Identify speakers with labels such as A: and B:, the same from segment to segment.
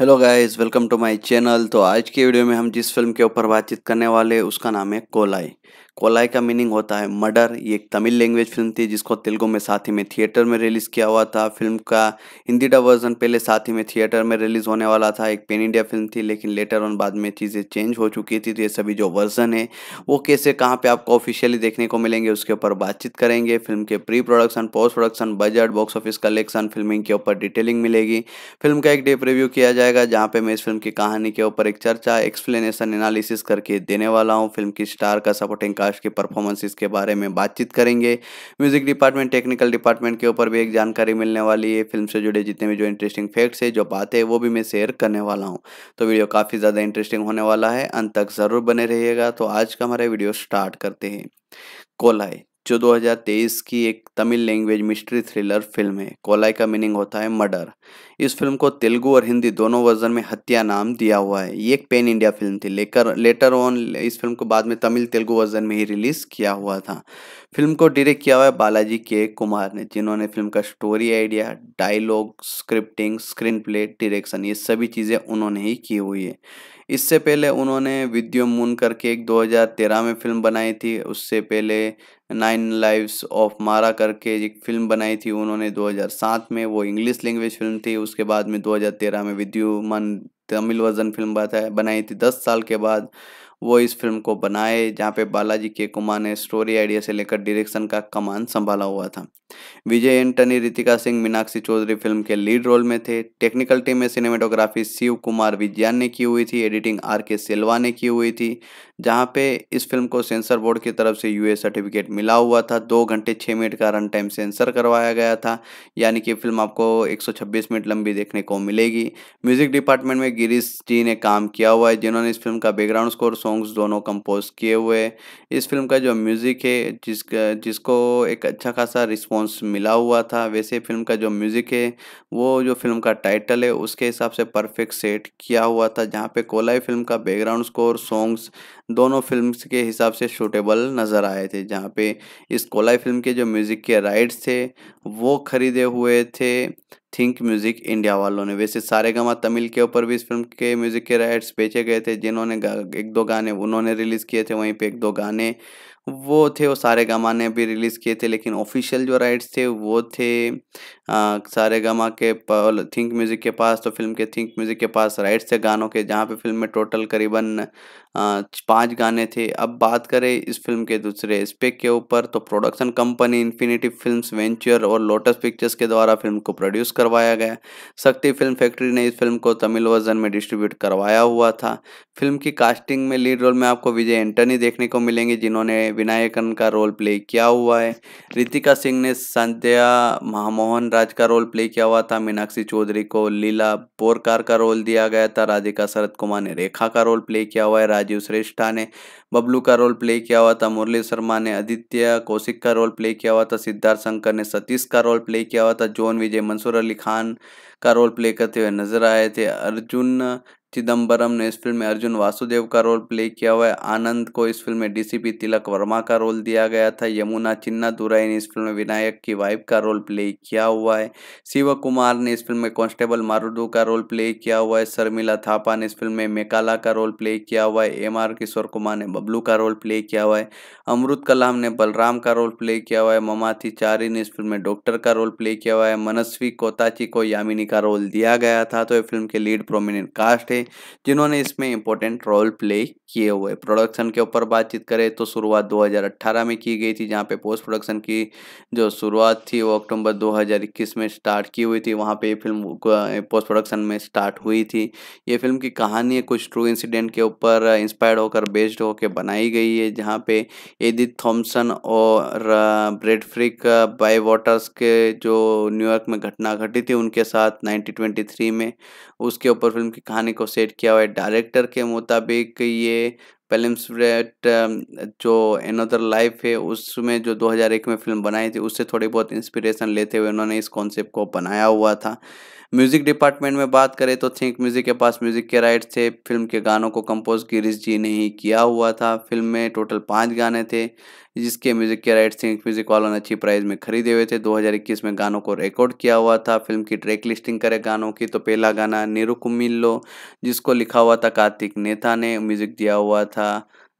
A: Hello guys welcome to my channel तो आज की वीडियो में हम जिस फिल्म के ऊपर बातचीत करने वाले उसका नाम है कोलाई कोलाई का मीनिंग होता है मर्डर ये एक तमिल लैंग्वेज फिल्म थी जिसको तेलुगु में साथ ही में थिएटर में रिलीज़ किया हुआ था फिल्म का हिंदी डब वर्जन पहले साथ ही में थिएटर में रिलीज़ होने वाला था एक पेन इंडिया फिल्म थी लेकिन लेटर ऑन बाद में चीज़ें चेंज हो चुकी थी तो ये सभी जो वर्जन है वो कैसे कहाँ पर आपको ऑफिशियली देखने को मिलेंगे उसके ऊपर बातचीत करेंगे फिल्म के pre production post production budget box office collection filming के ऊपर डिटेलिंग मिलेगी फिल्म का एक डे रिव्यू किया जाएगा जहाँ पर मैं इस फिल्म की कहानी के ऊपर एक चर्चा एक्सप्लेनेशन एनालिसिस करके देने वाला हूँ फिल्म की स्टार का सपोर्टिंग पॉडकास्ट के परफॉर्मेंसेस के बारे में बातचीत करेंगे म्यूजिक डिपार्टमेंट टेक्निकल डिपार्टमेंट के ऊपर भी एक जानकारी मिलने वाली है फिल्म से जुड़े जितने भी जो इंटरेस्टिंग फैक्ट्स है जो बातें वो भी मैं शेयर करने वाला हूँ तो वीडियो काफ़ी ज़्यादा इंटरेस्टिंग होने वाला है अंत तक ज़रूर बने रहिएगा तो आज का हमारा वीडियो स्टार्ट करते हैं कोलाई जो 2023 की एक Tamil language mystery thriller film है कोलाई का मीनिंग होता है मर्डर इस फिल्म को तेलुगु और हिंदी दोनों वर्जन में हत्या नाम दिया हुआ है ये एक पेन इंडिया फिल्म थी लेकर लेटर ऑन इस फिल्म को बाद में तमिल तेलुगु वर्जन में ही रिलीज किया हुआ था फिल्म को डायरेक्ट किया हुआ है बालाजी के कुमार ने जिन्होंने फिल्म का story idea dialogue scripting screen play direction ये सभी चीज़ें उन्होंने ही की हुई है इससे पहले उन्होंने विद्यो मून करके एक 2013 में फिल्म बनाई थी उससे पहले नाइन लाइव्स ऑफ मारा करके एक फिल्म बनाई थी उन्होंने 2007 में वो इंग्लिश लैंग्वेज फिल्म थी उसके बाद में 2013 में विद्युमन तमिल वर्जन फिल्म बनाई थी दस साल के बाद वो इस फिल्म को बनाए जहाँ पे बालाजी के कुमार ने स्टोरी आइडिया से लेकर डायरेक्शन का कमान संभाला हुआ था विजय एंटनी रितिका सिंह मीनाक्षी चौधरी फिल्म के लीड रोल में थे टेक्निकल टीम में सिनेमेटोग्राफी शिव कुमार विज्ञान ने की हुई थी एडिटिंग आर के सिल्वा ने की हुई थी जहां पे इस फिल्म को सेंसर बोर्ड की तरफ से यूए सर्टिफिकेट मिला हुआ था दो घंटे छः मिनट का रन टाइम सेंसर करवाया गया था यानी कि फिल्म आपको एक मिनट लंबी देखने को मिलेगी म्यूजिक डिपार्टमेंट में गिरीश जी ने काम किया हुआ है जिन्होंने इस फिल्म का बैकग्राउंड स्कोर सॉन्ग्स दोनों कंपोज किए हुए इस फिल्म का जो म्यूज़िक है जिसको एक अच्छा खासा रिस्पॉन्स सॉन्ग्स मिला हुआ था वैसे फिल्म का जो म्यूज़िक है वो जो फिल्म का टाइटल है उसके हिसाब से परफेक्ट सेट किया हुआ था जहाँ पे कोलाई फिल्म का बैकग्राउंड स्कोर सॉन्ग्स दोनों फिल्म के हिसाब से शूटेबल नज़र आए थे जहाँ पे इस कोलाई फिल्म के जो म्यूज़िक के राइट्स थे वो खरीदे हुए थे थिंक म्यूज़िक इंडिया वालों ने वैसे सारे गवा तमिल के ऊपर भी इस फिल्म के म्यूज़िक के राइट्स बेचे गए थे जिन्होंने एक दो गाने उन्होंने रिलीज़ किए थे वहीं पे एक दो गाने वो थे वो सारे गामा ने भी रिलीज़ किए थे लेकिन ऑफिशियल जो राइट्स थे वो थे सारे गमा के थिंक म्यूज़िक के पास तो फिल्म के थिंक म्यूज़िक के पास राइट्स थे गानों के जहाँ पे फिल्म में टोटल करीबन पांच गाने थे अब बात करें इस फिल्म के दूसरे स्पेक के ऊपर तो production company infinity films venture और लोटस पिक्चर्स के द्वारा फिल्म को प्रोड्यूस करवाया गया शक्ति फिल्म फैक्ट्री ने इस फिल्म को तमिल वर्जन में डिस्ट्रीब्यूट करवाया हुआ था फिल्म की कास्टिंग में लीड रोल में आपको विजय एंटनी देखने को मिलेंगे जिन्होंने विनायकन का रोल प्ले किया हुआ है रितिका सिंह ने संध्या महामोहन राज का रोल प्ले किया हुआ था मीनाक्षी चौधरी को लीला बोरकार का रोल दिया गया था राधिका शरद कुमार ने रेखा का रोल प्ले किया हुआ है राजीव श्रेष्ठा ने बबलू का रोल प्ले किया हुआ था मुरली शर्मा ने आदित्य कौशिक का रोल प्ले किया हुआ था सिद्धार्थ शंकर ने सतीश का रोल प्ले किया हुआ था जोन विजय मंसूर अली खान का रोल प्ले करते हुए नजर आए थे अर्जुन चिदम्बरम ने इस फिल्म में अर्जुन वासुदेव का रोल प्ले किया हुआ है आनंद को इस फिल्म में डीसीपी तिलक वर्मा का रोल दिया गया था यमुना चिन्ना दुराई ने इस फिल्म में विनायक की वाइफ का रोल प्ले किया हुआ है शिव कुमार ने इस फिल्म में कांस्टेबल मारूडू का रोल प्ले किया हुआ है शर्मिला थापा ने इस फिल्म में मेकाला का रोल प्ले किया हुआ है एम आर किशोर कुमार ने बबलू का रोल प्ले किया हुआ है अमृत कलाम ने बलराम का रोल प्ले किया हुआ है ममाथी चारी ने इस फिल्म में डॉक्टर का रोल प्ले किया हुआ है मनस्वी कोताची को यामिनी का रोल दिया गया था तो ये फिल्म के लीड प्रोमिनेंट कास्ट है जिन्होंने इसमें इंपॉर्टेंट रोल प्ले किए हुए प्रोडक्शन के ऊपर बातचीत करें तो शुरुआत 2018 में की गई थी जहाँ पे पोस्ट प्रोडक्शन की जो शुरुआत थी वो अक्टूबर 2021 में स्टार्ट की हुई थी वहाँ पे ये फिल्म पोस्ट प्रोडक्शन में स्टार्ट हुई थी ये फिल्म की कहानी कुछ ट्रू इंसिडेंट के ऊपर इंस्पायर्ड होकर बेस्ड होकर बनाई गई है जहाँ पे एदित थॉम्सन और ब्रेडफ्रिक बाई वाटर्स के जो न्यूयॉर्क में घटना घटी थी उनके साथ 1923 में उसके ऊपर फिल्म की कहानी को सेट किया हुआ है डायरेक्टर के मुताबिक ये पेलिम्स जो एनदर लाइफ है उसमें जो 2001 में फिल्म बनाई थी उससे थोड़ी बहुत इंस्पिरेशन लेते हुए उन्होंने इस कॉन्सेप्ट को बनाया हुआ था म्यूज़िक डिपार्टमेंट में बात करें तो थिंक म्यूज़िक के पास म्यूज़िक के राइट थे फिल्म के गानों को कंपोज गिरीश जी ने ही किया हुआ था फिल्म में टोटल पाँच गाने थे जिसके म्यूज़िक के राइट थिंक म्यूज़िक वालों ने अच्छी प्राइस में खरीदे हुए थे 2021 में गानों को रिकॉर्ड किया हुआ था फिल्म की ट्रैक लिस्टिंग करें गानों की तो पहला गाना नीरु कुमिल्लो जिसको लिखा हुआ था कार्तिक नेता ने म्यूज़िक दिया हुआ था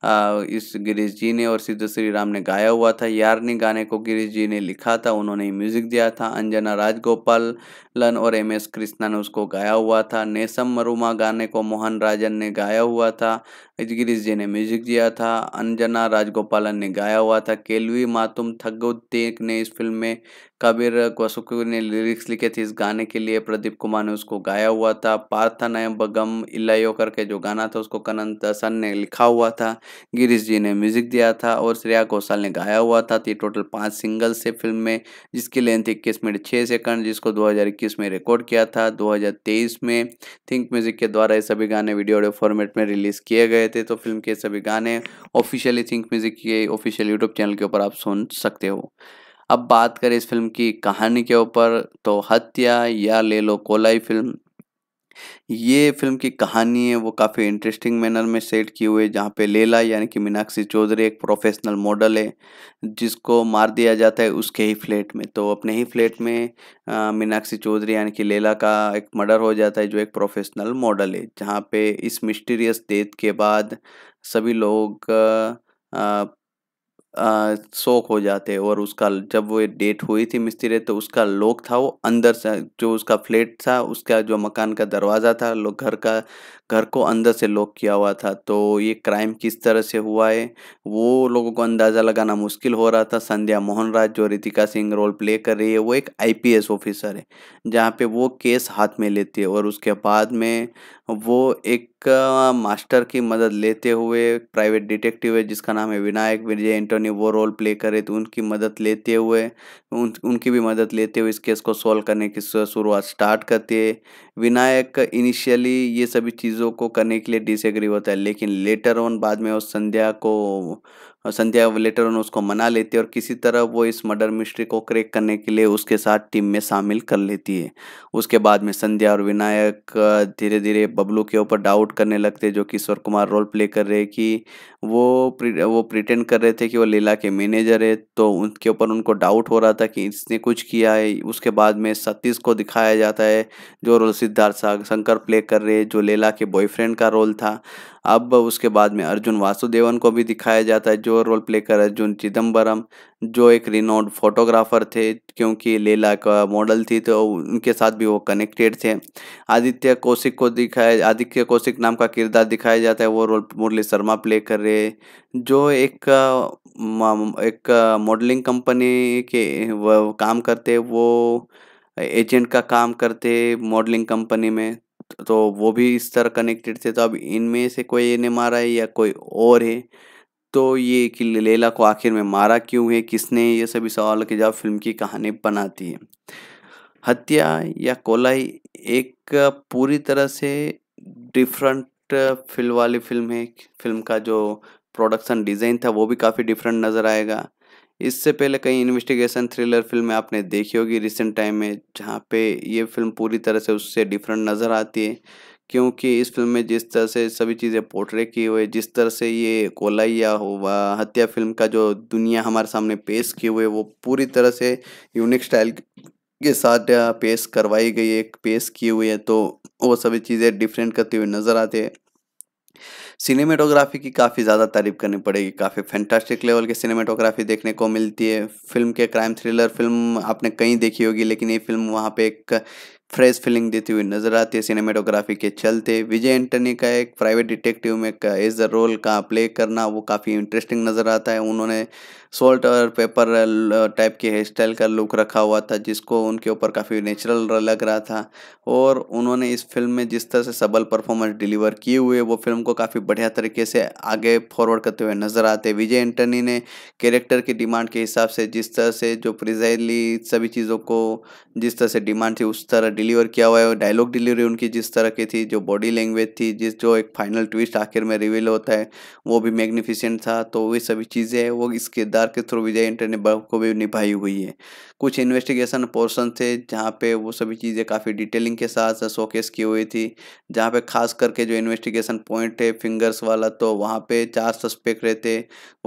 A: आ, इस गिरीश जी ने और सिद्ध श्री राम ने गाया हुआ था यारनी गाने को गिरीश जी ने लिखा था उन्होंने म्यूज़िक दिया था अंजना राजगोपाल लन और एम एस कृष्णा ने उसको गाया हुआ था नेसम मरुमा गाने को मोहन राजन ने गाया हुआ था गिरीश जी ने म्यूजिक दिया था अंजना राजगोपालन ने गाया हुआ था केलवी मातुम थगुत्तेक ने इस फिल्म में कबीर कोसुकू ने लिरिक्स लिखे थे इस गाने के लिए प्रदीप कुमार ने उसको गाया हुआ था पार्थनय बगम इलायो करके जो गाना था उसको कनन दसन ने लिखा हुआ था गिरीश जी ने म्यूजिक दिया था और श्रेया घोषाल ने गाया हुआ था ये टोटल पाँच सिंगल्स है फिल्म में जिसकी लेंथ इक्कीस मिनट छः सेकंड जिसको दो 2021 में रिकॉर्ड किया था 2023 में थिंक म्यूजिक के द्वारा ये सभी गाने वीडियो ऑडियो फॉर्मेट में रिलीज किए गए थे तो फिल्म के सभी गाने ऑफिशियली थिंक म्यूजिक के ऑफिशियल यूट्यूब चैनल के ऊपर आप सुन सकते हो अब बात करें इस फिल्म की कहानी के ऊपर तो हत्या या ले लो कोलाई फिल्म ये फिल्म की कहानी है वो काफ़ी इंटरेस्टिंग मैनर में सेट की हुई है जहाँ पे लेला यानी कि मीनाक्षी चौधरी एक प्रोफेशनल मॉडल है जिसको मार दिया जाता है उसके ही फ्लैट में तो अपने ही फ्लैट में मीनाक्षी चौधरी यानी कि लेला का एक मर्डर हो जाता है जो एक प्रोफेशनल मॉडल है जहाँ पे इस मिस्टीरियस डेथ के बाद सभी लोग आ, शौक हो जाते और उसका जब वो डेट हुई थी मिस्त्री तो उसका लॉक था वो अंदर से जो उसका फ्लैट था उसका जो मकान का दरवाज़ा था घर का घर को अंदर से लॉक किया हुआ था तो ये क्राइम किस तरह से हुआ है वो लोगों को अंदाज़ा लगाना मुश्किल हो रहा था संध्या मोहन राज जो रितिका सिंह रोल प्ले कर रही है वो एक आईपीएस ऑफिसर है जहाँ पे वो केस हाथ में लेती है और उसके बाद में वो एक का मास्टर की मदद लेते हुए प्राइवेट डिटेक्टिव है जिसका नाम है विनायक विजय एंटोनी वो रोल प्ले करे तो उनकी मदद लेते हुए उन उनकी भी मदद लेते हुए इस केस को सॉल्व करने की शुरुआत स्टार्ट करते है विनायक इनिशियली ये सभी चीज़ों को करने के लिए डिसएग्री होता है लेकिन लेटर ऑन बाद में उस संध्या को और संध्या लेटर ऑन उसको मना लेती है और किसी तरह वो इस मर्डर मिस्ट्री को क्रेक करने के लिए उसके साथ टीम में शामिल कर लेती है उसके बाद में संध्या और विनायक धीरे धीरे बबलू के ऊपर डाउट करने लगते जो किशोर कुमार रोल प्ले कर रहे कि वो वो प्रिटेंड कर रहे थे कि वो लीला के मैनेजर है तो उनके ऊपर उनको डाउट हो रहा था कि इसने कुछ किया है उसके बाद में सतीश को दिखाया जाता है जो रोल सिद्धार्थ शंकर प्ले कर रहे जो लीला के बॉयफ्रेंड का रोल था अब उसके बाद में अर्जुन वासुदेवन को भी दिखाया जाता है जो रोल प्ले कर अर्जुन चिदम्बरम जो एक रिनोड फोटोग्राफर थे क्योंकि लेला का मॉडल थी तो उनके साथ भी वो कनेक्टेड थे आदित्य कौशिक को दिखाया आदित्य कौशिक नाम का किरदार दिखाया जाता है वो रोल मुरली शर्मा प्ले कर रहे जो एक एक मॉडलिंग कंपनी के काम करते वो एजेंट का काम करते मॉडलिंग कंपनी में तो वो भी इस तरह कनेक्टेड थे तो अब इनमें से कोई ने मारा है या कोई और है तो ये कि लेला को आखिर में मारा क्यों है किसने ये सभी सवालों के जवाब फिल्म की कहानी बनाती है हत्या या कोलाई एक पूरी तरह से डिफरेंट फिल्म वाली फिल्म है फिल्म का जो प्रोडक्शन डिज़ाइन था वो भी काफ़ी डिफरेंट नज़र आएगा इससे पहले कई इन्वेस्टिगेशन थ्रिलर फिल्में आपने देखी होगी रिसेंट टाइम में जहाँ पे ये फिल्म पूरी तरह से उससे डिफरेंट नज़र आती है क्योंकि इस फिल्म में जिस तरह से सभी चीज़ें पोर्ट्रे की हुई जिस तरह से ये कोलाइया हुआ हत्या फिल्म का जो दुनिया हमारे सामने पेश की हुई वो पूरी तरह से यूनिक स्टाइल के साथ पेश करवाई गई है पेश की हुई है तो वो सभी चीज़ें डिफरेंट करती हुई नज़र आती है सिनेमेटोग्राफी की काफ़ी ज़्यादा तारीफ करनी पड़ेगी काफ़ी फैंटास्टिक लेवल की सिनेमेटोग्राफी देखने को मिलती है फिल्म के क्राइम थ्रिलर फिल्म आपने कहीं देखी होगी लेकिन ये फिल्म वहाँ पे एक फ्रेश फीलिंग देती हुई नजर आती है सिनेमेटोग्राफी के चलते विजय एंटनी का एक प्राइवेट डिटेक्टिव में एज अ रोल का प्ले करना वो काफ़ी इंटरेस्टिंग नज़र आता है उन्होंने सोल्ट और पेपर टाइप uh, के हेयर स्टाइल का लुक रखा हुआ था जिसको उनके ऊपर काफ़ी नेचुरल लग रहा था और उन्होंने इस फिल्म में जिस तरह से सबल परफॉर्मेंस डिलीवर किए हुए वो फिल्म को काफ़ी बढ़िया तरीके से आगे फॉरवर्ड करते हुए नजर आते विजय एंटनी ने कैरेक्टर की डिमांड के हिसाब से जिस तरह से जो प्रिजाइली सभी चीज़ों को जिस तरह से डिमांड थी उस तरह डिलीवर किया हुआ है डायलॉग डिलीवरी उनकी जिस तरह की थी जो बॉडी लैंग्वेज थी जिस जो एक फाइनल ट्विस्ट आखिर में रिवील होता है वो भी मैग्निफिशेंट था तो वे सभी चीज़ें वो इस किरदार के थ्रू विजय इंटरनेट को भी निभाई हुई है कुछ इन्वेस्टिगेशन पोर्शन थे जहाँ पे वो सभी चीज़ें काफ़ी डिटेलिंग के साथ शोकेस की हुई थी जहाँ पे खास करके जो इन्वेस्टिगेशन पॉइंट है फिंगर्स वाला तो वहाँ पे चार सस्पेक्ट रहते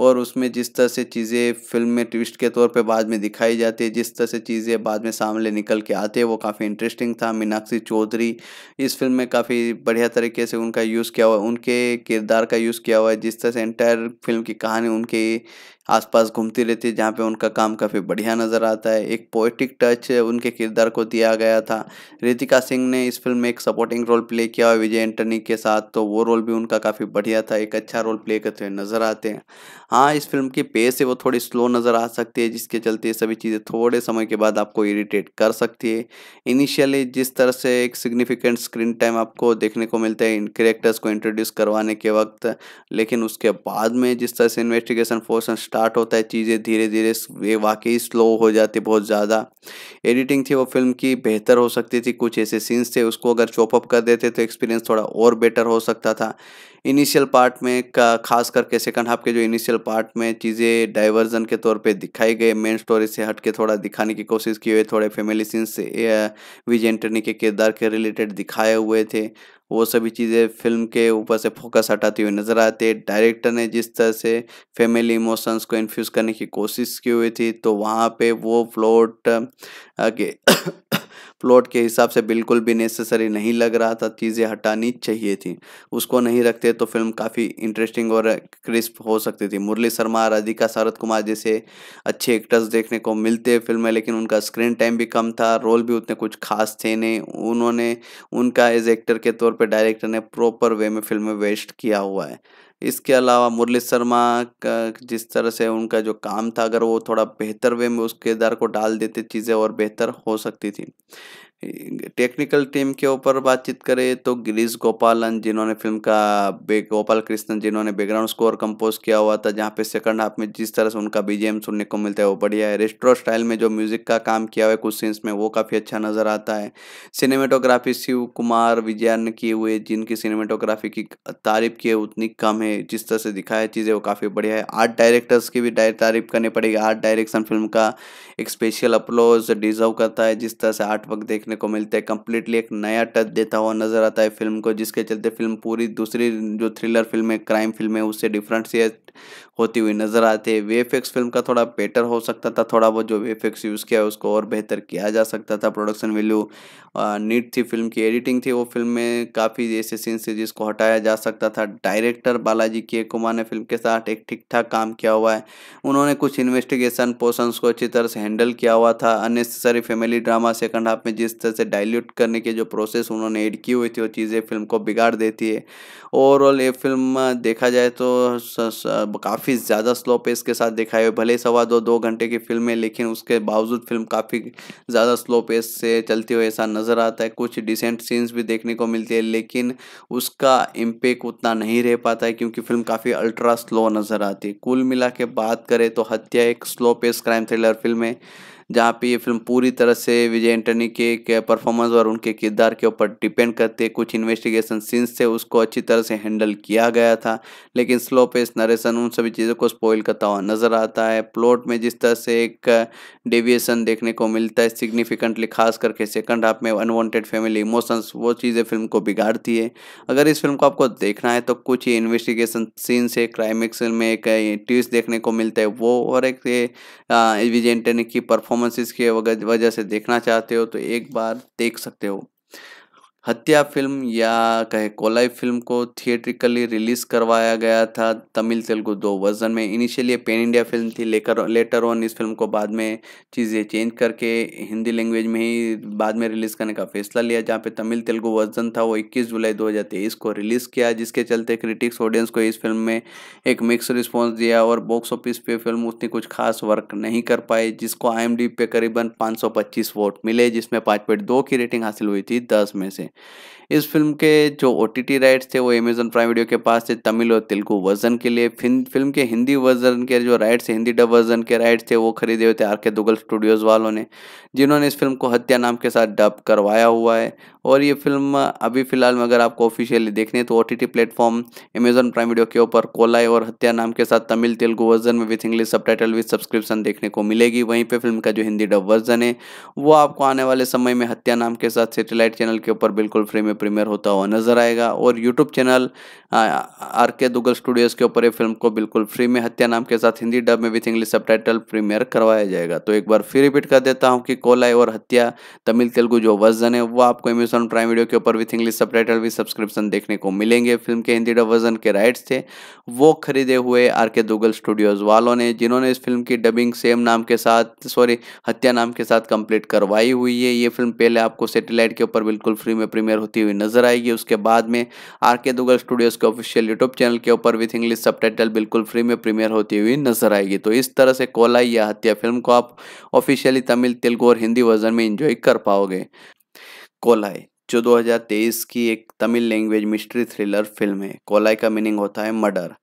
A: और उसमें जिस तरह से चीज़ें फिल्म में ट्विस्ट के तौर पे बाद में दिखाई जाती है जिस तरह से चीज़ें बाद में सामने निकल के आते वो काफ़ी इंटरेस्टिंग था मीनाक्षी चौधरी इस फिल्म में काफ़ी बढ़िया तरीके से उनका यूज़ किया हुआ उनके किरदार का यूज़ किया हुआ है जिस तरह से एंटायर फिल्म की कहानी उनके आसपास घूमती रहती है जहाँ पे उनका काम काफ़ी बढ़िया नज़र आता है एक पोइटिक टच उनके किरदार को दिया गया था रितिका सिंह ने इस फिल्म में एक सपोर्टिंग रोल प्ले किया और विजय एंटनी के साथ तो वो रोल भी उनका काफ़ी बढ़िया था एक अच्छा रोल प्ले करते हुए नज़र आते हैं हाँ इस फिल्म की पे से वो थोड़ी स्लो नज़र आ सकती है जिसके चलते सभी चीज़ें थोड़े समय के बाद आपको इरीटेट कर सकती है इनिशियली जिस तरह से एक सिग्निफिकेंट स्क्रीन टाइम आपको देखने को मिलता है इन करेक्टर्स को इंट्रोड्यूस करवाने के वक्त लेकिन उसके बाद में जिस तरह से इन्वेस्टिगेशन फोर्स स्टार्ट होता है चीज़ें धीरे धीरे वाकई स्लो हो जाती है बहुत बहुत ज़्यादा एडिटिंग थी वो फिल्म की बेहतर हो सकती थी कुछ ऐसे सीन्स थे उसको अगर चॉपअप कर देते तो एक्सपीरियंस थोड़ा और बेटर हो सकता था इनिशियल पार्ट में का खास करके सेकंड हाफ के जो इनिशियल पार्ट में चीज़ें डाइवर्जन के तौर पे दिखाई गए मेन स्टोरी से हट के थोड़ा दिखाने की कोशिश की हुई थोड़े फैमिली सीन्स से विजय एंटनी के किरदार के रिलेटेड दिखाए हुए थे वो सभी चीज़ें फिल्म के ऊपर से फोकस हटाती हुई नज़र आते डायरेक्टर ने जिस तरह से फैमिली इमोशंस को इन्फ्यूज़ करने की कोशिश की हुई थी तो वहाँ पे वो फ्लोट आगे प्लॉट के हिसाब से बिल्कुल भी नेसेसरी नहीं लग रहा था चीज़ें हटानी चाहिए थी उसको नहीं रखते तो फिल्म काफ़ी इंटरेस्टिंग और क्रिस्प हो सकती थी मुरली शर्मा राधिका शरद कुमार जैसे अच्छे एक्टर्स देखने को मिलते फिल्म में लेकिन उनका स्क्रीन टाइम भी कम था रोल भी उतने कुछ खास थे नहीं उन्होंने उनका एज एक्टर के तौर पर डायरेक्टर ने प्रॉपर वे में फिल्म वेस्ट किया हुआ है इसके अलावा मुरली शर्मा का जिस तरह से उनका जो काम था अगर वो थोड़ा बेहतर वे में उस किरदार को डाल देते चीज़ें और बेहतर हो सकती थी टेक्निकल टीम के ऊपर बातचीत करें तो गिरीश गोपालन जिन्होंने फिल्म का बे गोपाल कृष्णन जिन्होंने बैकग्राउंड स्कोर कंपोज किया हुआ था जहाँ पे सेकंड हाफ में जिस तरह से उनका बीजेम सुनने को मिलता है वो बढ़िया है रेस्ट्रो स्टाइल में जो म्यूजिक का काम किया हुआ है कुछ सीन्स में वो काफ़ी अच्छा नज़र आता है सिनेमेटोग्राफी शिव कुमार विजयन ने किए हुए जिनकी सिनेमेटोग्राफी की तारीफ की है उतनी कम है जिस तरह से दिखाया चीज़ें वो काफ़ी बढ़िया है आर्ट डायरेक्टर्स की भी तारीफ करनी पड़ेगी आर्ट डायरेक्शन फिल्म का एक स्पेशल अपलोज डिजर्व करता है जिस तरह से आर्ट वर्क देख देखने को मिलता है कम्प्लीटली एक नया टच देता हुआ नजर आता है फिल्म को जिसके चलते फिल्म पूरी दूसरी जो थ्रिलर फिल्म है क्राइम फिल्म है उससे डिफरेंट है होती हुई नज़र आती है वी फिल्म का थोड़ा बेटर हो सकता था थोड़ा बहुत जो वी यूज़ किया है उसको और बेहतर किया जा सकता था प्रोडक्शन वैल्यू नीट थी फिल्म की एडिटिंग थी वो फिल्म में काफ़ी ऐसे सीन्स थे जिसको हटाया जा सकता था डायरेक्टर बालाजी के कुमार ने फिल्म के साथ एक ठीक ठाक काम किया हुआ है उन्होंने कुछ इन्वेस्टिगेशन पोर्सन्स को अच्छी तरह से हैंडल किया हुआ था unnecessary family drama second half में जिस तरह से डायल्यूट करने की जो प्रोसेस उन्होंने एड की हुई थी वो चीज़ें फिल्म को बिगाड़ देती है ओवरऑल ये फिल्म देखा जाए तो मतलब काफ़ी ज़्यादा स्लो पेस के साथ दिखाई हुई भले सवा दो दो घंटे की फिल्म है लेकिन उसके बावजूद फिल्म काफ़ी ज़्यादा स्लो पेस से चलती हुई ऐसा नज़र आता है कुछ डिसेंट सीन्स भी देखने को मिलती है लेकिन उसका इम्पेक्ट उतना नहीं रह पाता है क्योंकि फिल्म काफ़ी अल्ट्रा स्लो नज़र आती है कुल मिला के बात करें तो हत्या एक slow pace crime thriller film है जहाँ पे ये फिल्म पूरी तरह से विजय एंटनी के परफॉर्मेंस और उनके किरदार के ऊपर डिपेंड करते कुछ इन्वेस्टिगेशन सीन्स थे उसको अच्छी तरह से हैंडल किया गया था लेकिन स्लो पेस नरेशन उन सभी चीज़ों को स्पॉइल करता हुआ नजर आता है प्लॉट में जिस तरह से एक डेविएशन देखने को मिलता है सिग्निफिकेंटली खास करके सेकंड हाफ में अनवांटेड फैमिली इमोशंस वो चीज़ें फिल्म को बिगाड़ती है अगर इस फिल्म को आपको देखना है तो कुछ ही इन्वेस्टिगेशन सीन्स है क्राइमिक्स में एक ट्विस्ट देखने को मिलता है वो और एक विजय एंटनी की परफॉर्म परफॉर्मेंसेस की वजह से देखना चाहते हो तो एक बार देख सकते हो हत्या फिल्म या कहे कोलाई फिल्म को थिएट्रिकली रिलीज करवाया गया था तमिल तेलुगु दो वर्जन में इनिशियली ये पेन इंडिया फिल्म थी लेकर लेटर ऑन इस फिल्म को बाद में चीज़ें चेंज करके हिंदी लैंग्वेज में ही बाद में रिलीज़ करने का फैसला लिया जहाँ पे तमिल तेलुगु वर्जन था वो 21 जुलाई 2023 को रिलीज़ किया जिसके चलते क्रिटिक्स ऑडियंस को इस फिल्म में एक मिक्स रिस्पॉन्स दिया और बॉक्स ऑफिस पे फिल्म उतनी कुछ खास वर्क नहीं कर पाई जिसको आई पे करीबन पाँच वोट मिले जिसमें दो की रेटिंग हासिल हुई थी दस में से इस फिल्म के जो ओ टी राइट्स थे वो अमेजन प्राइम वीडियो के पास थे तमिल और तेलुगु वर्जन के लिए फिल्म के हिंदी वर्जन के जो राइट्स हिंदी डब वर्जन के राइट्स थे वो खरीदे हुए थे आर के दुगल स्टूडियोज़ वालों ने जिन्होंने इस फिल्म को हत्या नाम के साथ डब करवाया हुआ है और ये फिल्म अभी फिलहाल में अगर आपको ऑफिशियली देखनी है तो O T T platform Amazon Prime video के ऊपर कोलाई और हत्या नाम के साथ तमिल तेलुगु वर्जन में with English subtitle with subscription देखने को मिलेगी वहीं पर फिल्म का जो हिंदी डब वर्जन है वो आपको आने वाले समय में हत्या नाम के साथ सेटेलाइट चैनल के ऊपर बिल्कुल फ्री में प्रीमियर होता हुआ नजर आएगा और YouTube channel are K Duggal studios के ऊपर ये फिल्म को बिल्कुल फ्री में हत्या नाम के साथ हिंदी डब में विथ इंग्लिश सब प्रीमियर करवाया जाएगा तो एक बार फिर रिपीट कर देता हूँ कि कोलाई और हत्या तमिल तेलुगु जो वर्जन है वो आपको एमेजॉन प्राइम वीडियो के ऊपर विथ इंग्लिश सब भी सब्सक्रिप्शन देखने को मिलेंगे फिल्म के हिंदी डब वर्जन के राइट्स थे वो खरीदे हुए आर के दुगल स्टूडियोज वालों ने जिन्होंने इस फिल्म की डबिंग सेम नाम के साथ सॉरी हत्या नाम के साथ कंप्लीट करवाई हुई है ये फिल्म पहले आपको सेटेलाइट के ऊपर बिल्कुल फ्री में में प्रीमियर होती हुई नजर आएगी उसके बाद में आर के दुगल स्टूडियोज़ के ऑफिशियल यूट्यूब चैनल के ऊपर विथ इंग्लिश सब बिल्कुल फ्री में प्रीमियर होती हुई नजर आएगी तो इस तरह से कोलाई या हत्या फिल्म को आप ऑफिशियली तमिल तेलुगु और हिंदी वर्जन में इंजॉय कर पाओगे कोलाई जो 2023 की एक Tamil language mystery thriller film है कोलाई का मीनिंग होता है मर्डर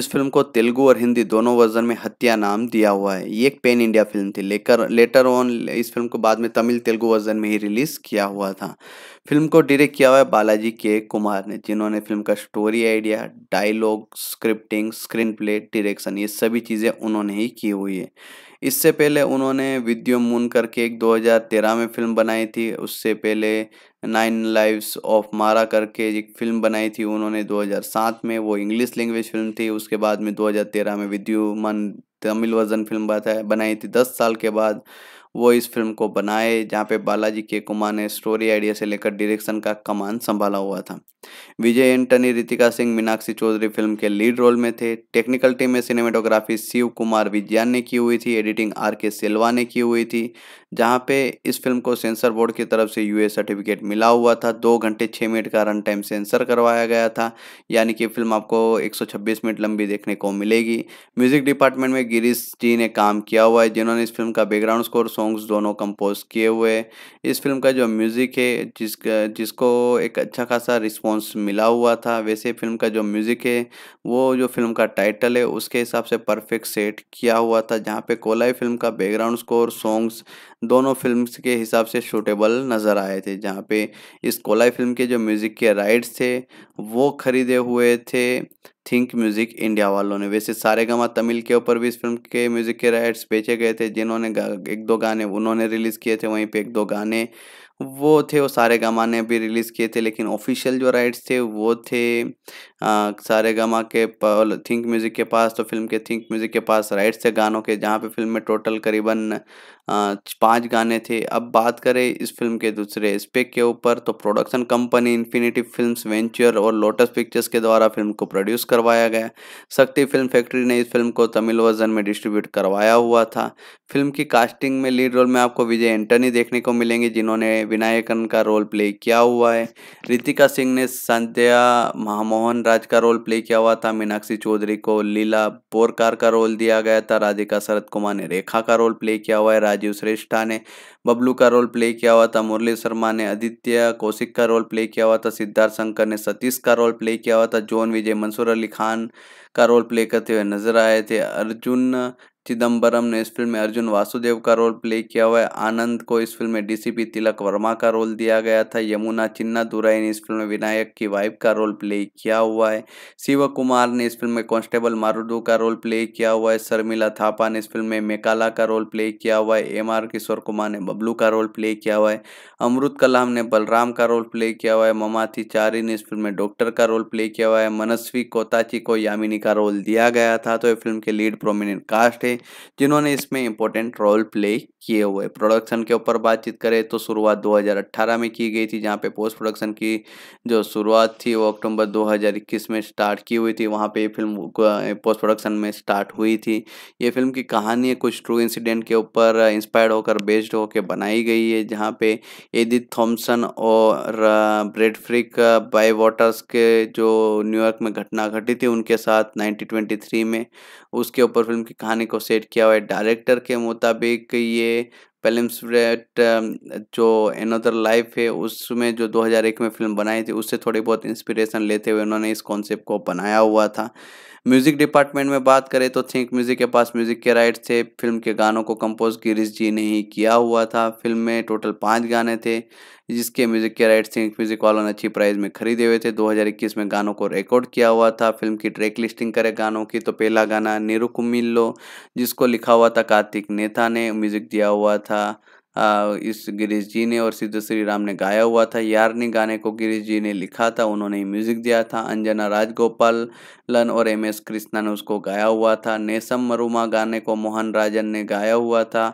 A: इस फिल्म को तेलुगु और हिंदी दोनों वर्जन में हत्या नाम दिया हुआ है ये एक पेन इंडिया फिल्म थी लेकर लेटर ऑन इस फिल्म को बाद में तमिल तेलुगु वर्जन में ही रिलीज़ किया हुआ था फिल्म को डायरेक्ट किया हुआ है बालाजी के कुमार ने जिन्होंने फिल्म का story idea dialogue scripting screen play direction ये सभी चीज़ें उन्होंने ही की हुई है इससे पहले उन्होंने विद्यो मून करके एक 2013 में फिल्म बनाई थी उससे पहले नाइन लाइव्स ऑफ मारा करके एक फिल्म बनाई थी उन्होंने 2007 में वो इंग्लिश लैंग्वेज फिल्म थी उसके बाद में 2013 में विद्युमन तमिल वर्जन फिल्म बनाई थी दस साल के बाद वो इस फिल्म को बनाए जहाँ पे बालाजी के कुमार ने स्टोरी आइडिया से लेकर डायरेक्शन का कमान संभाला हुआ था विजय एंटनी रितिका सिंह मीनाक्षी चौधरी फिल्म के लीड रोल में थे टेक्निकल टीम में सिनेमेटोग्राफी शिव कुमार विज्ञान ने की हुई थी एडिटिंग आर के सेलवा ने की हुई थी जहाँ पे इस फिल्म को सेंसर बोर्ड की तरफ से यूए सर्टिफिकेट मिला हुआ था दो घंटे छः मिनट का रन टाइम सेंसर करवाया गया था यानी कि फिल्म आपको एक मिनट लंबी देखने को मिलेगी म्यूजिक डिपार्टमेंट में गिरीश जी ने काम किया हुआ है जिन्होंने इस फिल्म का बैकग्राउंड स्कोर सॉन्ग सॉन्ग्स दोनों कंपोज किए हुए इस फिल्म का जो म्यूज़िक है जिस जिसको एक अच्छा खासा रिस्पांस मिला हुआ था वैसे फिल्म का जो म्यूज़िक है वो जो फिल्म का टाइटल है उसके हिसाब से परफेक्ट सेट किया हुआ था जहाँ पे कोलाई फिल्म का बैकग्राउंड स्कोर सॉन्ग्स दोनों फिल्म्स के हिसाब से शूटेबल नज़र आए थे जहाँ पे इस कोलाई फिल्म के जो म्यूज़िक के राइट्स थे वो खरीदे हुए थे थिंक म्यूज़िक इंडिया वालों ने वैसे सारे गमा तमिल के ऊपर भी इस फिल्म के म्यूज़िक के राइट्स बेचे गए थे जिन्होंने एक दो गाने उन्होंने रिलीज़ किए थे वहीं पर एक दो गाने वो थे वो सारे गमा ने भी रिलीज़ किए थे लेकिन ऑफिशियल जो राइट्स थे वो थे आ, सारे गमा के थिंक म्यूज़िक के पास तो फिल्म के थिंक म्यूज़िक के पास राइट्स थे गानों के जहाँ पे फिल्म में टोटल करीबन पांच गाने थे अब बात करें इस फिल्म के दूसरे एस्पेक्ट के ऊपर तो production company infinity films venture और लोटस पिक्चर्स के द्वारा फिल्म को प्रोड्यूस करवाया गया शक्ति फिल्म फैक्ट्री ने इस फिल्म को तमिल वर्जन में डिस्ट्रीब्यूट करवाया हुआ था फिल्म की कास्टिंग में लीड रोल में आपको विजय एंटनी देखने को मिलेंगे जिन्होंने विनायकन का रोल प्ले किया हुआ है रितिका सिंह ने संध्या महामोहन राज का रोल प्ले किया हुआ था मीनाक्षी चौधरी को लीला बोरकार का रोल दिया गया था राधिका शरद कुमार ने रेखा का रोल प्ले किया हुआ है राजीव श्रेष्ठा ने बबलू का रोल प्ले किया हुआ था मुरली शर्मा ने आदित्य कौशिक का रोल प्ले किया हुआ था सिद्धार्थ शंकर ने सतीश का रोल प्ले किया हुआ था जॉन विजय मंसूर अली खान का रोल प्ले करते हुए नजर आए थे अर्जुन चिदम्बरम ने इस फिल्म में अर्जुन वासुदेव का रोल प्ले किया हुआ है आनंद को इस फिल्म में डीसीपी तिलक वर्मा का रोल दिया गया था यमुना चिन्ना दुराई ने इस फिल्म में विनायक की वाइफ का रोल प्ले किया हुआ है शिव कुमार ने इस फिल्म में कांस्टेबल मारुडू का रोल प्ले किया हुआ है शर्मिला थापा ने इस फिल्म में मेकाला का रोल प्ले किया हुआ है एम आर किशोर कुमार ने बबलू का रोल प्ले किया हुआ है अमृत कलाम ने बलराम का रोल प्ले किया हुआ है ममाथी चारी ने इस फिल्म में डॉक्टर का रोल प्ले किया हुआ है मनस्वी कोताची को यामिनी का रोल दिया गया था तो ये फिल्म के लीड प्रोमिनेंट कास्ट है जिन्होंने इसमें इम्पोर्टेंट रोल प्ले किए हुए प्रोडक्शन के ऊपर बातचीत करें तो शुरुआत 2018 में की गई थी जहाँ पे पोस्ट प्रोडक्शन की जो शुरुआत थी वो अक्टूबर 2021 में स्टार्ट की हुई थी वहाँ पे ये फिल्म पोस्ट प्रोडक्शन में स्टार्ट हुई थी ये फिल्म की कहानी कुछ ट्रू इंसिडेंट के ऊपर इंस्पायर्ड होकर बेस्ड होकर बनाई गई है जहाँ पे एदित थॉम्सन और ब्रेडफ्रिक बाई वाटर्स के जो न्यूयॉर्क में घटना घटी थी उनके साथ नाइनटीन में उसके ऊपर फिल्म की कहानी को सेट किया हुआ है डायरेक्टर के मुताबिक ये Okay. रेट जो एनदर लाइफ है उसमें जो 2001 में फिल्म बनाई थी उससे थोड़ी बहुत इंस्पिरेशन लेते हुए उन्होंने इस कॉन्सेप्ट को बनाया हुआ था म्यूज़िक डिपार्टमेंट में बात करें तो थिंक म्यूज़िक के पास म्यूज़िक के राइट्स थे फिल्म के गानों को कंपोज गिरीश जी ने ही किया हुआ था फिल्म में टोटल पाँच गाने थे जिसके म्यूज़िक के राइट्स थिंक म्यूज़िक वालों ने अच्छी प्राइस में खरीदे हुए थे 2021 में गानों को रिकॉर्ड किया हुआ था फिल्म की ट्रैक लिस्टिंग करें गानों की तो पहला गाना निरुकुमिल्लो जिसको लिखा हुआ था कार्तिक नेता ने म्यूज़िक दिया हुआ था आ, इस गिरीश जी ने और सिद्ध श्री राम ने गाया हुआ था यारनी गाने को गिरीश जी ने लिखा था उन्होंने म्यूजिक दिया था अंजना राजगोपाल लन और एम एस कृष्णा ने उसको गाया हुआ था नेसम मरुमा गाने को मोहन राजन ने गाया हुआ था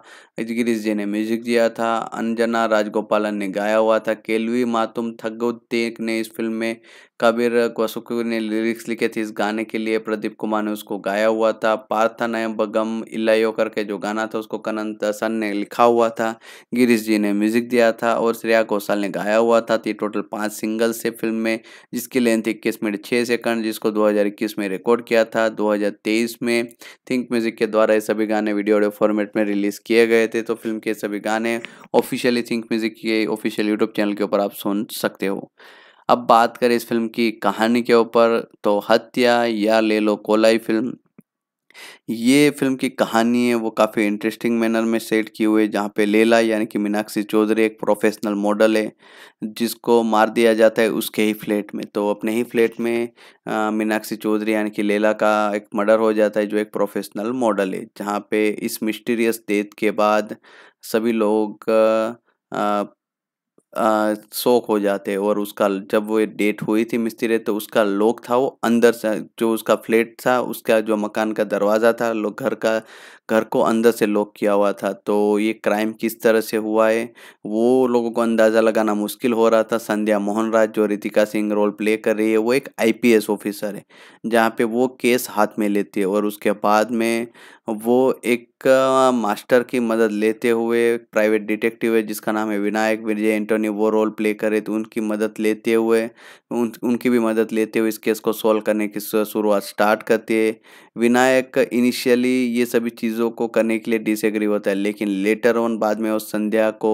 A: गिरीश जी ने म्यूजिक दिया था अंजना राजगोपालन ने गाया हुआ था केलवी मातुम थगुत्तेक ने इस फिल्म में कबीर कौसुकी ने लिरिक्स लिखे थे इस गाने के लिए प्रदीप कुमार ने उसको गाया हुआ था पार्थनय बगम इलायो करके जो गाना था उसको कनन सन ने लिखा हुआ था गिरीश जी ने म्यूजिक दिया था और श्रेया घोषाल ने गाया हुआ था ये टोटल पाँच सिंगल्स थे फिल्म में जिसकी लेंथ इक्कीस मिनट छः सेकंड जिसको दो में रिकॉर्ड किया था दो में थिंक म्यूजिक के द्वारा ये सभी गाने वीडियो ऑडियो फॉर्मेट में रिलीज किए गए थे तो फिल्म के सभी गाने ऑफिशियली थिंक म्यूजिक के ऑफिशियल यूट्यूब चैनल के ऊपर आप सुन सकते हो अब बात करें इस फिल्म की कहानी के ऊपर तो हत्या या ले लो कोलाई फिल्म ये फिल्म की कहानी है वो काफ़ी इंटरेस्टिंग मैनर में सेट की हुई है जहाँ पे लेला यानी कि मीनाक्षी चौधरी एक प्रोफेशनल मॉडल है जिसको मार दिया जाता है उसके ही फ्लैट में तो अपने ही फ्लैट में मीनाक्षी चौधरी यानी कि लेला का एक मर्डर हो जाता है जो एक प्रोफेशनल मॉडल है जहाँ पे इस मिस्टीरियस डेथ के बाद सभी लोग आ, शौक हो जाते और उसका जब वो डेट हुई थी मिस्त्री तो उसका लॉक था वो अंदर से जो उसका फ्लैट था उसका जो मकान का दरवाज़ा था घर का घर को अंदर से लॉक किया हुआ था तो ये क्राइम किस तरह से हुआ है वो लोगों को अंदाज़ा लगाना मुश्किल हो रहा था संध्या मोहन राज जो रितिका सिंह रोल प्ले कर रही है वो एक आईपीएस ऑफिसर है जहाँ पे वो केस हाथ में लेती है और उसके बाद में वो एक मास्टर की मदद लेते हुए प्राइवेट डिटेक्टिव है जिसका नाम है विनायक विजय एंटोनी वो रोल प्ले करे तो उनकी मदद लेते हुए उन उनकी भी मदद लेते हुए इस केस को सॉल्व करने की शुरुआत स्टार्ट करती है विनायक इनिशियली ये सभी चीज़ों चीज़ों को करने के लिए डिसएग्री होता है लेकिन लेटर ऑन बाद में उस संध्या को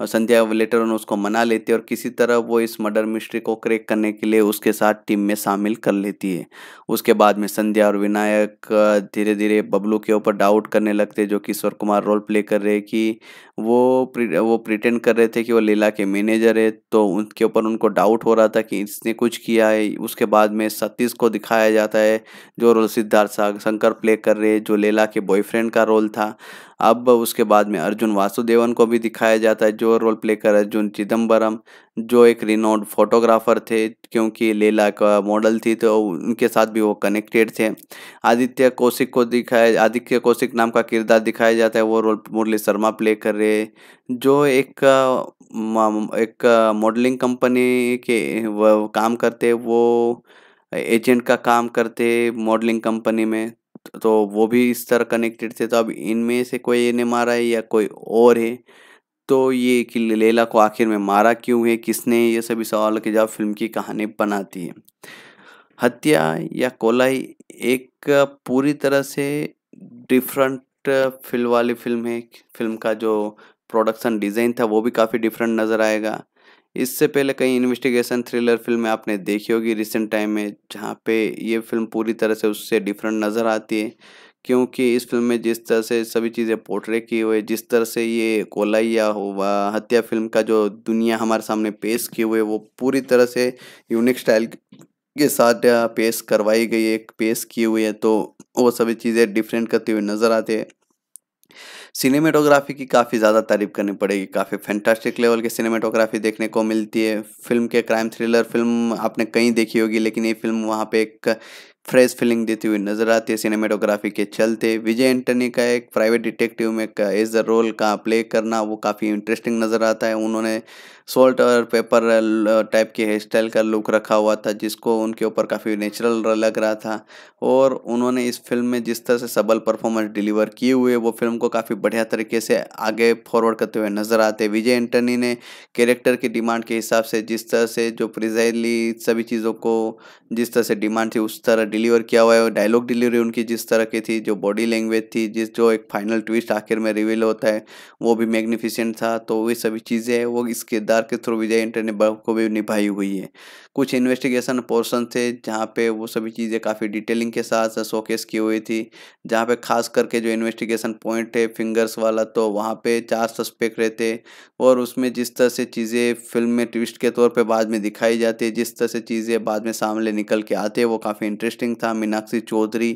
A: और संध्या लेटर ऑन उसको मना लेती है और किसी तरह वो इस मर्डर मिस्ट्री को क्रैक करने के लिए उसके साथ टीम में शामिल कर लेती है उसके बाद में संध्या और विनायक धीरे धीरे बबलू के ऊपर डाउट करने लगते जो किशोर कुमार रोल प्ले कर रहे कि वो वो प्रिटेंड कर रहे थे कि वो लीला के मैनेजर है तो उनके ऊपर उनको डाउट हो रहा था कि इसने कुछ किया है उसके बाद में सतीश को दिखाया जाता है जो रोल सिद्धार्थ शंकर प्ले कर रहे जो लीला के बॉयफ्रेंड का रोल था अब उसके बाद में अर्जुन वासुदेवन को भी दिखाया जाता है जो रोल प्ले कर अर्जुन चिदम्बरम जो एक रिनोड फोटोग्राफर थे क्योंकि लेला का मॉडल थी तो उनके साथ भी वो कनेक्टेड थे आदित्य कौशिक को दिखाया आदित्य कौशिक नाम का किरदार दिखाया जाता है वो रोल मुरली शर्मा प्ले कर रहे जो एक एक मॉडलिंग कंपनी के काम करते वो एजेंट का काम करते मॉडलिंग कंपनी में तो वो भी इस तरह कनेक्टेड थे तो अब इनमें से कोई ने मारा है या कोई और है तो ये कि लेला को आखिर में मारा क्यों है किसने ये सभी सवाल के जवाब फिल्म की कहानी बनाती है हत्या या कोलाई एक पूरी तरह से डिफरेंट फिल्म वाली फिल्म है फिल्म का जो प्रोडक्शन डिज़ाइन था वो भी काफ़ी डिफरेंट नज़र आएगा इससे पहले कई इन्वेस्टिगेशन थ्रिलर फिल्में आपने देखी होगी रिसेंट टाइम में जहाँ पे ये फिल्म पूरी तरह से उससे डिफरेंट नज़र आती है क्योंकि इस फिल्म में जिस तरह से सभी चीज़ें पोर्ट्रे की हुई जिस तरह से ये कोलैया हुआ हत्या फिल्म का जो दुनिया हमारे सामने पेश की हुई वो पूरी तरह से यूनिक स्टाइल के साथ पेश करवाई गई है पेश की हुई है तो वो सभी चीज़ें डिफरेंट करती हुई नज़र आते हैं सिनेमेटोग्राफी की काफ़ी ज़्यादा तारीफ करनी पड़ेगी काफ़ी फैंटास्टिक लेवल की सिनेमेटोग्राफी देखने को मिलती है फिल्म के क्राइम थ्रिलर फिल्म आपने कहीं देखी होगी लेकिन ये फिल्म वहाँ पे एक फ्रेश फीलिंग देती हुई नजर आती है सिनेमेटोग्राफी के चलते विजय एंटनी का एक प्राइवेट डिटेक्टिव में एज अ रोल का प्ले करना वो काफ़ी इंटरेस्टिंग नज़र आता है उन्होंने सॉल्ट और पेपर टाइप के हेयर स्टाइल का लुक रखा हुआ था जिसको उनके ऊपर काफ़ी नेचुरल लग रहा था और उन्होंने इस फिल्म में जिस तरह से सबल परफॉर्मेंस डिलीवर किए हुए वो फिल्म को काफ़ी बढ़िया तरीके से आगे फॉरवर्ड करते हुए नजर आते विजय एंटनी ने कैरेक्टर की डिमांड के हिसाब से जिस तरह से जो प्रिजाइली सभी चीज़ों को जिस तरह से डिमांड थी उस तरह डिलीवर किया हुआ है डायलॉग डिलीवरी उनकी जिस तरह की थी जो बॉडी लैंग्वेज थी जिस जो एक फाइनल ट्विस्ट आखिर में रिवील होता है वो भी मैग्निफिशेंट था तो वे सभी चीज़ें वो इस किरदार सरकार के थ्रू विजय इंटरनेट को भी निभाई हुई है कुछ इन्वेस्टिगेशन पोर्सन थे जहाँ पे वो सभी चीज़ें काफ़ी डिटेलिंग के साथ शोकेस की हुई थी जहाँ पे खास करके जो इन्वेस्टिगेशन पॉइंट है फिंगर्स वाला तो वहाँ पे चार सस्पेक्ट रहते और उसमें जिस तरह से चीज़ें फिल्म में ट्विस्ट के तौर पर बाद में दिखाई जाती है जिस तरह से चीज़ें बाद में सामने निकल के आते वो काफ़ी इंटरेस्टिंग था मीनाक्षी चौधरी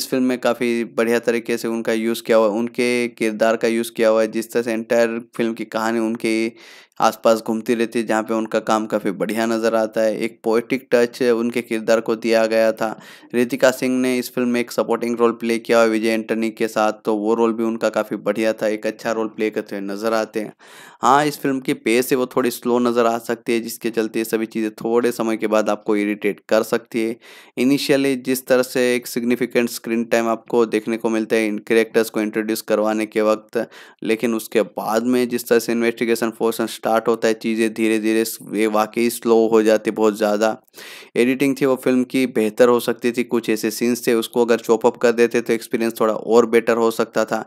A: इस फिल्म में काफ़ी बढ़िया तरीके से उनका यूज़ किया हुआ उनके किरदार का यूज़ किया हुआ है जिस तरह से एंटायर फिल्म की कहानी उनके आसपास घूमती रहती है जहाँ पे उनका काम काफ़ी बढ़िया नज़र आता है एक पोइटिक टच उनके किरदार को दिया गया था रितिका सिंह ने इस फिल्म में एक सपोर्टिंग रोल प्ले किया हुआ विजय एंटनी के साथ तो वो रोल भी उनका काफ़ी बढ़िया था एक अच्छा रोल प्ले करते हुए नज़र आते हैं हाँ इस फिल्म की पेस से वो थोड़ी स्लो नज़र आ सकती है जिसके चलते सभी चीज़ें थोड़े समय के बाद आपको इरीटेट कर सकती है इनिशियली जिस तरह से एक सिग्निफिकेंट स्क्रीन टाइम आपको देखने को मिलता है इन करेक्टर्स को इंट्रोड्यूस करवाने के वक्त लेकिन उसके बाद में जिस तरह से इन्वेस्टिगेशन फोर्स स्टार्ट होता है चीज़ें धीरे धीरे वे वाकई स्लो हो जाती बहुत ज़्यादा एडिटिंग थी वो फिल्म की बेहतर हो सकती थी कुछ ऐसे सीन्स थे उसको अगर चॉपअप कर देते तो एक्सपीरियंस थोड़ा और बेटर हो सकता था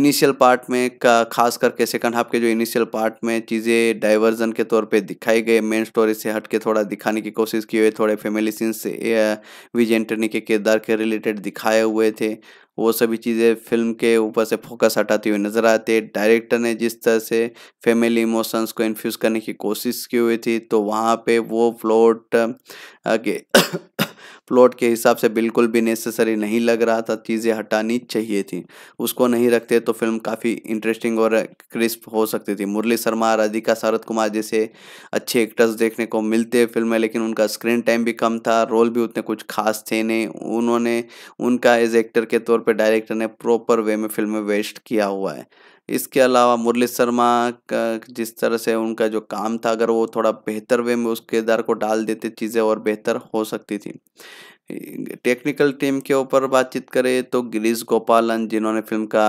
A: इनिशियल पार्ट में का खास करके सेकंड हाफ के जो इनिशियल पार्ट में चीज़ें डाइवर्जन के तौर पे दिखाई गए मेन स्टोरी से हट के थोड़ा दिखाने की कोशिश की हुई थोड़े फैमिली सीन्स से विजय एंटनी के किरदार के रिलेटेड दिखाए हुए थे वो सभी चीज़ें फिल्म के ऊपर से फोकस हटाती हुई नज़र आती है डायरेक्टर ने जिस तरह से फैमिली इमोशंस को इन्फ्यूज़ करने की कोशिश की हुई थी तो वहाँ पे वो फ्लोट आगे प्लॉट के हिसाब से बिल्कुल भी नेसेसरी नहीं लग रहा था चीज़ें हटानी चाहिए थी उसको नहीं रखते तो फिल्म काफ़ी इंटरेस्टिंग और क्रिस्प हो सकती थी मुरली शर्मा राधिका शरद कुमार जैसे अच्छे एक्टर्स देखने को मिलते फिल्म में लेकिन उनका स्क्रीन टाइम भी कम था रोल भी उतने कुछ खास थे नहीं उन्होंने उनका एज एक्टर के तौर पर डायरेक्टर ने प्रॉपर वे में फिल्म में वेस्ट किया हुआ है इसके अलावा मुरली शर्मा का जिस तरह से उनका जो काम था अगर वो थोड़ा बेहतर वे में उस किरदार को डाल देते चीज़ें और बेहतर हो सकती थी टेक्निकल टीम के ऊपर बातचीत करें तो गिरीश गोपालन जिन्होंने फिल्म का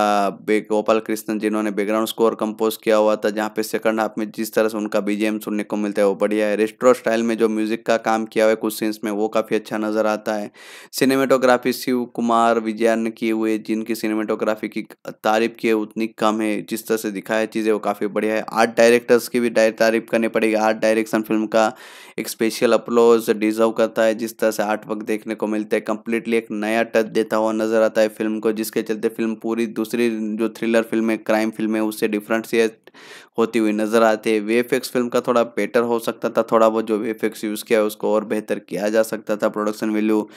A: बे गोपाल कृष्णन जिन्होंने बैकग्राउंड स्कोर कंपोज किया हुआ था जहाँ पे सेकंड हाफ में जिस तरह से उनका बीजेम सुनने को मिलता है वो बढ़िया है रेस्ट्रो स्टाइल में जो म्यूजिक का काम किया हुआ है कुछ सीन्स में वो काफ़ी अच्छा नज़र आता है सिनेमेटोग्राफी शिव कुमार विजया ने किए हुए जिनकी सिनेमेटोग्राफी की तारीफ की है उतनी कम है जिस तरह से दिखाया चीज़ें वो काफ़ी बढ़िया है आर्ट डायरेक्टर्स की भी तारीफ करनी पड़ेगी आर्ट डायरेक्शन फिल्म का एक स्पेशल अपलोज डिजर्व करता है जिस तरह से आर्ट वर्क देख देखने को मिलता है कम्प्लीटली एक नया टच देता हुआ नजर आता है फिल्म को जिसके चलते फिल्म पूरी दूसरी जो थ्रिलर फिल्म है क्राइम फिल्म है उससे डिफरेंट है होती हुई नज़र आती है वी फिल्म का थोड़ा बेटर हो सकता था थोड़ा बहुत जो एक्स यूज़ किया है उसको और बेहतर किया जा सकता था प्रोडक्शन वैल्यू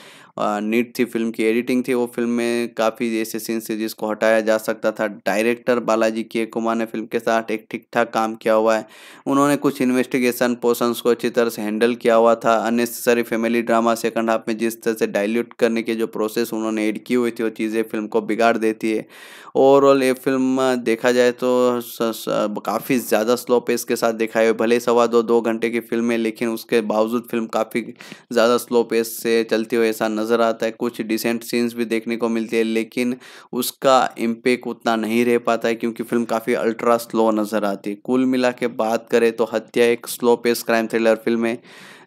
A: नीट थी फिल्म की एडिटिंग थी वो फिल्म में काफ़ी ऐसे सीन्स थे जिसको हटाया जा सकता था डायरेक्टर बालाजी के कुमार ने फिल्म के साथ एक ठीक ठाक काम किया हुआ है उन्होंने कुछ इन्वेस्टिगेशन पोर्सन्स को अच्छी तरह से हैंडल किया हुआ था unnecessary family drama second half में जिस तरह से डायल्यूट करने की जो प्रोसेस उन्होंने एड की हुई थी वो चीज़ें फिल्म को बिगाड़ देती है ओवरऑल ये फिल्म देखा जाए तो मतलब काफ़ी ज़्यादा स्लो पेस के साथ दिखाई भले सवा दो दो घंटे की फिल्म है लेकिन उसके बावजूद फिल्म काफ़ी ज़्यादा स्लो पेस से चलती हुई ऐसा नज़र आता है कुछ डिसेंट सीन्स भी देखने को मिलती है लेकिन उसका इम्पेक्ट उतना नहीं रह पाता है क्योंकि फिल्म काफ़ी अल्ट्रा स्लो नज़र आती है कुल मिला के बात करें तो हत्या एक slow pace crime thriller film है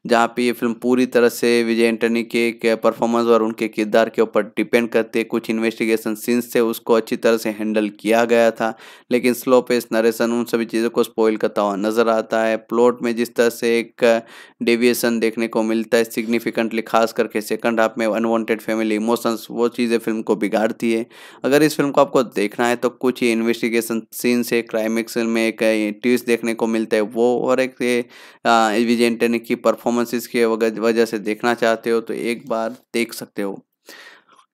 A: जहाँ पे ये फिल्म पूरी तरह से विजय एंटनी के परफॉर्मेंस और उनके किरदार के ऊपर डिपेंड करते कुछ इन्वेस्टिगेशन सीन्स थे उसको अच्छी तरह से हैंडल किया गया था लेकिन स्लो पेस नरेशन उन सभी चीज़ों को स्पॉइल करता हुआ नजर आता है प्लॉट में जिस तरह से एक डेविएशन uh, देखने को मिलता है सिग्निफिकेंटली खास करके सेकंड हाफ में अनवांटेड फैमिली इमोशंस वो चीज़ें फिल्म को बिगाड़ती है अगर इस फिल्म को आपको देखना है तो कुछ ही इन्वेस्टिगेशन सीन्स है क्राइमिक्स में एक ट्विस्ट uh, देखने को मिलता है वो और एक uh, विजय एंटनी की परफॉर्म परफॉर्मेंसेस की वजह से देखना चाहते हो तो एक बार देख सकते हो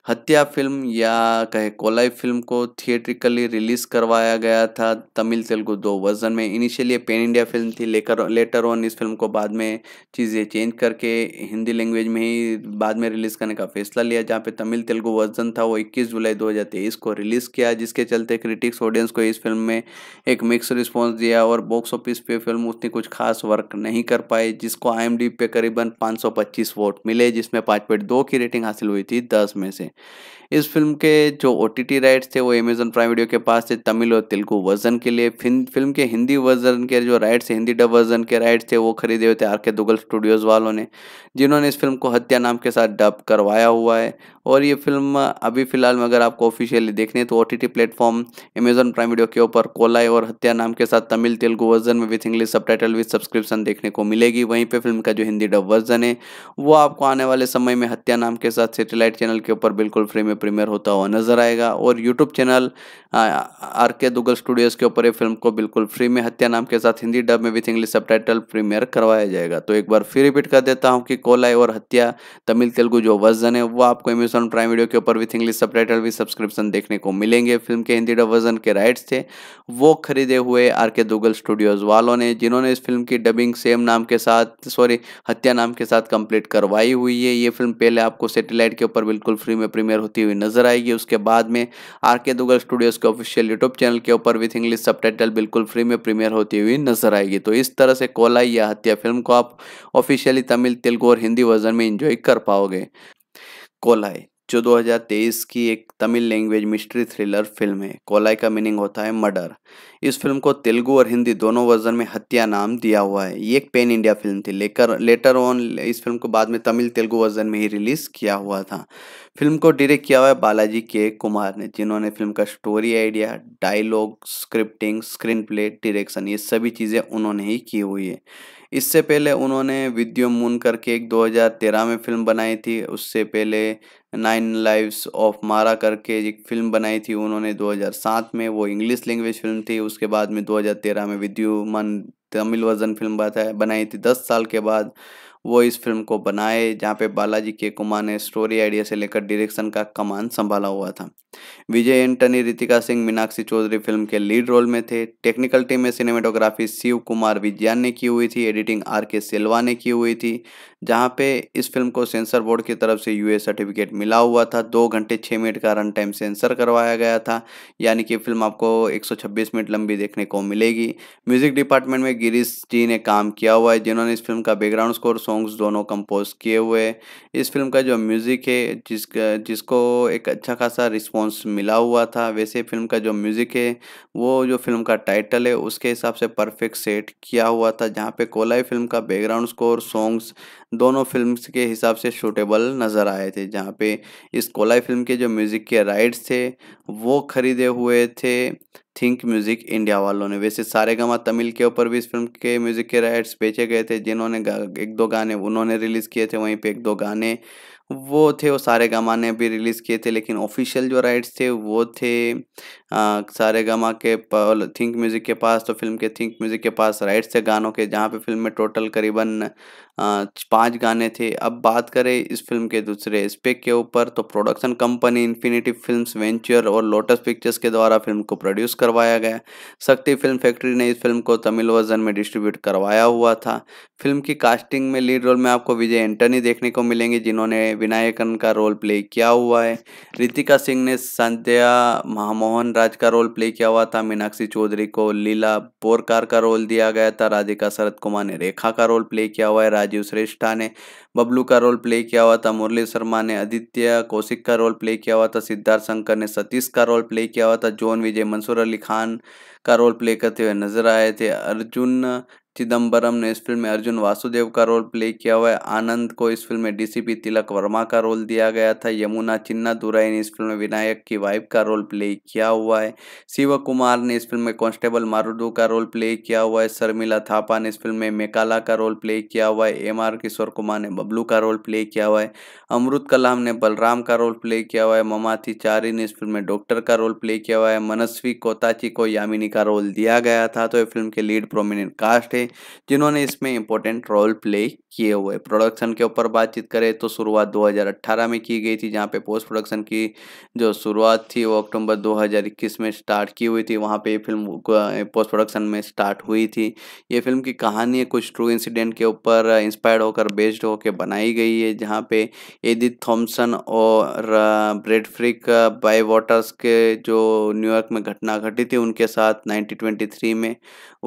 A: हत्या फिल्म या कहे कोलाई फिल्म को थिएट्रिकली रिलीज करवाया गया था तमिल तेलुगु दो वर्जन में इनिशियली पेन इंडिया फिल्म थी लेकर लेटर ऑन इस फिल्म को बाद में चीज़ें चेंज करके हिंदी लैंग्वेज में ही बाद में रिलीज़ करने का फैसला लिया जहाँ पे तमिल तेलुगु वर्जन था वो 21 जुलाई 2023 को रिलीज़ किया जिसके चलते क्रिटिक्स ऑडियंस को इस फिल्म में एक मिक्स रिस्पॉन्स दिया और बॉक्स ऑफिस पे फिल्म उतनी कुछ खास वर्क नहीं कर पाई जिसको आई पे करीबन पाँच वोट मिले जिसमें दो की रेटिंग हासिल हुई थी दस में से इस फिल्म के जो ओ टी राइट्स थे वो अमेजन प्राइम वीडियो के पास थे तमिल और तेलुगु वर्जन के लिए फिल्म के हिंदी वर्जन के जो राइट्स हिंदी डब वर्जन के राइट्स थे वो खरीदे हुए थे आर के दुगल स्टूडियोज़ वालों ने जिन्होंने इस फिल्म को हत्या नाम के साथ डब करवाया हुआ है और ये फिल्म अभी फिलहाल में अगर आपको ऑफिशियली देखनी है तो O T T platform Amazon Prime video के ऊपर कोलाई और हत्या नाम के साथ तमिल तेलुगु वर्जन में with English subtitle with subscription देखने को मिलेगी वहीं पर फिल्म का जो हिंदी डब वर्जन है वो आपको आने वाले समय में हत्या नाम के साथ सेटेलाइट चैनल के ऊपर बिल्कुल बिल्कुल फ्री में प्रीमियर होता हुआ नजर आएगा और YouTube channel are K Duggal Studios के ऊपर ये फिल्म को बिल्कुल फ्री में हत्या नाम के साथ हिंदी डब में विथ इंग्लिश सब प्रीमियर करवाया जाएगा तो एक बार फिर रिपीट कर देता हूँ कि कोलाय और हत्या तमिल तेलुगु जो वर्जन है वो आपको अमेजोन प्राइम वीडियो के ऊपर विथ इंग्लिश सब भी सब्सक्रिप्शन देखने को मिलेंगे फिल्म के हिंदी डब वर्जन के राइट्स थे वो खरीदे हुए आर के दुगल स्टूडियोज़ वालों ने जिन्होंने इस फिल्म की डबिंग सेम नाम के साथ सॉरी हत्या नाम के साथ कंप्लीट करवाई हुई है ये फिल्म पहले आपको सेटेलाइट के ऊपर बिल्कुल फ्री में प्रीमियर होती हुई नजर आएगी उसके बाद में आर के दुगल स्टूडियोज के ऑफिशियल यूट्यूब चैनल के ऊपर विथ इंग्लिश सब बिल्कुल फ्री में प्रीमियर होती हुई नजर आएगी तो इस तरह से कोलाई या हत्या फिल्म को आप ऑफिशियली तमिल तेलुगु और हिंदी वर्जन में इंजॉय कर पाओगे कोलाई जो 2023 की एक Tamil language mystery thriller film है कोलाई का मीनिंग होता है मर्डर इस फिल्म को तेलुगु और हिंदी दोनों वर्जन में हत्या नाम दिया हुआ है ये एक पेन इंडिया फिल्म थी लेकर लेटर ऑन इस फिल्म को बाद में तमिल तेलुगु वर्जन में ही रिलीज़ किया हुआ था फिल्म को डायरेक्ट किया हुआ है बालाजी के कुमार ने जिन्होंने फिल्म का story idea dialogue scripting screen play direction ये सभी चीज़ें उन्होंने ही की हुई है इससे पहले उन्होंने विद्यो मून करके एक 2013 में फिल्म बनाई थी उससे पहले नाइन लाइव्स ऑफ मारा करके एक फिल्म बनाई थी उन्होंने 2007 में वो इंग्लिश लैंग्वेज फिल्म थी उसके बाद में 2013 में विद्युमन तमिल वर्जन फिल्म बनाई थी दस साल के बाद वो इस फिल्म को बनाए जहाँ पे बालाजी के कुमार ने स्टोरी आइडिया से लेकर डायरेक्शन का कमान संभाला हुआ था विजय एंटनी रितिका सिंह मीनाक्षी चौधरी फिल्म के लीड रोल में थे टेक्निकल टीम में सिनेमेटोग्राफी शिव कुमार विज्ञान ने की हुई थी एडिटिंग आर के सिल्वा ने की हुई थी जहाँ पे इस फिल्म को सेंसर बोर्ड की तरफ से यूए सर्टिफिकेट मिला हुआ था दो घंटे छः मिनट का रन टाइम सेंसर करवाया गया था यानी कि फिल्म आपको एक मिनट लंबी देखने को मिलेगी म्यूजिक डिपार्टमेंट में गिरीश जी ने काम किया हुआ है जिन्होंने इस फिल्म का बैकग्राउंड स्कोर सॉन्ग सॉन्ग्स दोनों कंपोज किए हुए इस फिल्म का जो म्यूज़िक है जिस जिसको एक अच्छा खासा रिस्पॉन्स मिला हुआ था वैसे फिल्म का जो म्यूज़िक है वो जो फिल्म का टाइटल है उसके हिसाब से परफेक्ट सेट किया हुआ था जहाँ पे कोलाई फिल्म का बैकग्राउंड स्कोर सॉन्ग्स दोनों फिल्म के हिसाब से शूटेबल नज़र आए थे जहाँ पे इस कोलाई फिल्म के जो म्यूज़िक के राइट्स थे वो खरीदे हुए थे थिंक म्यूजिक इंडिया वालों ने वैसे सारे गमा तमिल के ऊपर भी इस फिल्म के म्यूजिक के राइट्स बेचे गए थे जिन्होंने एक दो गाने उन्होंने रिलीज़ किए थे वहीं पे एक दो गाने वो थे वो सारे गमा ने भी रिलीज़ किए थे लेकिन ऑफिशियल जो राइट्स थे वो थे आ, सारे गमा के थिंक म्यूज़िक के पास तो फिल्म के थिंक म्यूज़िक के पास राइट्स थे गानों के जहाँ पे फिल्म में टोटल करीबन पांच गाने थे अब बात करें इस फिल्म के दूसरे एस्पेक्ट के ऊपर तो production company infinity films venture और लोटस पिक्चर्स के द्वारा फिल्म को प्रोड्यूस करवाया गया शक्ति फिल्म फैक्ट्री ने इस फिल्म को तमिल वर्जन में डिस्ट्रीब्यूट करवाया हुआ था फिल्म की कास्टिंग में लीड रोल में आपको विजय एंटनी देखने को मिलेंगे जिन्होंने विनायकन का रोल प्ले किया हुआ है रितिका सिंह ने संध्या महामोहन राज का रोल प्ले किया हुआ था मीनाक्षी चौधरी को लीला बोरकार का रोल दिया गया था राधिका शरद कुमार ने रेखा का रोल प्ले किया हुआ है राजीव श्रेष्ठा ने बबलू का रोल प्ले किया हुआ था मुरली शर्मा ने आदित्य कौशिक का रोल प्ले किया हुआ था सिद्धार्थ शंकर ने सतीश का रोल प्ले किया हुआ था जॉन विजय मंसूर अली खान का रोल प्ले करते हुए नजर आए थे अर्जुन चिदम्बरम ने इस फिल्म में अर्जुन वासुदेव का रोल प्ले किया हुआ है आनंद को इस फिल्म में डीसीपी तिलक वर्मा का रोल दिया गया था यमुना चिन्ना दुराई ने इस फिल्म में विनायक की वाइफ का रोल प्ले किया हुआ है शिव कुमार ने इस फिल्म में कांस्टेबल मारुडू का रोल प्ले किया हुआ है शर्मिला थापा ने इस फिल्म में मेकाला का रोल प्ले किया हुआ है एम आर किशोर कुमार ने बबलू का रोल प्ले किया हुआ है अमृत कलाम ने बलराम का रोल प्ले किया हुआ है ममाथी चारी ने इस फिल्म में डॉक्टर का रोल प्ले किया हुआ है मनस्वी कोताची को यामिनी का रोल दिया गया था तो ये फिल्म के लीड प्रोमिनेंट कास्ट है जिन्होंने इसमें इंपॉर्टेंट रोल प्ले किए हुए प्रोडक्शन के ऊपर बातचीत करें तो शुरुआत 2018 में की गई थी जहाँ पे पोस्ट प्रोडक्शन की जो शुरुआत थी वो अक्टूबर 2021 में स्टार्ट की हुई थी वहाँ पे ये फिल्म पोस्ट प्रोडक्शन में स्टार्ट हुई थी ये फिल्म की कहानी कुछ ट्रू इंसिडेंट के ऊपर इंस्पायर्ड होकर बेस्ड होकर बनाई गई है जहाँ पे एदित थॉम्सन और ब्रेडफ्रिक बाई वाटर्स के जो न्यूयॉर्क में घटना घटी थी उनके साथ नाइनटीन में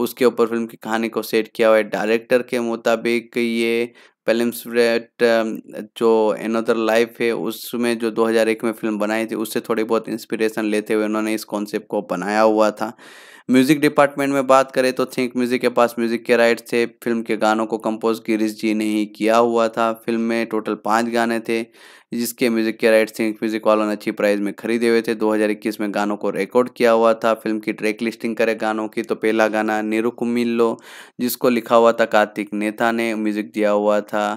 A: उसके ऊपर फिल्म की कहानी को सेट किया हुआ है डायरेक्टर के मुताबिक ये है जो एनदर लाइफ है उसमें जो 2001 में फिल्म बनाई थी उससे थोड़ी बहुत इंस्पिरेशन लेते हुए उन्होंने इस कॉन्सेप्ट को बनाया हुआ था म्यूजिक डिपार्टमेंट में बात करें तो थिंक म्यूजिक के पास म्यूजिक के राइट्स थे फिल्म के गानों को कंपोज गिरीश जी ने ही किया हुआ था फिल्म में टोटल पाँच गाने थे जिसके म्यूजिक के राइट थिंक म्यूजिक वालों ने अच्छी प्राइस में खरीदे हुए थे 2021 में गानों को रिकॉर्ड किया हुआ था फिल्म की ट्रैक लिस्टिंग करे गानों की तो पहला गाना निरुकुमिल्लो जिसको लिखा हुआ था कार्तिक नेता ने म्यूजिक दिया हुआ था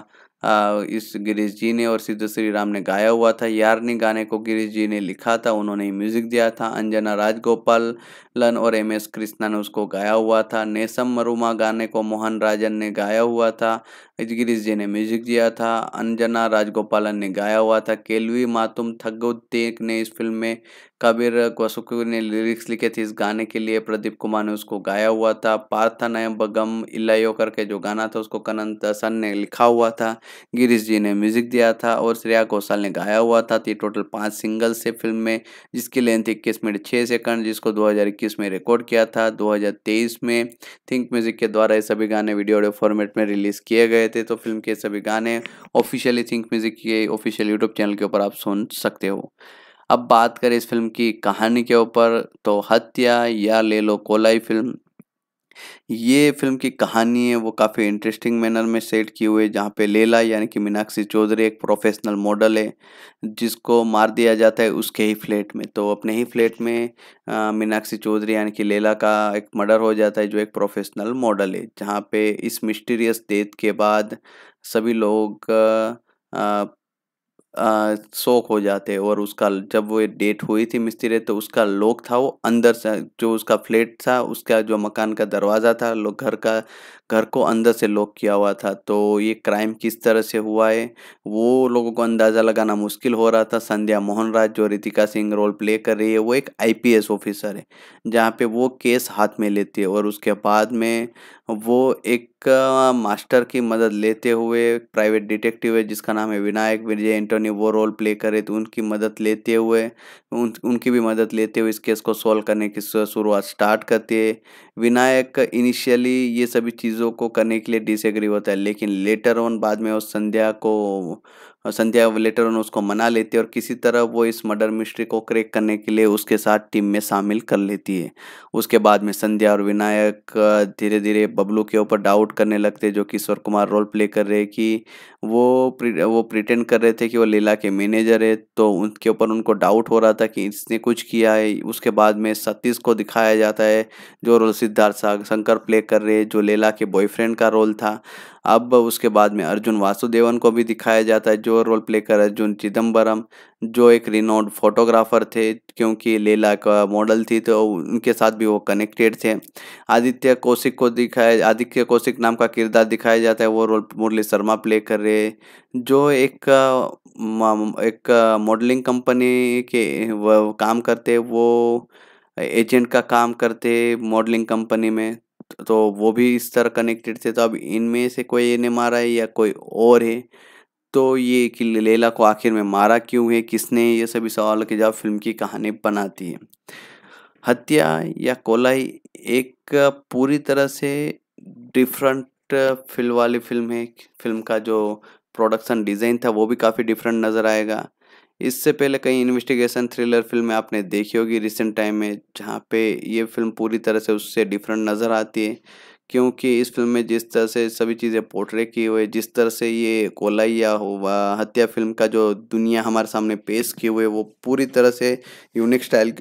A: इस गिरीश जी ने और सिद्धू श्री राम ने गाया हुआ था यारनी गाने को गिरीश जी ने लिखा था उन्होंने म्यूजिक दिया था अंजना राजगोपाल लन और एम एस कृष्णा ने उसको गाया हुआ था नेसम मरुमा गाने को मोहन राजन ने गाया हुआ था गिरीश जी ने म्यूजिक दिया था अंजना राजगोपालन ने गाया हुआ था केलवी मातुम थगुत्तेक ने इस फिल्म में कबीर कौसुकी ने लिरिक्स लिखे थे इस गाने के लिए प्रदीप कुमार ने उसको गाया हुआ था पार्थनयम बगम इलायो करके जो गाना था उसको कनन सन ने लिखा हुआ था गिरीश जी ने म्यूजिक दिया था और श्रेया घोषाल ने गाया हुआ था ये टोटल पाँच सिंगल्स थे फिल्म में जिसकी लेंथ इक्कीस मिनट छः सेकंड जिसको दो में रिकॉर्ड किया था दो में थिंक म्यूजिक के द्वारा ये सभी गाने वीडियो ऑडियो फॉर्मेट में रिलीज किए गए थे तो फिल्म के सभी गाने ऑफिशियली थिंक म्यूजिक के ऑफिशियल यूट्यूब चैनल के ऊपर आप सुन सकते हो अब बात करें इस फिल्म की कहानी के ऊपर तो हत्या या ले लो कोलाई फिल्म ये फिल्म की कहानी है वो काफ़ी इंटरेस्टिंग मैनर में सेट की हुई है जहाँ पे लेला यानी कि मीनाक्षी चौधरी एक प्रोफेशनल मॉडल है जिसको मार दिया जाता है उसके ही फ्लैट में तो अपने ही फ्लैट में मीनाक्षी चौधरी यानी कि लेला का एक मर्डर हो जाता है जो एक प्रोफेशनल मॉडल है जहाँ पे इस मिस्टीरियस डेथ के बाद सभी लोग आ, शौक हो जाते और उसका जब वो डेट हुई थी मिस्त्री तो उसका लॉक था वो अंदर से जो उसका फ्लैट था उसका जो मकान का दरवाज़ा था घर का घर को अंदर से लॉक किया हुआ था तो ये क्राइम किस तरह से हुआ है वो लोगों को अंदाज़ा लगाना मुश्किल हो रहा था संध्या मोहन राज जो रितिका सिंह रोल प्ले कर रही है वो एक आईपीएस ऑफिसर है जहाँ पे वो केस हाथ में लेती है और उसके बाद में वो एक मास्टर की मदद लेते हुए प्राइवेट डिटेक्टिव है जिसका नाम है विनायक विजय एंटोनी वो रोल प्ले करे तो उनकी मदद लेते हुए उन उनकी भी मदद लेते हुए इस केस को सॉल्व करने की शुरुआत स्टार्ट करते है विनायक इनिशियली ये सभी चीज़ चीज़ों को करने के लिए डिसएग्री होता है लेकिन लेटर ऑन बाद में वो संध्या को और संध्या लेटर ऑन उसको मना लेती है और किसी तरह वो इस मर्डर मिस्ट्री को क्रैक करने के लिए उसके साथ टीम में शामिल कर लेती है उसके बाद में संध्या और विनायक धीरे धीरे बबलू के ऊपर डाउट करने लगते जो किशोर कुमार रोल प्ले कर रहे कि वो प्रि, वो प्रिटेंड कर रहे थे कि वो लीला के मैनेजर है तो उनके ऊपर उनको डाउट हो रहा था कि इसने कुछ किया है उसके बाद में सतीश को दिखाया जाता है जो रोल सिद्धार्थ शंकर प्ले कर रहे जो लीला के बॉयफ्रेंड का रोल था अब उसके बाद में अर्जुन वासुदेवन को भी दिखाया जाता है जो रोल प्ले कर अर्जुन चिदम्बरम जो एक रिनोड फोटोग्राफर थे क्योंकि लेला का मॉडल थी तो उनके साथ भी वो कनेक्टेड थे आदित्य कौशिक को दिखाया आदित्य कौशिक नाम का किरदार दिखाया जाता है वो रोल मुरली शर्मा प्ले कर रहे जो एक एक मॉडलिंग कंपनी के काम करते वो एजेंट का काम करते मॉडलिंग कंपनी में तो वो भी इस तरह कनेक्टेड थे तो अब इनमें से कोई इन्हें मारा है या कोई और है तो ये कि लेला को आखिर में मारा क्यों है किसने ये सभी सवालों के जवाब फिल्म की कहानी बनाती है हत्या या कोलाई एक पूरी तरह से डिफरेंट फिल्म वाली फिल्म है फिल्म का जो प्रोडक्शन डिज़ाइन था वो भी काफ़ी डिफरेंट नज़र आएगा इससे पहले कई इन्वेस्टिगेशन थ्रिलर फिल्में आपने देखी होगी रिसेंट टाइम में जहाँ पे ये फिल्म पूरी तरह से उससे डिफरेंट नज़र आती है क्योंकि इस फिल्म में जिस तरह से सभी चीज़ें पोर्ट्रे की हुई जिस तरह से ये कोलैया हुआ हत्या फिल्म का जो दुनिया हमारे सामने पेश की हुई वो पूरी तरह से यूनिक स्टाइल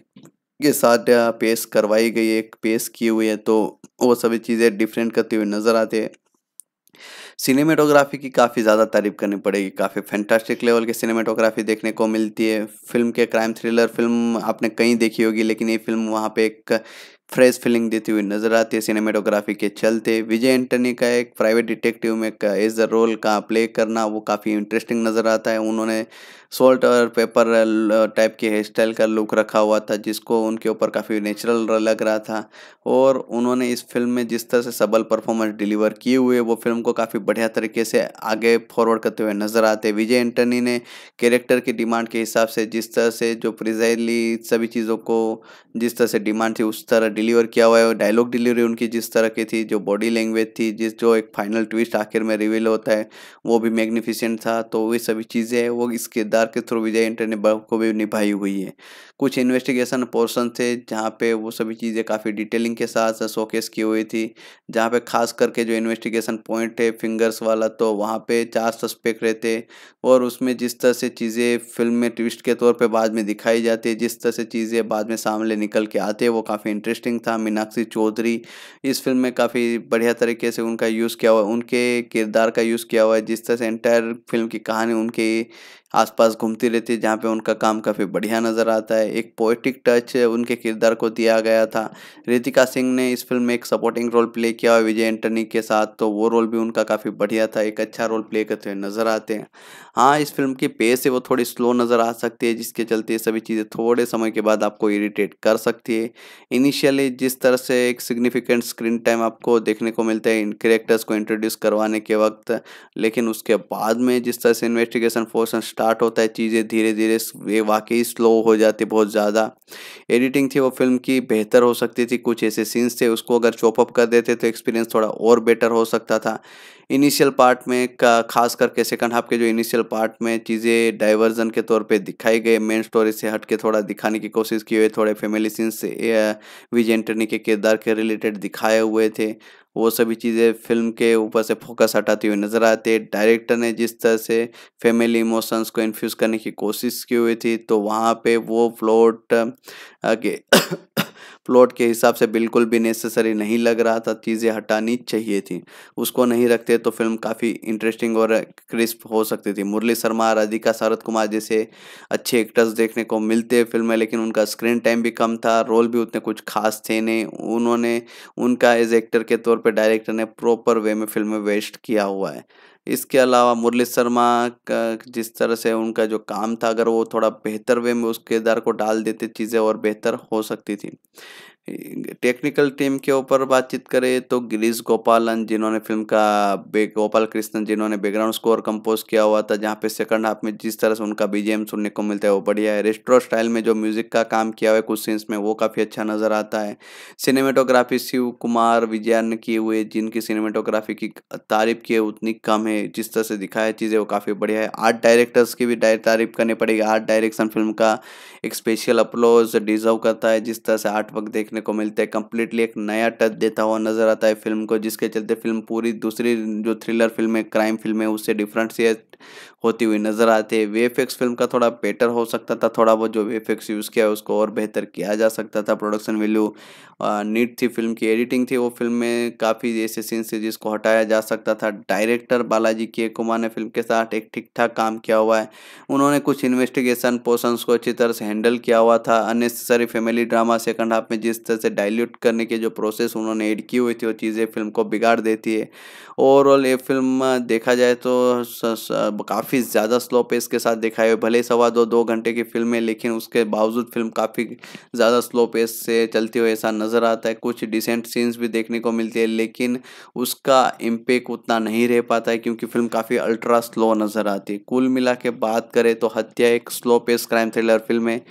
A: के साथ पेश करवाई गई है पेश की हुई है तो वो सभी चीज़ें डिफरेंट करती हुई नज़र आते हैं सिनेमेटोग्राफी की काफ़ी ज़्यादा तारीफ करनी पड़ेगी काफ़ी फैंटास्टिक लेवल की सिनेमेटोग्राफी देखने को मिलती है फिल्म के क्राइम थ्रिलर फिल्म आपने कहीं देखी होगी लेकिन ये फिल्म वहाँ पे एक फ्रेश फीलिंग देती हुई नजर आती है सिनेमेटोग्राफी के चलते विजय एंटनी का एक प्राइवेट डिटेक्टिव में एज अ रोल का प्ले करना वो काफ़ी इंटरेस्टिंग नज़र आता है उन्होंने सोल्ट और पेपर टाइप uh, के हेयर स्टाइल का लुक रखा हुआ था जिसको उनके ऊपर काफ़ी नेचुरल लग रहा था और उन्होंने इस फिल्म में जिस तरह से सबल परफॉर्मेंस डिलीवर किए हुए वो फिल्म को काफ़ी बढ़िया तरीके से आगे फॉरवर्ड करते हुए नजर आते विजय एंटनी ने कैरेक्टर की डिमांड के हिसाब से जिस तरह से जो प्रिजाइली सभी चीज़ों को जिस तरह से डिमांड थी उस तरह डिलीवर किया हुआ है और डायलॉग डिलीवरी उनकी जिस तरह की थी जो बॉडी लैंग्वेज थी जिस जो एक फाइनल ट्विस्ट आखिर में रिवील होता है वो भी मैग्निफिशेंट था तो वे सभी चीज़ें वो इस किरदार सरकार के थ्रू विजय इंटर ने को भी निभाई हुई है कुछ इन्वेस्टिगेशन पोर्सन थे जहाँ पे वो सभी चीज़ें काफ़ी डिटेलिंग के साथ शोकेस की हुई थी जहाँ पे खास करके जो इन्वेस्टिगेशन पॉइंट है फिंगर्स वाला तो वहाँ पे चार सस्पेक्ट रहते और उसमें जिस तरह से चीज़ें फिल्म में ट्विस्ट के तौर पर बाद में दिखाई जाती है जिस तरह से चीज़ें बाद में सामने निकल के आते वो काफ़ी इंटरेस्टिंग था मीनाक्षी चौधरी इस फिल्म में काफ़ी बढ़िया तरीके से उनका यूज़ किया हुआ उनके किरदार का यूज़ किया हुआ है जिस तरह से एंटायर फिल्म की कहानी उनके आसपास घूमती रहती है जहाँ पे उनका काम काफ़ी बढ़िया नज़र आता है एक पोइटिक टच उनके किरदार को दिया गया था रितिका सिंह ने इस फिल्म में एक सपोर्टिंग रोल प्ले किया हुआ विजय एंटनी के साथ तो वो रोल भी उनका काफ़ी बढ़िया था एक अच्छा रोल प्ले करते हुए नज़र आते हैं हाँ इस फिल्म की पेस से वो थोड़ी स्लो नज़र आ सकती है जिसके चलते सभी चीज़ें थोड़े समय के बाद आपको इरीटेट कर सकती है इनिशियली जिस तरह से एक सिग्निफिकेंट स्क्रीन टाइम आपको देखने को मिलता है इन करेक्टर्स को इंट्रोड्यूस करवाने के वक्त लेकिन उसके बाद में जिस तरह से इन्वेस्टिगेशन फोर्स स्टार्ट स्टार्ट होता है चीज़ें धीरे धीरे वे वाकई स्लो हो जाती बहुत ज़्यादा एडिटिंग थी वो फिल्म की बेहतर हो सकती थी कुछ ऐसे सीन्स थे उसको अगर चॉपअप कर देते तो एक्सपीरियंस थोड़ा और बेटर हो सकता था इनिशियल पार्ट में खास करके सेकंड हाफ के जो इनिशियल पार्ट में चीज़ें डाइवर्जन के तौर पे दिखाई गए मेन स्टोरी से हट के थोड़ा दिखाने की कोशिश की हुई थोड़े फैमिली सीन्स से विजय एंटनी के किरदार के रिलेटेड दिखाए हुए थे वो सभी चीज़ें फिल्म के ऊपर से फोकस हटाती हुई नज़र आती है डायरेक्टर ने जिस तरह से फैमिली इमोशंस को इन्फ्यूज़ करने की कोशिश की हुई थी तो वहाँ पे वो फ्लोट के प्लॉट के हिसाब से बिल्कुल भी नेसेसरी नहीं लग रहा था चीज़ें हटानी चाहिए थी उसको नहीं रखते तो फिल्म काफ़ी इंटरेस्टिंग और क्रिस्प हो सकती थी मुरली शर्मा राधिका शरद कुमार जैसे अच्छे एक्टर्स देखने को मिलते फिल्म में लेकिन उनका स्क्रीन टाइम भी कम था रोल भी उतने कुछ खास थे नहीं उन्होंने उनका एज एक्टर के तौर पर डायरेक्टर ने प्रॉपर वे में फिल्म वेस्ट किया हुआ है इसके अलावा मुरली शर्मा का जिस तरह से उनका जो काम था अगर वो थोड़ा बेहतर वे में उस किरदार को डाल देते चीज़ें और बेहतर हो सकती थी टेक्निकल टीम के ऊपर बातचीत करें तो गिरीश गोपालन जिन्होंने फिल्म का बे गोपाल कृष्णन जिन्होंने बैकग्राउंड स्कोर कंपोज किया हुआ था जहाँ पे सेकंड हाफ में जिस तरह से उनका बीजेम सुनने को मिलता है वो बढ़िया है रेस्ट्रो स्टाइल में जो म्यूजिक का काम किया हुआ है कुछ सीन्स में वो काफ़ी अच्छा नज़र आता है सिनेमेटोग्राफी शिव कुमार विजय ने किए हुए जिनकी सिनेमेटोग्राफी की तारीफ की है उतनी कम है जिस तरह से दिखाया चीज़ें वो काफ़ी बढ़िया है आर्ट डायरेक्टर्स की भी तारीफ करनी पड़ेगी आर्ट डायरेक्शन फिल्म का एक स्पेशल अप्लोज डिजर्व करता है जिस तरह से आर्ट वर्क देखने देखने को मिलता है कम्प्लीटली एक नया टच देता हुआ नजर आता है फिल्म को जिसके चलते फिल्म पूरी दूसरी जो थ्रिलर फिल्म है क्राइम फिल्म है उससे डिफरेंट है होती हुई नजर आती है वीएफएक्स फिल्म का थोड़ा बेटर हो सकता था थोड़ा बहुत जो वीएफएक्स यूज़ किया है उसको और बेहतर किया जा सकता था प्रोडक्शन वैल्यू नीट थी फिल्म की एडिटिंग थी वो फिल्म में काफ़ी ऐसे सीन्स थे जिसको हटाया जा सकता था डायरेक्टर बालाजी के कुमार ने फिल्म के साथ एक ठीक ठाक काम किया हुआ है उन्होंने कुछ इन्वेस्टिगेशन पोर्सन को अच्छी तरह से हैंडल किया हुआ था unnecessary family drama second half में जिस तरह से डायल्यूट करने के जो प्रोसेस उन्होंने एड की हुई थी वो चीज़ें फिल्म को बिगाड़ देती है ओवरऑल ये फिल्म देखा जाए तो काफ़ी ज़्यादा स्लो पेस के साथ दिखाई हुई भले सवा दो दो घंटे की फिल्म है लेकिन उसके बावजूद फिल्म काफ़ी ज़्यादा स्लो पेस से चलती हुई ऐसा नज़र आता है कुछ डिसेंट सीन्स भी देखने को मिलती है लेकिन उसका इम्पेक्ट उतना नहीं रह पाता है क्योंकि फिल्म काफ़ी अल्ट्रा स्लो नज़र आती है कुल मिला के बात करें तो हत्या एक slow pace crime thriller film है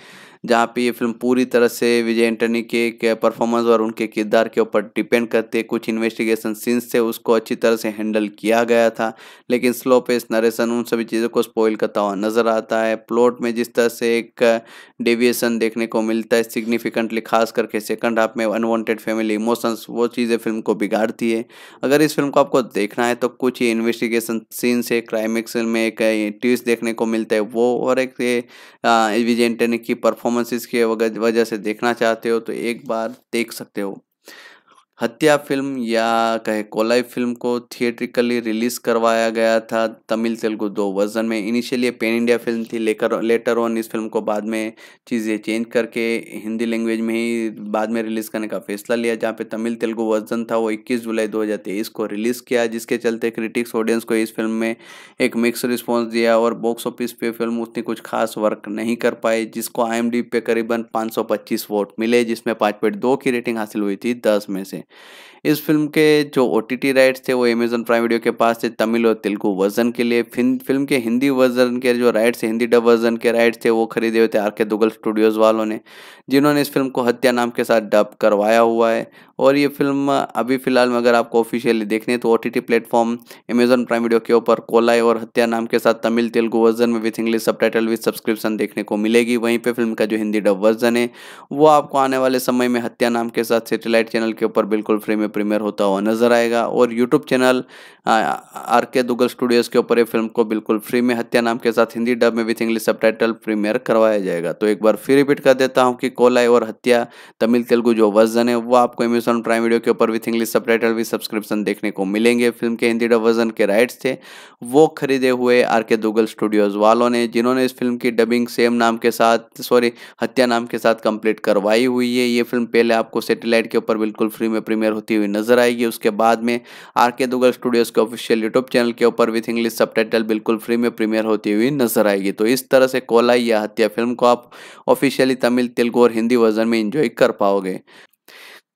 A: जहाँ पे ये फिल्म पूरी तरह से विजय एंटनी के परफॉर्मेंस और उनके किरदार के ऊपर डिपेंड करते कुछ इन्वेस्टिगेशन सीन्स थे उसको अच्छी तरह से हैंडल किया गया था लेकिन स्लो पेस नरेशन उन सभी चीज़ों को स्पॉइल करता हुआ नजर आता है प्लॉट में जिस तरह से एक डेविएशन देखने को मिलता है सिग्निफिकेंटली खास करके सेकंड हाफ में अनवांटेड फैमिली इमोशंस वो चीज़ें फिल्म को बिगाड़ती है अगर इस फिल्म को आपको देखना है तो कुछ ही इन्वेस्टिगेशन सीन्स है क्राइमिक्स में एक ट्विस्ट देखने को मिलता है वो और एक विजय एंटनी की परफॉर्म परफॉर्मेंसेस के वजह से देखना चाहते हो तो एक बार देख सकते हो हत्या फिल्म या कहे कोलाई फिल्म को थिएट्रिकली रिलीज करवाया गया था तमिल तेलुगु दो वर्जन में इनिशियली पेन इंडिया फिल्म थी लेकर लेटर ऑन इस फिल्म को बाद में चीज़ें चेंज करके हिंदी लैंग्वेज में ही बाद में रिलीज़ करने का फैसला लिया जहाँ पे तमिल तेलुगु वर्जन था वो 21 जुलाई 2023 को रिलीज़ किया जिसके चलते क्रिटिक्स ऑडियंस को इस फिल्म में एक मिक्स रिस्पॉन्स दिया और बॉक्स ऑफिस पे फिल्म उतनी कुछ खास वर्क नहीं कर पाई जिसको आई पे करीबन पाँच वोट मिले जिसमें 5.2 की रेटिंग हासिल हुई थी दस में से इस फिल्म के जो ओ टी टी राइट्स थे वो अमेजन प्राइम वीडियो के पास थे तमिल और तेलुगु वर्जन के लिए फिल्म के हिंदी वर्जन के जो राइट्स हिंदी डब वर्जन के राइट्स थे वो खरीदे हुए थे आर के दुगल स्टूडियोज़ वालों ने जिन्होंने इस फिल्म को हत्या नाम के साथ डब करवाया हुआ है और ये फिल्म अभी फिलहाल में अगर आपको ऑफिशियली देखनी है तो O T T platform Amazon Prime video के ऊपर कोलाई और हत्या नाम के साथ तमिल तेलुगु वर्जन में with English subtitle with subscription देखने को मिलेगी वहीं पर फिल्म का जो हिंदी डब वर्जन है वो आपको आने वाले समय में हत्या नाम के साथ सेटेलाइट चैनल के ऊपर बिल्कुल फ्री में प्रीमियर होता हुआ नजर आएगा और YouTube channel are K Duggal Studios के ऊपर ये फिल्म को बिल्कुल फ्री में हत्या नाम के साथ हिंदी डब में विथ इंग्लिश सब प्रीमियर करवाया जाएगा तो एक बार फिर रिपीट कर देता हूँ कि कोलाई और हत्या तमिल तेलुगु जो वर्जन है वो आपको अमेजोन प्राइम वीडियो के ऊपर विथ इंग्लिश सब भी सब्सक्रिप्शन देखने को मिलेंगे फिल्म के हिंदी डब वर्जन के राइट्स थे वो खरीदे हुए आर के दुगल स्टूडियोज़ वालों ने जिन्होंने इस फिल्म की डबिंग सेम नाम के साथ सॉरी हत्या नाम के साथ कंप्लीट करवाई हुई है ये फिल्म पहले आपको सेटेलाइट के ऊपर बिल्कुल फ्री में प्रीमियर होती हुई नजर आएगी उसके बाद में आर के दुगल स्टूडियोज के ऑफिशियल यूट्यूब चैनल के ऊपर विथ इंग्लिश सब बिल्कुल फ्री में प्रीमियर होती हुई नजर आएगी तो इस तरह से कोलाई या हत्या फिल्म को आप ऑफिशियली तमिल तेलुगु और हिंदी वर्जन में इंजॉय कर पाओगे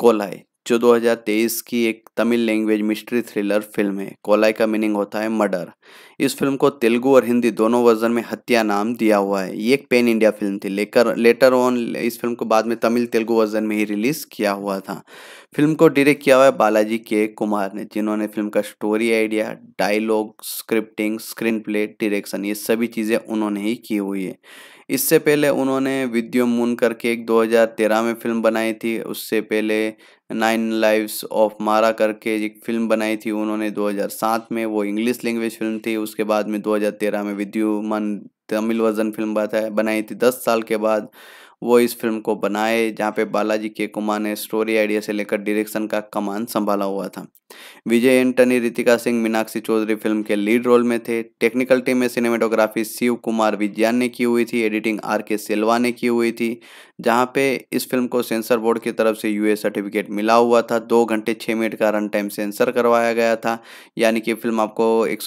A: कोलाई जो 2023 की एक Tamil language mystery thriller film है कोलाई का मीनिंग होता है मर्डर इस फिल्म को तेलुगु और हिंदी दोनों वर्जन में हत्या नाम दिया हुआ है ये एक पेन इंडिया फिल्म थी लेकर लेटर ऑन इस फिल्म को बाद में तमिल तेलुगु वर्जन में ही रिलीज़ किया हुआ था फिल्म को डायरेक्ट किया हुआ है बालाजी के कुमार ने जिन्होंने फिल्म का story idea dialogue scripting screen play direction ये सभी चीज़ें उन्होंने ही की हुई है इससे पहले उन्होंने विद्यो मून करके एक 2013 में फिल्म बनाई थी उससे पहले नाइन लाइव्स ऑफ मारा करके एक फिल्म बनाई थी उन्होंने 2007 में वो इंग्लिश लैंग्वेज फिल्म थी उसके बाद में 2013 में विद्युमन तमिल वर्जन फिल्म बताया बनाई थी दस साल के बाद वो इस फिल्म को बनाए जहाँ पे बालाजी के कुमार ने स्टोरी आइडिया से लेकर डायरेक्शन का कमान संभाला हुआ था विजय एंटनी रितिका सिंह मीनाक्षी चौधरी फिल्म के लीड रोल में थे टेक्निकल टीम में सिनेमेटोग्राफी शिव कुमार विज्ञान ने की हुई थी एडिटिंग आर के सिल्वा ने की हुई थी जहाँ पे इस फिल्म को सेंसर बोर्ड की तरफ से यूए सर्टिफिकेट मिला हुआ था दो घंटे छः मिनट का रन टाइम सेंसर करवाया गया था यानी कि फिल्म आपको एक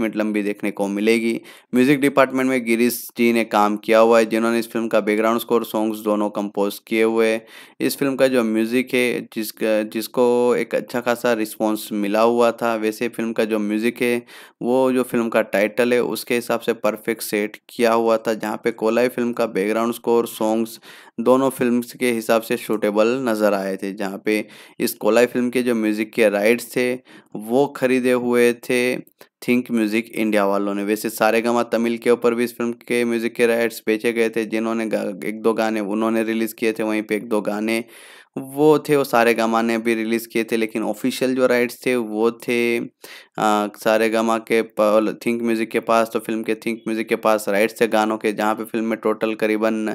A: मिनट लंबी देखने को मिलेगी म्यूजिक डिपार्टमेंट में गिरीश जी ने काम किया हुआ है जिन्होंने इस फिल्म का बैकग्राउंड स्कोर सॉन्ग्स दोनों कंपोज किए हुए इस फिल्म का जो म्यूज़िक है जिस जिसको एक अच्छा खासा रिस्पॉन्स मिला हुआ था वैसे फिल्म का जो म्यूज़िक है वो जो फिल्म का टाइटल है उसके हिसाब से परफेक्ट सेट किया हुआ था जहाँ पे कोलाई फिल्म का बैकग्राउंड स्कोर सॉन्ग्स दोनों फिल्म के हिसाब से शूटेबल नज़र आए थे जहाँ पे इस कोलाई फिल्म के जो म्यूज़िक के राइट्स थे वो ख़रीदे हुए थे थिंक म्यूजिक इंडिया वालों ने वैसे सारे गमा तमिल के ऊपर भी इस फिल्म के म्यूजिक के राइट्स बेचे गए थे जिन्होंने एक दो गाने उन्होंने रिलीज किए थे वहीं पे एक दो गाने वो थे वो सारे गमा ने भी रिलीज़ किए थे लेकिन ऑफिशियल जो राइट्स थे वो थे आ, सारे गमा के थिंक म्यूज़िक के पास तो फिल्म के थिंक म्यूज़िक के पास राइट्स थे गानों के जहाँ पे फिल्म में टोटल करीबन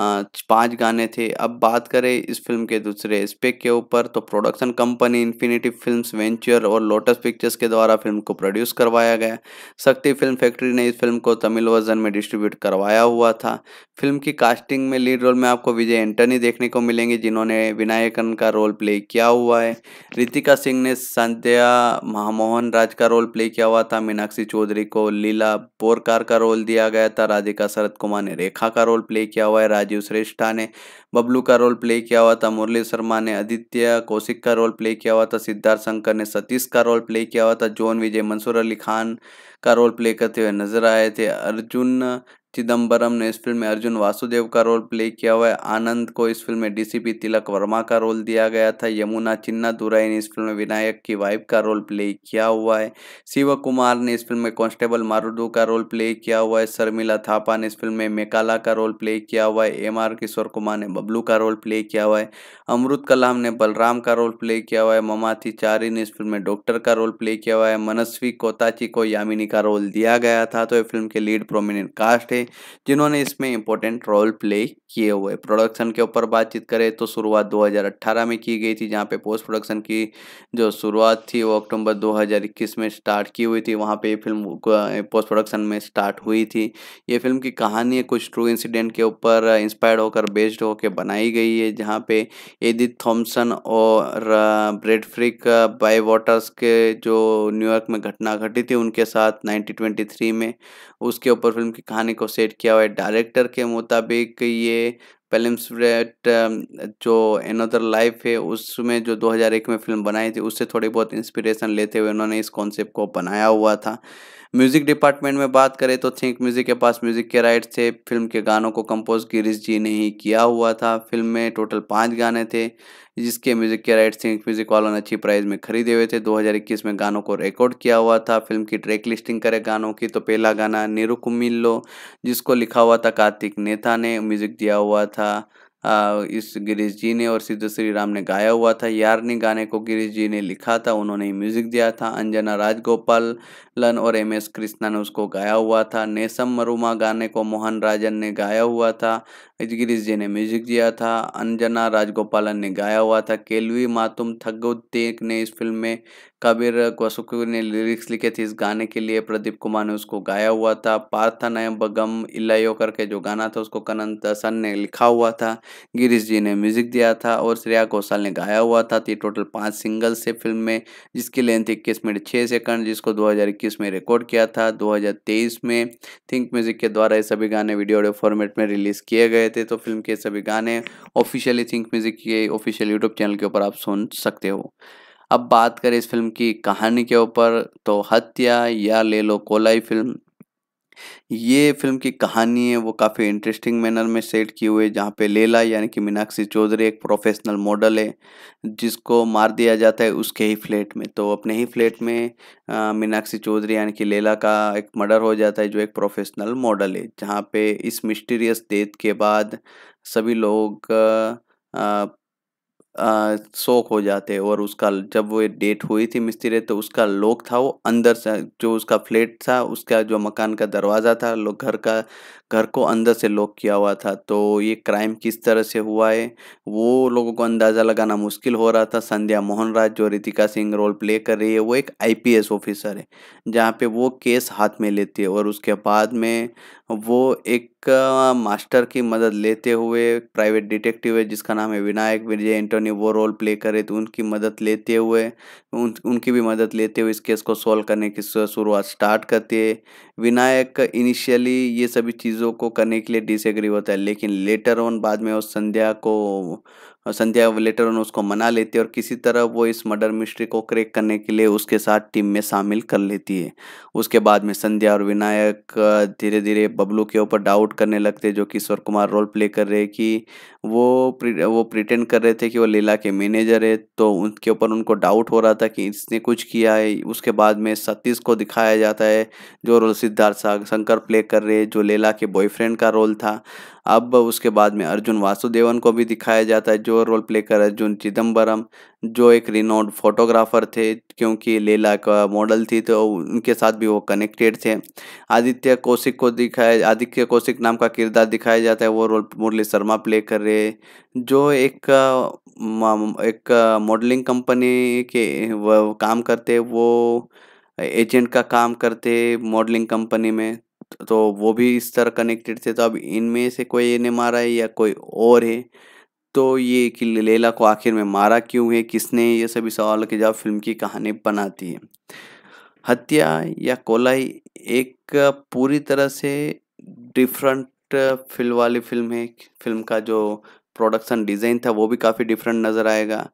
A: पांच गाने थे अब बात करें इस फिल्म के दूसरे स्पेक के ऊपर तो production company infinity films venture और लोटस पिक्चर्स के द्वारा फिल्म को प्रोड्यूस करवाया गया शक्ति फिल्म फैक्ट्री ने इस फिल्म को तमिल वर्जन में डिस्ट्रीब्यूट करवाया हुआ था फिल्म की कास्टिंग में लीड रोल में आपको विजय एंटनी देखने को मिलेंगे जिन्होंने विनायकन का रोल प्ले किया हुआ है रितिका सिंह ने संध्या महामोहन राज का रोल प्ले किया हुआ था मीनाक्षी चौधरी को लीला बोरकार का रोल दिया गया था राधिका शरद कुमार ने रेखा का रोल प्ले किया हुआ है राज राजीव श्रेष्ठा ने बबलू का रोल प्ले किया हुआ था मुरली शर्मा ने आदित्य कौशिक का रोल प्ले किया हुआ था सिद्धार्थ शंकर ने सतीश का रोल प्ले किया हुआ था जॉन विजय मंसूर अली खान का रोल प्ले करते हुए नजर आए थे अर्जुन चिदम्बरम ने इस फिल्म में अर्जुन वासुदेव का रोल प्ले किया हुआ है आनंद को इस फिल्म में डीसीपी तिलक वर्मा का रोल दिया गया था यमुना चिन्ना दुराई ने इस फिल्म में विनायक की वाइफ का रोल प्ले किया हुआ है शिव कुमार ने इस फिल्म में कांस्टेबल मारुडू का रोल प्ले किया हुआ है शर्मिला थापा ने इस फिल्म में मेकाला का रोल प्ले किया हुआ है एम आर किशोर कुमार ने बबलू का रोल प्ले किया हुआ है अमृत कलाम ने बलराम का रोल प्ले किया हुआ है ममाथी चारी ने इस फिल्म में डॉक्टर का रोल प्ले किया हुआ है मनस्वी कोताची को यामिनी का रोल दिया गया था तो ये फिल्म के लीड प्रोमिनेंट कास्ट है जिन्होंने इसमें इम्पोर्टेंट रोल प्ले किए हुए प्रोडक्शन के ऊपर बातचीत करें तो शुरुआत 2018 में की गई थी जहाँ पे पोस्ट प्रोडक्शन की जो शुरुआत थी वो अक्टूबर 2021 में स्टार्ट की हुई थी वहाँ पे ये फिल्म पोस्ट प्रोडक्शन में स्टार्ट हुई थी ये फिल्म की कहानी कुछ ट्रू इंसिडेंट के ऊपर इंस्पायर्ड होकर बेस्ड होकर बनाई गई है जहाँ पे एदित थॉम्सन और ब्रेडफ्रिक बाई वाटर्स के जो न्यूयॉर्क में घटना घटी थी उनके साथ नाइनटीन में उसके ऊपर फिल्म की कहानी को सेट किया हुआ है डायरेक्टर के मुताबिक ये day पेलिम्सब्रेट um, जो एनदर लाइफ है उसमें जो 2001 में फिल्म बनाई थी उससे थोड़ी बहुत इंस्पिरेशन लेते हुए उन्होंने इस कॉन्सेप्ट को बनाया हुआ था म्यूज़िक डिपार्टमेंट में बात करें तो थिंक म्यूज़िक के पास म्यूज़िक के राइट्स थे फिल्म के गानों को कंपोज गिरीश जी ने ही किया हुआ था फिल्म में टोटल पाँच गाने थे जिसके म्यूज़िक के राइट्स थिंक म्यूज़िक वालों ने अच्छी प्राइस में खरीदे हुए थे 2021 में गानों को रिकॉर्ड किया हुआ था फिल्म की ट्रैक लिस्टिंग करें गानों की तो पहला गाना नेरू जिसको लिखा हुआ था कार्तिक नेता ने म्यूज़िक दिया हुआ था था आ, इस गिरीश जी ने और सिद्ध श्री राम ने गाया हुआ था यारनी गाने को गिरीश जी ने लिखा था उन्होंने म्यूजिक दिया था अंजना राजगोपाल लन और एम एस कृष्णा ने उसको गाया हुआ था नेसम मरुमा गाने को मोहन राजन ने गाया हुआ था गिरीश जी ने म्यूजिक दिया था अंजना राजगोपालन ने गाया हुआ था केलवी मातुम थगुत्तेक ने इस फिल्म में कबीर कोसुकू ने लिरिक्स लिखे थे इस गाने के लिए प्रदीप कुमार ने उसको गाया हुआ था पार्था नयम बगम इलायो करके जो गाना था उसको कनन सन ने लिखा हुआ था गिरीश जी ने म्यूजिक दिया था और श्रेया घोषाल ने गाया हुआ था ये टोटल पाँच सिंगल्स थे फिल्म में जिसकी लेंथ इक्कीस मिनट छः सेकंड जिसको दो में रिकॉर्ड किया था दो में थिंक म्यूजिक के द्वारा ये सभी गाने वीडियो ऑडियो फॉर्मेट में रिलीज किए गए थे तो फिल्म के सभी गाने ऑफिशियली थिंक म्यूजिक के ऑफिशियल यूट्यूब चैनल के ऊपर आप सुन सकते हो अब बात करें इस फिल्म की कहानी के ऊपर तो हत्या या ले लो कोलाई फिल्म ये फिल्म की कहानी है वो काफ़ी इंटरेस्टिंग मैनर में सेट की हुई है जहाँ पे लेला यानी कि मीनाक्षी चौधरी एक प्रोफेशनल मॉडल है जिसको मार दिया जाता है उसके ही फ्लैट में तो अपने ही फ्लैट में मीनाक्षी चौधरी यानी कि लेला का एक मर्डर हो जाता है जो एक प्रोफेशनल मॉडल है जहाँ पे इस मिस्टीरियस डेथ के बाद सभी लोग आ, शौक हो जाते और उसका जब वो डेट हुई थी मिस्त्री तो उसका लोक था वो अंदर से जो उसका फ्लैट था उसका जो मकान का दरवाज़ा था लोग घर का घर को अंदर से लॉक किया हुआ था तो ये क्राइम किस तरह से हुआ है वो लोगों को अंदाज़ा लगाना मुश्किल हो रहा था संध्या मोहन राज जो रितिका सिंह रोल प्ले कर रही है वो एक आईपीएस ऑफिसर है जहाँ पे वो केस हाथ में लेती है और उसके बाद में वो एक मास्टर की मदद लेते हुए प्राइवेट डिटेक्टिव है जिसका नाम है विनायक विजय एंटोनी वो रोल प्ले करे थे उनकी मदद लेते हुए उन उनकी भी मदद लेते हुए इस केस को सॉल्व करने की शुरुआत स्टार्ट करते है विनायक इनिशियली ये सभी चीज़ चीज़ों को करने के लिए डिसएग्री होता है लेकिन लेटर ऑन बाद में वो संध्या को संध्या लेटर ऑन उसको मना लेती है और किसी तरह वो इस मर्डर मिस्ट्री को क्रेक करने के लिए उसके साथ टीम में शामिल कर लेती है उसके बाद में संध्या और विनायक धीरे धीरे बबलू के ऊपर डाउट करने लगते जो किशोर कुमार रोल प्ले कर रहे कि वो प्रि, वो प्रिटेंड कर रहे थे कि वो लीला के मैनेजर है तो उनके ऊपर उनको डाउट हो रहा था कि इसने कुछ किया है उसके बाद में सतीश को दिखाया जाता है जो रोल सिद्धार्थ शंकर प्ले कर रहे जो लीला के बॉयफ्रेंड का रोल था अब उसके बाद में अर्जुन वासुदेवन को भी दिखाया जाता है जो रोल प्ले कर अर्जुन चिदम्बरम जो एक रिनोड फोटोग्राफर थे क्योंकि लेला का मॉडल थी तो उनके साथ भी वो कनेक्टेड थे आदित्य कौशिक को दिखाया आदित्य कौशिक नाम का किरदार दिखाया जाता है वो रोल मुरली शर्मा प्ले कर रहे जो एक एक मॉडलिंग कंपनी के काम करते वो एजेंट का काम करते मॉडलिंग कंपनी में तो वो भी इस तरह कनेक्टेड थे तो अब इनमें से कोई इन्हें मारा है या कोई और है तो ये कि लेला को आखिर में मारा क्यों है किसने ये सभी सवाल के जवाब फिल्म की कहानी बनाती है हत्या या कोलाई एक पूरी तरह से डिफरेंट फिल्म वाली फिल्म है फिल्म का जो प्रोडक्शन डिज़ाइन था वो भी काफ़ी डिफरेंट नज़र आएगा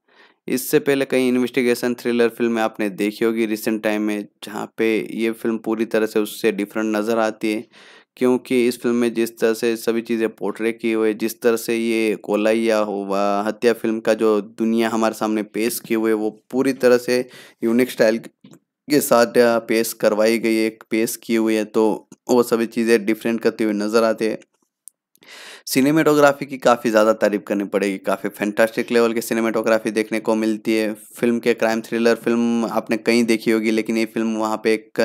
A: इससे पहले कई इन्वेस्टिगेशन थ्रिलर फिल्में आपने देखी होगी रिसेंट टाइम में जहाँ पे ये फिल्म पूरी तरह से उससे डिफरेंट नज़र आती है क्योंकि इस फिल्म में जिस तरह से सभी चीज़ें पोर्ट्रे की हुई जिस तरह से ये कोलाइया हो हत्या फिल्म का जो दुनिया हमारे सामने पेश की हुई वो पूरी तरह से यूनिक स्टाइल के साथ पेश करवाई गई है पेश की हुई है तो वो सभी चीज़ें डिफरेंट करती हुई नज़र आते हैं सिनेमेटोग्राफी की काफ़ी ज़्यादा तारीफ करनी पड़ेगी काफ़ी फैंटास्टिक लेवल की सिनेमेटोग्राफी देखने को मिलती है फिल्म के क्राइम थ्रिलर फिल्म आपने कहीं देखी होगी लेकिन ये फिल्म वहाँ पे एक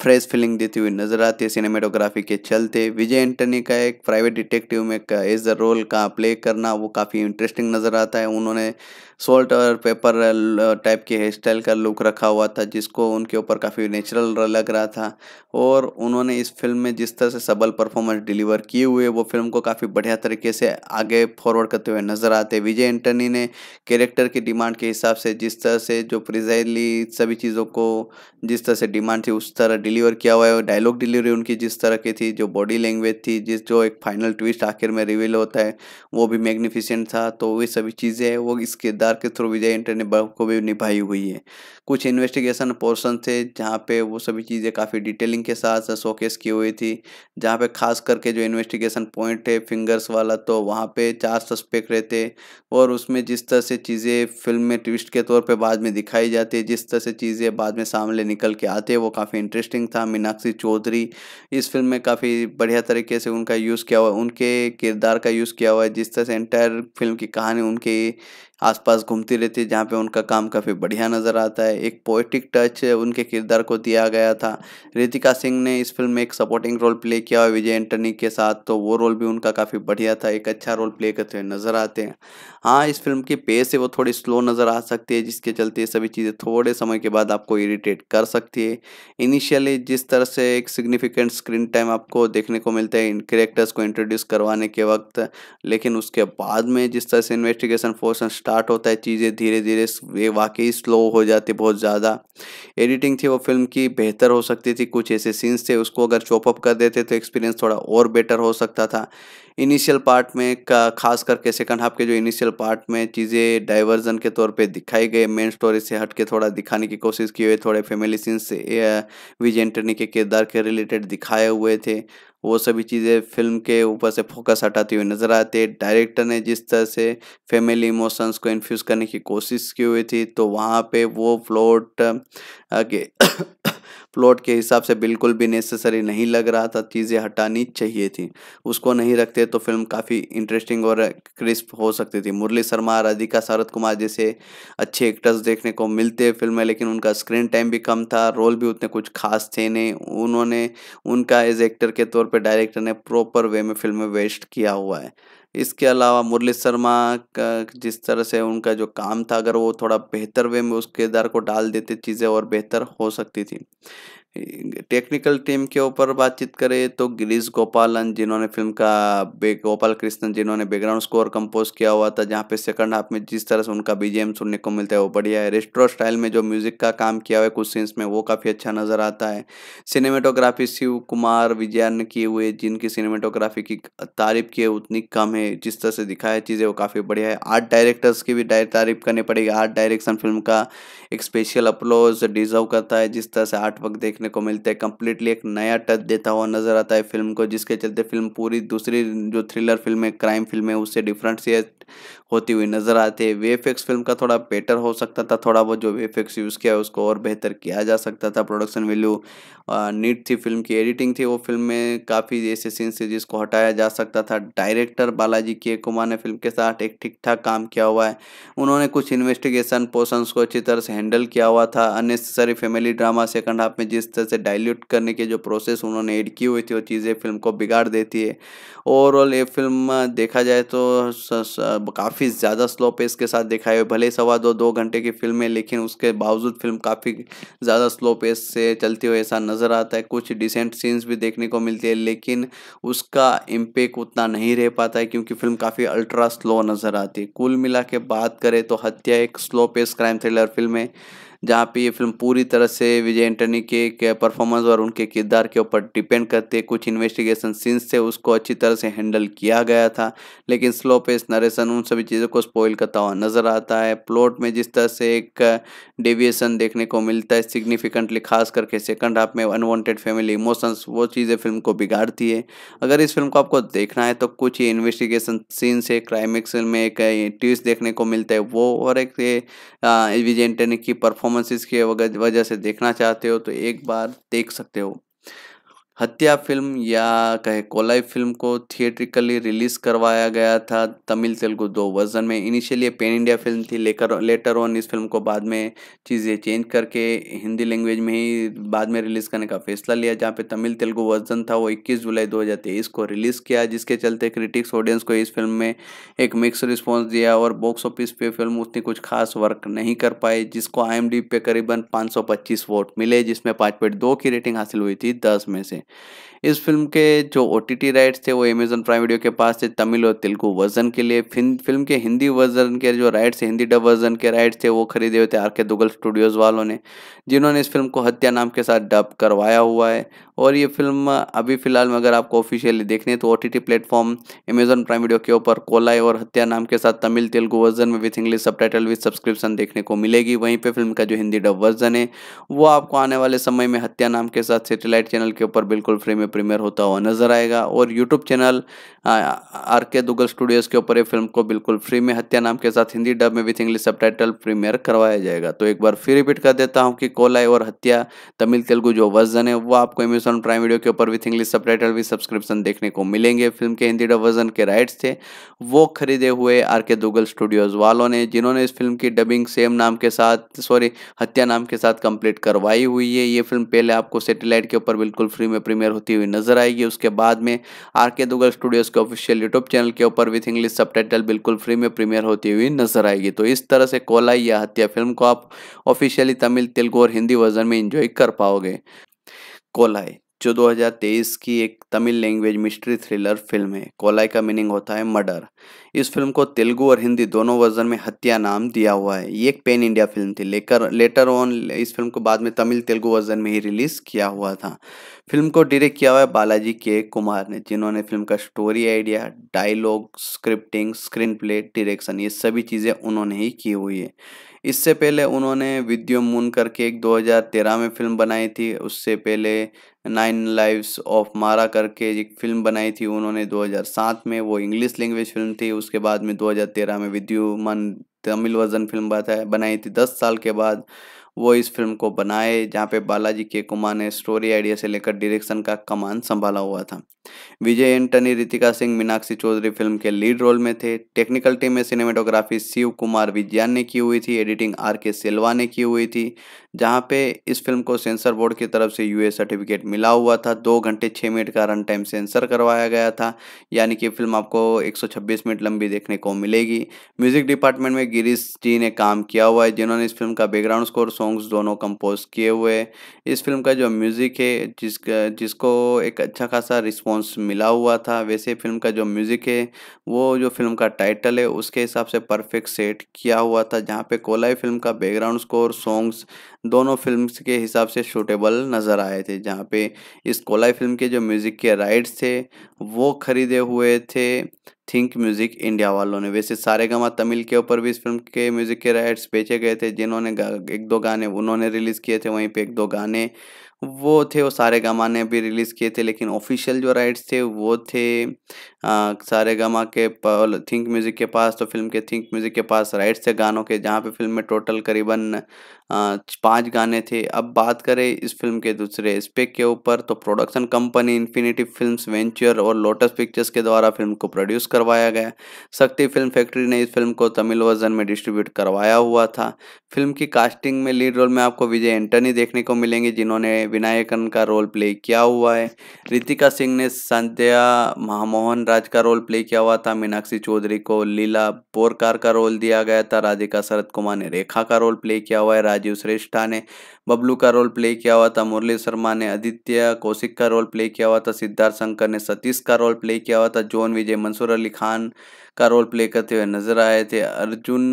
A: फ्रेश फीलिंग देती हुई नजर आती है सिनेमेटोग्राफी के चलते विजय एंटनी का एक प्राइवेट डिटेक्टिव में एज द रोल का प्ले करना वो काफ़ी इंटरेस्टिंग नज़र आता है उन्होंने सोल्ट और पेपर टाइप uh, के हेयर स्टाइल का लुक रखा हुआ था जिसको उनके ऊपर काफ़ी नेचुरल लग रहा था और उन्होंने इस फिल्म में जिस तरह से सबल परफॉर्मेंस डिलीवर किए हुए वो फिल्म को काफ़ी बढ़िया तरीके से आगे फॉरवर्ड करते हुए नजर आते विजय एंटनी ने कैरेक्टर की डिमांड के हिसाब से जिस तरह से जो प्रिजाइली सभी चीज़ों को जिस तरह से डिमांड थी उस तरह डिलीवर किया हुआ है डायलॉग डिलीवरी उनकी जिस तरह की थी जो बॉडी लैंग्वेज थी जिस जो एक फाइनल ट्विस्ट आखिर में रिवील होता है वो भी मैग्निफिशेंट था तो वे सभी चीज़ें वो इस किरदार के थ्रू विजय इंटर को भी निभाई हुई है कुछ इन्वेस्टिगेशन पोर्सन थे जहाँ पे वो सभी चीज़ें काफ़ी डिटेलिंग के साथ शोकेस की हुई थी जहाँ पे खास करके जो इन्वेस्टिगेशन पॉइंट है फिंगर्स वाला तो वहाँ पे चार सस्पेक्ट रहते और उसमें जिस तरह से चीज़ें फिल्म में ट्विस्ट के तौर पर बाद में दिखाई जाती है जिस तरह से चीज़ें बाद में सामने निकल के आते वो काफ़ी इंटरेस्टिंग था मीनाक्षी चौधरी इस फिल्म में काफ़ी बढ़िया तरीके से उनका यूज़ किया हुआ उनके किरदार का यूज़ किया हुआ है जिस तरह से एंटायर फिल्म की कहानी उनके आसपास घूमती रहती है जहाँ पे उनका काम काफ़ी बढ़िया नज़र आता है एक पोइटिक टच उनके किरदार को दिया गया था रितिका सिंह ने इस फिल्म में एक सपोर्टिंग रोल प्ले किया हुआ विजय एंटनी के साथ तो वो रोल भी उनका काफ़ी बढ़िया था एक अच्छा रोल प्ले करते हुए नज़र आते हैं हाँ इस फिल्म की पेस है वो थोड़ी स्लो नज़र आ सकती है जिसके चलते सभी चीज़ें थोड़े समय के बाद आपको इरीटेट कर सकती है इनिशियली जिस तरह से एक सिग्निफिकेंट स्क्रीन टाइम आपको देखने को मिलता है इन करेक्टर्स को इंट्रोड्यूस करवाने के वक्त लेकिन उसके बाद में जिस तरह से इन्वेस्टिगेशन फोर्स स्टार्ट स्टार्ट होता है चीज़ें धीरे धीरे वे वाकई स्लो हो जाती बहुत ज़्यादा एडिटिंग थी वो फिल्म की बेहतर हो सकती थी कुछ ऐसे सीन्स थे उसको अगर चॉपअप कर देते तो एक्सपीरियंस थोड़ा और बेटर हो सकता था इनिशियल पार्ट में का खास करके सेकंड हाफ के जो इनिशियल पार्ट में चीज़ें डाइवर्जन के तौर पे दिखाई गए मेन स्टोरी से हट के थोड़ा दिखाने की कोशिश की हुई थोड़े फैमिली सीन्स विजय एंटनी के किरदार के रिलेटेड दिखाए हुए थे वो सभी चीज़ें फिल्म के ऊपर से फोकस हटाती हुई नज़र आती है डायरेक्टर ने जिस तरह से फैमिली इमोशंस को इन्फ्यूज़ करने की कोशिश की हुई थी तो वहाँ पे वो फ्लोट आगे प्लॉट के हिसाब से बिल्कुल भी नेसेसरी नहीं लग रहा था चीज़ें हटानी चाहिए थी उसको नहीं रखते तो फिल्म काफ़ी इंटरेस्टिंग और क्रिस्प हो सकती थी मुरली शर्मा राधिका शरद कुमार जैसे अच्छे एक्टर्स देखने को मिलते फिल्म में लेकिन उनका स्क्रीन टाइम भी कम था रोल भी उतने कुछ खास थे नहीं उन्होंने उनका एज एक्टर के तौर पर डायरेक्टर ने प्रॉपर वे में फिल्म वेस्ट किया हुआ है इसके अलावा मुरली शर्मा का जिस तरह से उनका जो काम था अगर वो थोड़ा बेहतर वे में उस किरदार को डाल देते चीज़ें और बेहतर हो सकती थी टेक्निकल टीम के ऊपर बातचीत करें तो गिरीश गोपालन जिन्होंने फिल्म का गोपाल कृष्णन जिन्होंने बैकग्राउंड स्कोर कंपोज किया हुआ था जहाँ पे सेकंड हाफ में जिस तरह से उनका बीजेम सुनने को मिलता है वो बढ़िया है रेस्ट्रो स्टाइल में जो म्यूजिक का काम किया हुआ है कुछ सीन्स में वो काफ़ी अच्छा नज़र आता है सिनेमेटोग्राफी शिव कुमार विजयन किए हुए जिनकी सिनेमेटोग्राफी की तारीफ की है उतनी कम है जिस तरह से दिखाया चीज़ें वो काफ़ी बढ़िया है आर्ट डायरेक्टर्स की भी तारीफ करनी पड़ेगी आर्ट डायरेक्शन फिल्म का एक स्पेशल अपलोज डिजर्व करता है जिस तरह से आर्ट वर्क देखने देखने को मिलते हैं कम्प्लीटली एक नया टच देता हुआ नज़र आता है फिल्म को जिसके चलते फिल्म पूरी दूसरी जो थ्रिलर फिल्म है क्राइम फिल्म है उससे डिफरेंट होती हुई नज़र आती है वीएफएक्स फिल्म का थोड़ा बेटर हो सकता था थोड़ा बहुत जो वीएफएक्स यूज़ किया उसको और बेहतर किया जा सकता था प्रोडक्शन वैल्यू नीट थी फिल्म की एडिटिंग थी वो फिल्म में काफ़ी ऐसे सीन्स थे जिसको हटाया जा सकता था डायरेक्टर बालाजी के कुमार ने फिल्म के साथ एक ठीक ठाक काम किया हुआ है उन्होंने कुछ इन्वेस्टिगेशन पोर्सन को अच्छी तरह से हैंडल किया हुआ था unnecessary family drama second half में जिस तरह से डायल्यूट करने के जो प्रोसेस उन्होंने एड की हुई थी वो चीज़ें फिल्म को बिगाड़ देती है ओवरऑल ये फिल्म देखा जाए तो काफ़ी ज़्यादा स्लो पेस के साथ दिखाई हुई भले सवा दो दो घंटे की फिल्म है लेकिन उसके बावजूद फिल्म काफ़ी ज़्यादा स्लो पेस से चलती हुई ऐसा नज़र आता है कुछ डिसेंट सीन्स भी देखने को मिलती है लेकिन उसका इम्पेक्ट उतना नहीं रह पाता है क्योंकि फिल्म काफ़ी अल्ट्रा स्लो नज़र आती है कुल मिला के बात करें तो हत्या एक slow pace crime thriller film है जहाँ पे ये फिल्म पूरी तरह से विजय एंटनी के परफॉर्मेंस और उनके किरदार के ऊपर डिपेंड करते कुछ इन्वेस्टिगेशन सीन्स थे उसको अच्छी तरह से हैंडल किया गया था लेकिन स्लो पेस नरेशन उन सभी चीज़ों को स्पॉइल करता हुआ नज़र आता है प्लॉट में जिस तरह से एक डेविएशन देखने को मिलता है सिग्निफिकेंटली खास करके सेकंड हाफ में अनवॉन्टेड फैमिली इमोशंस वो चीज़ें फिल्म को बिगाड़ती है अगर इस फिल्म को आपको देखना है तो कुछ ही इन्वेस्टिगेशन सीन्स है क्राइमिक्स में एक ट्विस्ट देखने को मिलता है वो और एक विजय एंटनी की परफॉर्मेंस परफॉर्मेंसेस की वजह से देखना चाहते हो तो एक बार देख सकते हो हत्या फिल्म या कहे कोलाई फिल्म को थिएट्रिकली रिलीज करवाया गया था तमिल तेलुगु दो वर्जन में इनिशियली पेन इंडिया फिल्म थी लेकर लेटर ऑन इस फिल्म को बाद में चीज़ें चेंज करके हिंदी लैंग्वेज में ही बाद में रिलीज़ करने का फैसला लिया जहाँ पे तमिल तेलुगु वर्जन था वो 21 जुलाई 2023 को रिलीज़ किया जिसके चलते क्रिटिक्स ऑडियंस को इस फिल्म में एक मिक्स रिस्पॉन्स दिया और बॉक्स ऑफिस पे फिल्म उतनी कुछ खास वर्क नहीं कर पाई जिसको आई पे करीबन पाँच वोट मिले जिसमें पाँच की रेटिंग हासिल हुई थी दस में से इस फिल्म के जो ओ टी राइट्स थे वो अमेजन प्राइम वीडियो के पास थे तमिल और तेलुगु वर्जन के लिए फिल्म के हिंदी वर्जन के जो राइट्स हिंदी डब वर्जन के राइट्स थे वो खरीदे हुए थे आर के दुगल स्टूडियोज़ वालों ने जिन्होंने इस फिल्म को हत्या नाम के साथ डब करवाया हुआ है और ये फिल्म अभी फिलहाल में अगर आपको ऑफिशियली देखनी है तो O T T platform Amazon Prime video के ऊपर कोलाय और हत्या नाम के साथ तमिल तेलुगु वर्जन में with English subtitle with subscription देखने को मिलेगी वहीं पर फिल्म का जो हिंदी डब वर्जन है वो आपको आने वाले समय में हत्या नाम के साथ सेटेलाइट चैनल के ऊपर बिल्कुल फ्री में प्रीमियर होता हुआ नज़र आएगा और YouTube channel are K Duggal Studios के ऊपर ये फिल्म को बिल्कुल फ्री में हत्या नाम के साथ हिंदी डब में विथ इंग्लिश सब प्रीमियर करवाया जाएगा तो एक बार फिर रिपीट कर देता हूँ कि कोलाई और हत्या तमिल तेलुगु जो वर्जन है वो आपको अमेजोन प्राइम वीडियो के ऊपर विथ इंग्लिश सब भी सब्सक्रिप्शन देखने को मिलेंगे फिल्म के हिंदी डब वर्जन के राइट्स थे वो खरीदे हुए आर के दुगल स्टूडियोज़ वालों ने जिन्होंने इस फिल्म की डबिंग सेम नाम के साथ सॉरी हत्या नाम के साथ कंप्लीट करवाई हुई है ये फिल्म पहले आपको सेटेलाइट के ऊपर बिल्कुल फ्री में प्रीमियर होती हुई नजर आएगी उसके बाद में आर के दुगल स्टूडियोज के ऑफिशियल यूट्यूब चैनल के ऊपर विथ इंग्लिश सब बिल्कुल फ्री में प्रीमियर होती हुई नजर आएगी तो इस तरह से कोलाई या हत्या फिल्म को आप ऑफिशियली तमिल तेलुगु और हिंदी वर्जन में इंजॉय कर पाओगे कोलाई जो 2023 की एक Tamil language mystery thriller film है कोलाई का मीनिंग होता है मर्डर इस फिल्म को तेलुगु और हिंदी दोनों वर्जन में हत्या नाम दिया हुआ है ये एक पेन इंडिया फिल्म थी लेकर लेटर ऑन इस फिल्म को बाद में तमिल तेलुगु वर्जन में ही रिलीज़ किया हुआ था फिल्म को डायरेक्ट किया हुआ है बालाजी के कुमार ने जिन्होंने फिल्म का story idea dialogue scripting screen play direction ये सभी चीज़ें उन्होंने ही की हुई है इससे पहले उन्होंने विद्यो मून करके एक 2013 में फिल्म बनाई थी उससे पहले नाइन लाइव्स ऑफ मारा करके एक फिल्म बनाई थी उन्होंने 2007 में वो इंग्लिश लैंग्वेज फिल्म थी उसके बाद में 2013 में विद्युमन तमिल वर्जन फिल्म बताया बनाई थी दस साल के बाद वो इस फिल्म को बनाए जहाँ पे बालाजी के कुमार ने स्टोरी आइडिया से लेकर डायरेक्शन का कमान संभाला हुआ था विजय एंटनी रितिका सिंह मीनाक्षी चौधरी फिल्म के लीड रोल में थे टेक्निकल टीम में सिनेमेटोग्राफी शिव कुमार विज्ञान ने की हुई थी एडिटिंग आर के सिल्वा ने की हुई थी जहाँ पे इस फिल्म को सेंसर बोर्ड की तरफ से यूए सर्टिफिकेट मिला हुआ था दो घंटे छः मिनट का रन टाइम सेंसर करवाया गया था यानी कि फिल्म आपको एक मिनट लंबी देखने को मिलेगी म्यूजिक डिपार्टमेंट में गिरीश जी ने काम किया हुआ है जिन्होंने इस फिल्म का बैकग्राउंड स्कोर सॉन्ग्स दोनों कंपोज किए हुए इस फिल्म का जो म्यूज़िक है जिस जिसको एक अच्छा खासा रिस्पॉन्स मिला हुआ था वैसे फिल्म का जो म्यूज़िक है वो जो फिल्म का टाइटल है उसके हिसाब से परफेक्ट सेट किया हुआ था जहाँ पे कोलाई फिल्म का बैकग्राउंड स्कोर सॉन्ग्स दोनों फिल्म के हिसाब से शूटेबल नज़र आए थे जहाँ पे इस कोलाई फिल्म के जो म्यूज़िक के राइट्स थे वो ख़रीदे हुए थे थिंक म्यूजिक इंडिया वालों ने वैसे सारे गमा तमिल के ऊपर भी इस फिल्म के म्यूजिक के राइट्स बेचे गए थे जिन्होंने एक दो गाने उन्होंने रिलीज किए थे वहीं पे एक दो गाने वो थे वो सारे गमा ने भी रिलीज़ किए थे लेकिन ऑफिशियल जो राइट्स थे वो थे आ, सारे गमा के थिंक म्यूज़िक के पास तो फिल्म के थिंक म्यूज़िक के पास राइट्स थे गानों के जहाँ पे फिल्म में टोटल करीबन पांच गाने थे अब बात करें इस फिल्म के दूसरे स्पेक के ऊपर तो production company infinity films venture और लोटस पिक्चर्स के द्वारा फिल्म को प्रोड्यूस करवाया गया शक्ति फिल्म फैक्ट्री ने इस फिल्म को तमिल वर्जन में डिस्ट्रीब्यूट करवाया हुआ था फिल्म की कास्टिंग में लीड रोल में आपको विजय एंटनी देखने को मिलेंगे जिन्होंने विनायकन का रोल प्ले किया हुआ है रितिका सिंह ने संध्या महामोहन राज का रोल प्ले किया हुआ था मीनाक्षी चौधरी को लीला बोरकार का रोल दिया गया था राधिका शरद कुमार ने रेखा का रोल प्ले किया हुआ है राजीव श्रेष्ठा ने बबलू का रोल प्ले किया हुआ था मुरली शर्मा ने आदित्य कौशिक का रोल प्ले किया हुआ था सिद्धार्थ शंकर ने सतीश का रोल प्ले किया हुआ था जॉन विजय मंसूर अली खान का रोल प्ले करते हुए नजर आए थे अर्जुन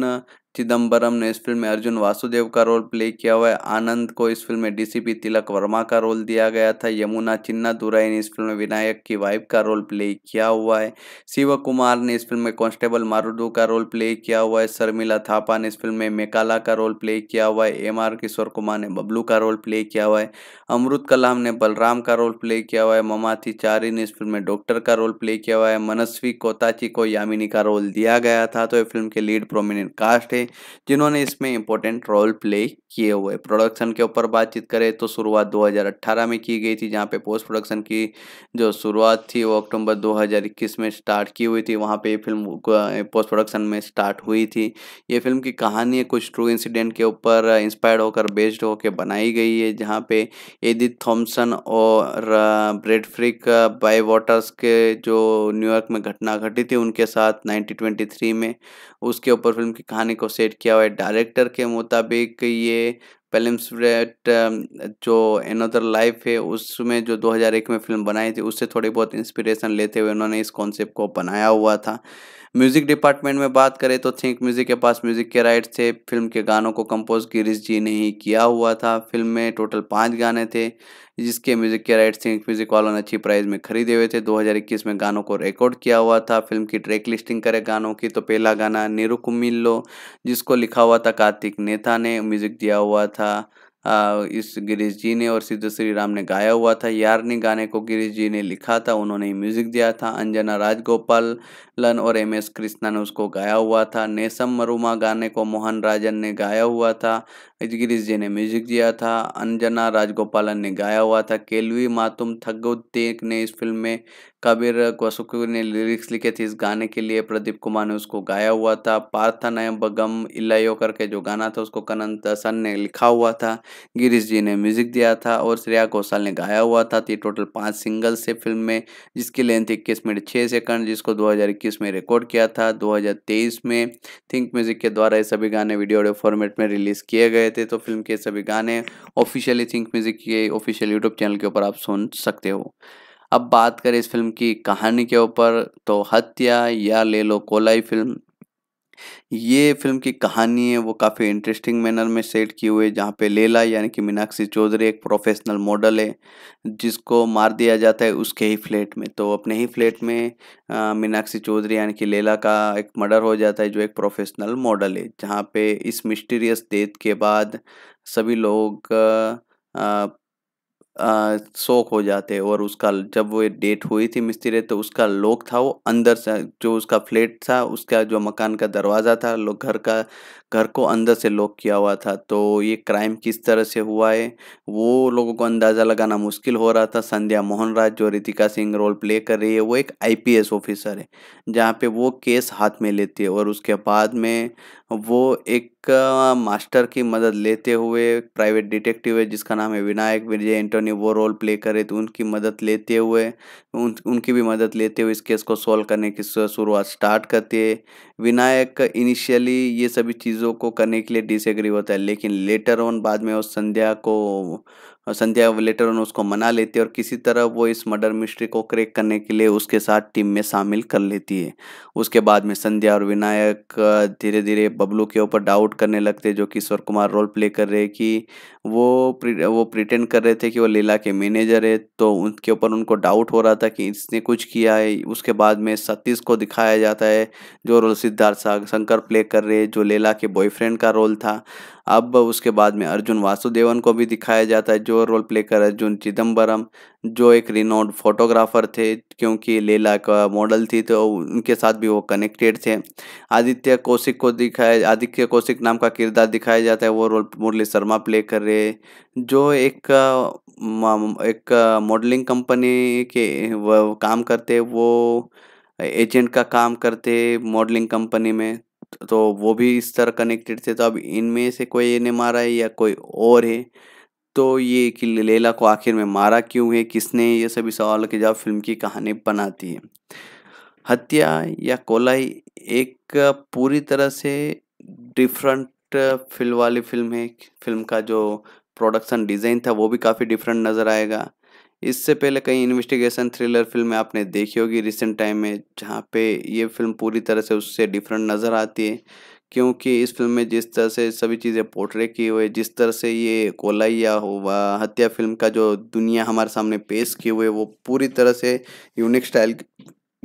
A: चिदम्बरम ने इस फिल्म में अर्जुन वासुदेव का रोल प्ले किया हुआ है आनंद को इस फिल्म में डीसीपी तिलक वर्मा का रोल दिया गया था यमुना चिन्ना दुराई ने इस फिल्म में विनायक की वाइफ का रोल प्ले किया हुआ है शिव कुमार ने इस फिल्म में कांस्टेबल मारुडू का रोल प्ले किया हुआ है शर्मिला थापा ने इस फिल्म में मेकाला का रोल प्ले किया हुआ है एम आर किशोर कुमार ने बबलू का रोल प्ले किया हुआ है अमृत कलाम ने बलराम का रोल प्ले किया हुआ है ममाथी चारी ने इस फिल्म में डॉक्टर का रोल प्ले किया हुआ है मनस्वी कोताची को यामिनी का रोल दिया गया था तो ये फिल्म के लीड प्रोमिनेंट कास्ट है जिन्होंने इसमें इम्पोर्टेंट रोल प्ले किए हुए प्रोडक्शन के ऊपर बातचीत करें तो शुरुआत 2018 में की गई थी जहाँ पे पोस्ट प्रोडक्शन की जो शुरुआत थी वो अक्टूबर 2021 में स्टार्ट की हुई थी वहाँ पे ये फिल्म पोस्ट प्रोडक्शन में स्टार्ट हुई थी ये फिल्म की कहानी कुछ ट्रू इंसिडेंट के ऊपर इंस्पायर्ड होकर बेस्ड होकर बनाई गई है जहाँ पे एदित थॉम्सन और ब्रेडफ्रिक बाई वाटर्स के जो न्यूयॉर्क में घटना घटी थी उनके साथ नाइनटीन में उसके ऊपर फिल्म की कहानी को सेट किया हुआ है डायरेक्टर के मुताबिक ये है um, जो एनदर लाइफ है उसमें जो 2001 में फिल्म बनाई थी उससे थोड़ी बहुत इंस्पिरेशन लेते हुए उन्होंने इस कॉन्सेप्ट को बनाया हुआ था म्यूजिक डिपार्टमेंट में बात करें तो थिंक म्यूजिक के पास म्यूजिक के राइट थे फिल्म के गानों को कंपोज गिरीश जी ने ही किया हुआ था फिल्म में टोटल पाँच गाने थे जिसके म्यूजिक के राइट थिंक म्यूजिक वालों ने अच्छी प्राइस में खरीदे हुए थे 2021 में गानों को रिकॉर्ड किया हुआ था फिल्म की ट्रैक लिस्टिंग करें गानों की तो पहला गाना नेरू जिसको लिखा हुआ था कार्तिक नेता ने म्यूजिक दिया हुआ था इस गिरीश जी ने और सिद्ध श्री राम ने गाया हुआ था यारनी गाने को गिरीश जी ने लिखा था उन्होंने म्यूजिक दिया था अंजना राजगोपाल लन और एम एस कृष्णा ने उसको गाया हुआ था नेसम मरुमा गाने को मोहन राजन ने गाया हुआ था गिरीश जी ने म्यूजिक दिया था अंजना राजगोपालन ने गाया हुआ था केलवी मातुम थगोतेक ने इस फिल्म में कबीर वसुकू ने लिरिक्स लिखे थे इस गाने के लिए प्रदीप कुमार ने उसको गाया हुआ था पार्थनयम बगम इलायो करके जो गाना था उसको कनन दसन ने लिखा हुआ था गिरीश जी ने म्यूजिक दिया था और श्रेया घोषाल ने गाया हुआ था ये टोटल पाँच सिंगल्स थे फिल्म में जिसकी लेंथ इक्कीस मिनट छः सेकंड जिसको दो में रिकॉर्ड किया था दो में थिंक म्यूजिक के द्वारा ये सभी गाने वीडियो ऑडियो फॉर्मेट में रिलीज़ किए गए थे तो फिल्म के सभी गाने ऑफिशियली थिंक म्यूजिक के ऑफिशियल यूट्यूब चैनल के ऊपर आप सुन सकते हो अब बात करें इस फिल्म की कहानी के ऊपर तो हत्या या ले लो कोलाई फिल्म ये फिल्म की कहानी है वो काफ़ी इंटरेस्टिंग मैनर में सेट की हुई है जहाँ पे लेला यानी कि मीनाक्षी चौधरी एक प्रोफेशनल मॉडल है जिसको मार दिया जाता है उसके ही फ्लैट में तो अपने ही फ्लैट में मीनाक्षी चौधरी यानी कि लेला का एक मर्डर हो जाता है जो एक प्रोफेशनल मॉडल है जहाँ पे इस मिस्टीरियस डेथ के बाद सभी लोग आ, शौक हो जाते और उसका जब वो डेट हुई थी मिस्त्री तो उसका लॉक था वो अंदर से जो उसका फ्लैट था उसका जो मकान का दरवाज़ा था घर का घर को अंदर से लॉक किया हुआ था तो ये क्राइम किस तरह से हुआ है वो लोगों को अंदाज़ा लगाना मुश्किल हो रहा था संध्या मोहन राज जो रितिका सिंह रोल प्ले कर रही है वो एक आईपीएस ऑफिसर है जहाँ पे वो केस हाथ में लेती है और उसके बाद में वो एक मास्टर की मदद लेते हुए प्राइवेट डिटेक्टिव है जिसका नाम है विनायक विजय एंटोनी वो रोल प्ले करे थे उनकी मदद लेते हुए उन उनकी भी मदद लेते हुए इस केस को सॉल्व करने की शुरुआत स्टार्ट करते हैं विनायक इनिशियली ये सभी चीज़ चीज़ों को करने के लिए डिसएग्री होता है लेकिन लेटर ऑन बाद में वो संध्या को संध्या लेटर ऑन उसको मना लेती है और किसी तरह वो इस मर्डर मिस्ट्री को क्रेक करने के लिए उसके साथ टीम में शामिल कर लेती है उसके बाद में संध्या और विनायक धीरे धीरे बबलू के ऊपर डाउट करने लगते हैं जो किशोर कुमार रोल प्ले कर रहे हैं कि वो प्रि, वो प्रिटेंड कर रहे थे कि वो लीला के मैनेजर है तो उनके ऊपर उनको डाउट हो रहा था कि इसने कुछ किया है उसके बाद में सतीश को दिखाया जाता है जो रोल सिद्धार्थ शंकर प्ले कर रहे जो लीला के बॉयफ्रेंड का रोल था अब उसके बाद में अर्जुन वासुदेवन को भी दिखाया जाता है जो रोल प्ले कर अर्जुन चिदम्बरम जो एक रिनोड फोटोग्राफर थे क्योंकि लेला का मॉडल थी तो उनके साथ भी वो कनेक्टेड थे आदित्य कौशिक को दिखाया आदित्य कौशिक नाम का किरदार दिखाया जाता है वो रोल मुरली शर्मा प्ले कर रहे जो एक एक मॉडलिंग कंपनी के काम करते वो एजेंट का काम करते मॉडलिंग कंपनी में तो वो भी इस तरह कनेक्टेड थे तो अब इनमें से कोई ने मारा है या कोई और है तो ये कि लेला को आखिर में मारा क्यों है किसने ये सभी सवालों के जवाब फिल्म की कहानी बनाती है हत्या या कोलाई एक पूरी तरह से डिफरेंट फिल्म वाली फिल्म है फिल्म का जो प्रोडक्शन डिज़ाइन था वो भी काफ़ी डिफरेंट नज़र आएगा इससे पहले कई इन्वेस्टिगेशन थ्रिलर फिल्में आपने देखी होगी रिसेंट टाइम में जहाँ पे ये फिल्म पूरी तरह से उससे डिफरेंट नज़र आती है क्योंकि इस फिल्म में जिस तरह से सभी चीज़ें पोर्ट्रे की हुई जिस तरह से ये कोलाइया हुआ हत्या फिल्म का जो दुनिया हमारे सामने पेश की हुई वो पूरी तरह से यूनिक स्टाइल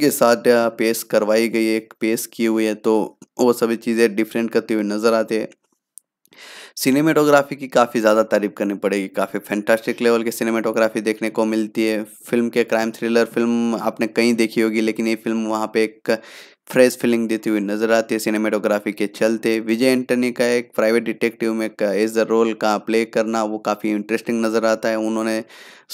A: के साथ पेश करवाई गई है पेश की हुई है तो वो सभी चीज़ें डिफरेंट करती हुई नज़र आती है सिनेमेटोग्राफी की काफ़ी ज़्यादा तारीफ करनी पड़ेगी काफ़ी फैंटास्टिक लेवल की सिनेमेटोग्राफी देखने को मिलती है फिल्म के क्राइम थ्रिलर फिल्म आपने कहीं देखी होगी लेकिन ये फिल्म वहाँ पे एक फ्रेश फीलिंग देती हुई नजर आती है सिनेमेटोग्राफी के चलते विजय एंटनी का एक प्राइवेट डिटेक्टिव में एज अ रोल का प्ले करना वो काफ़ी इंटरेस्टिंग नज़र आता है उन्होंने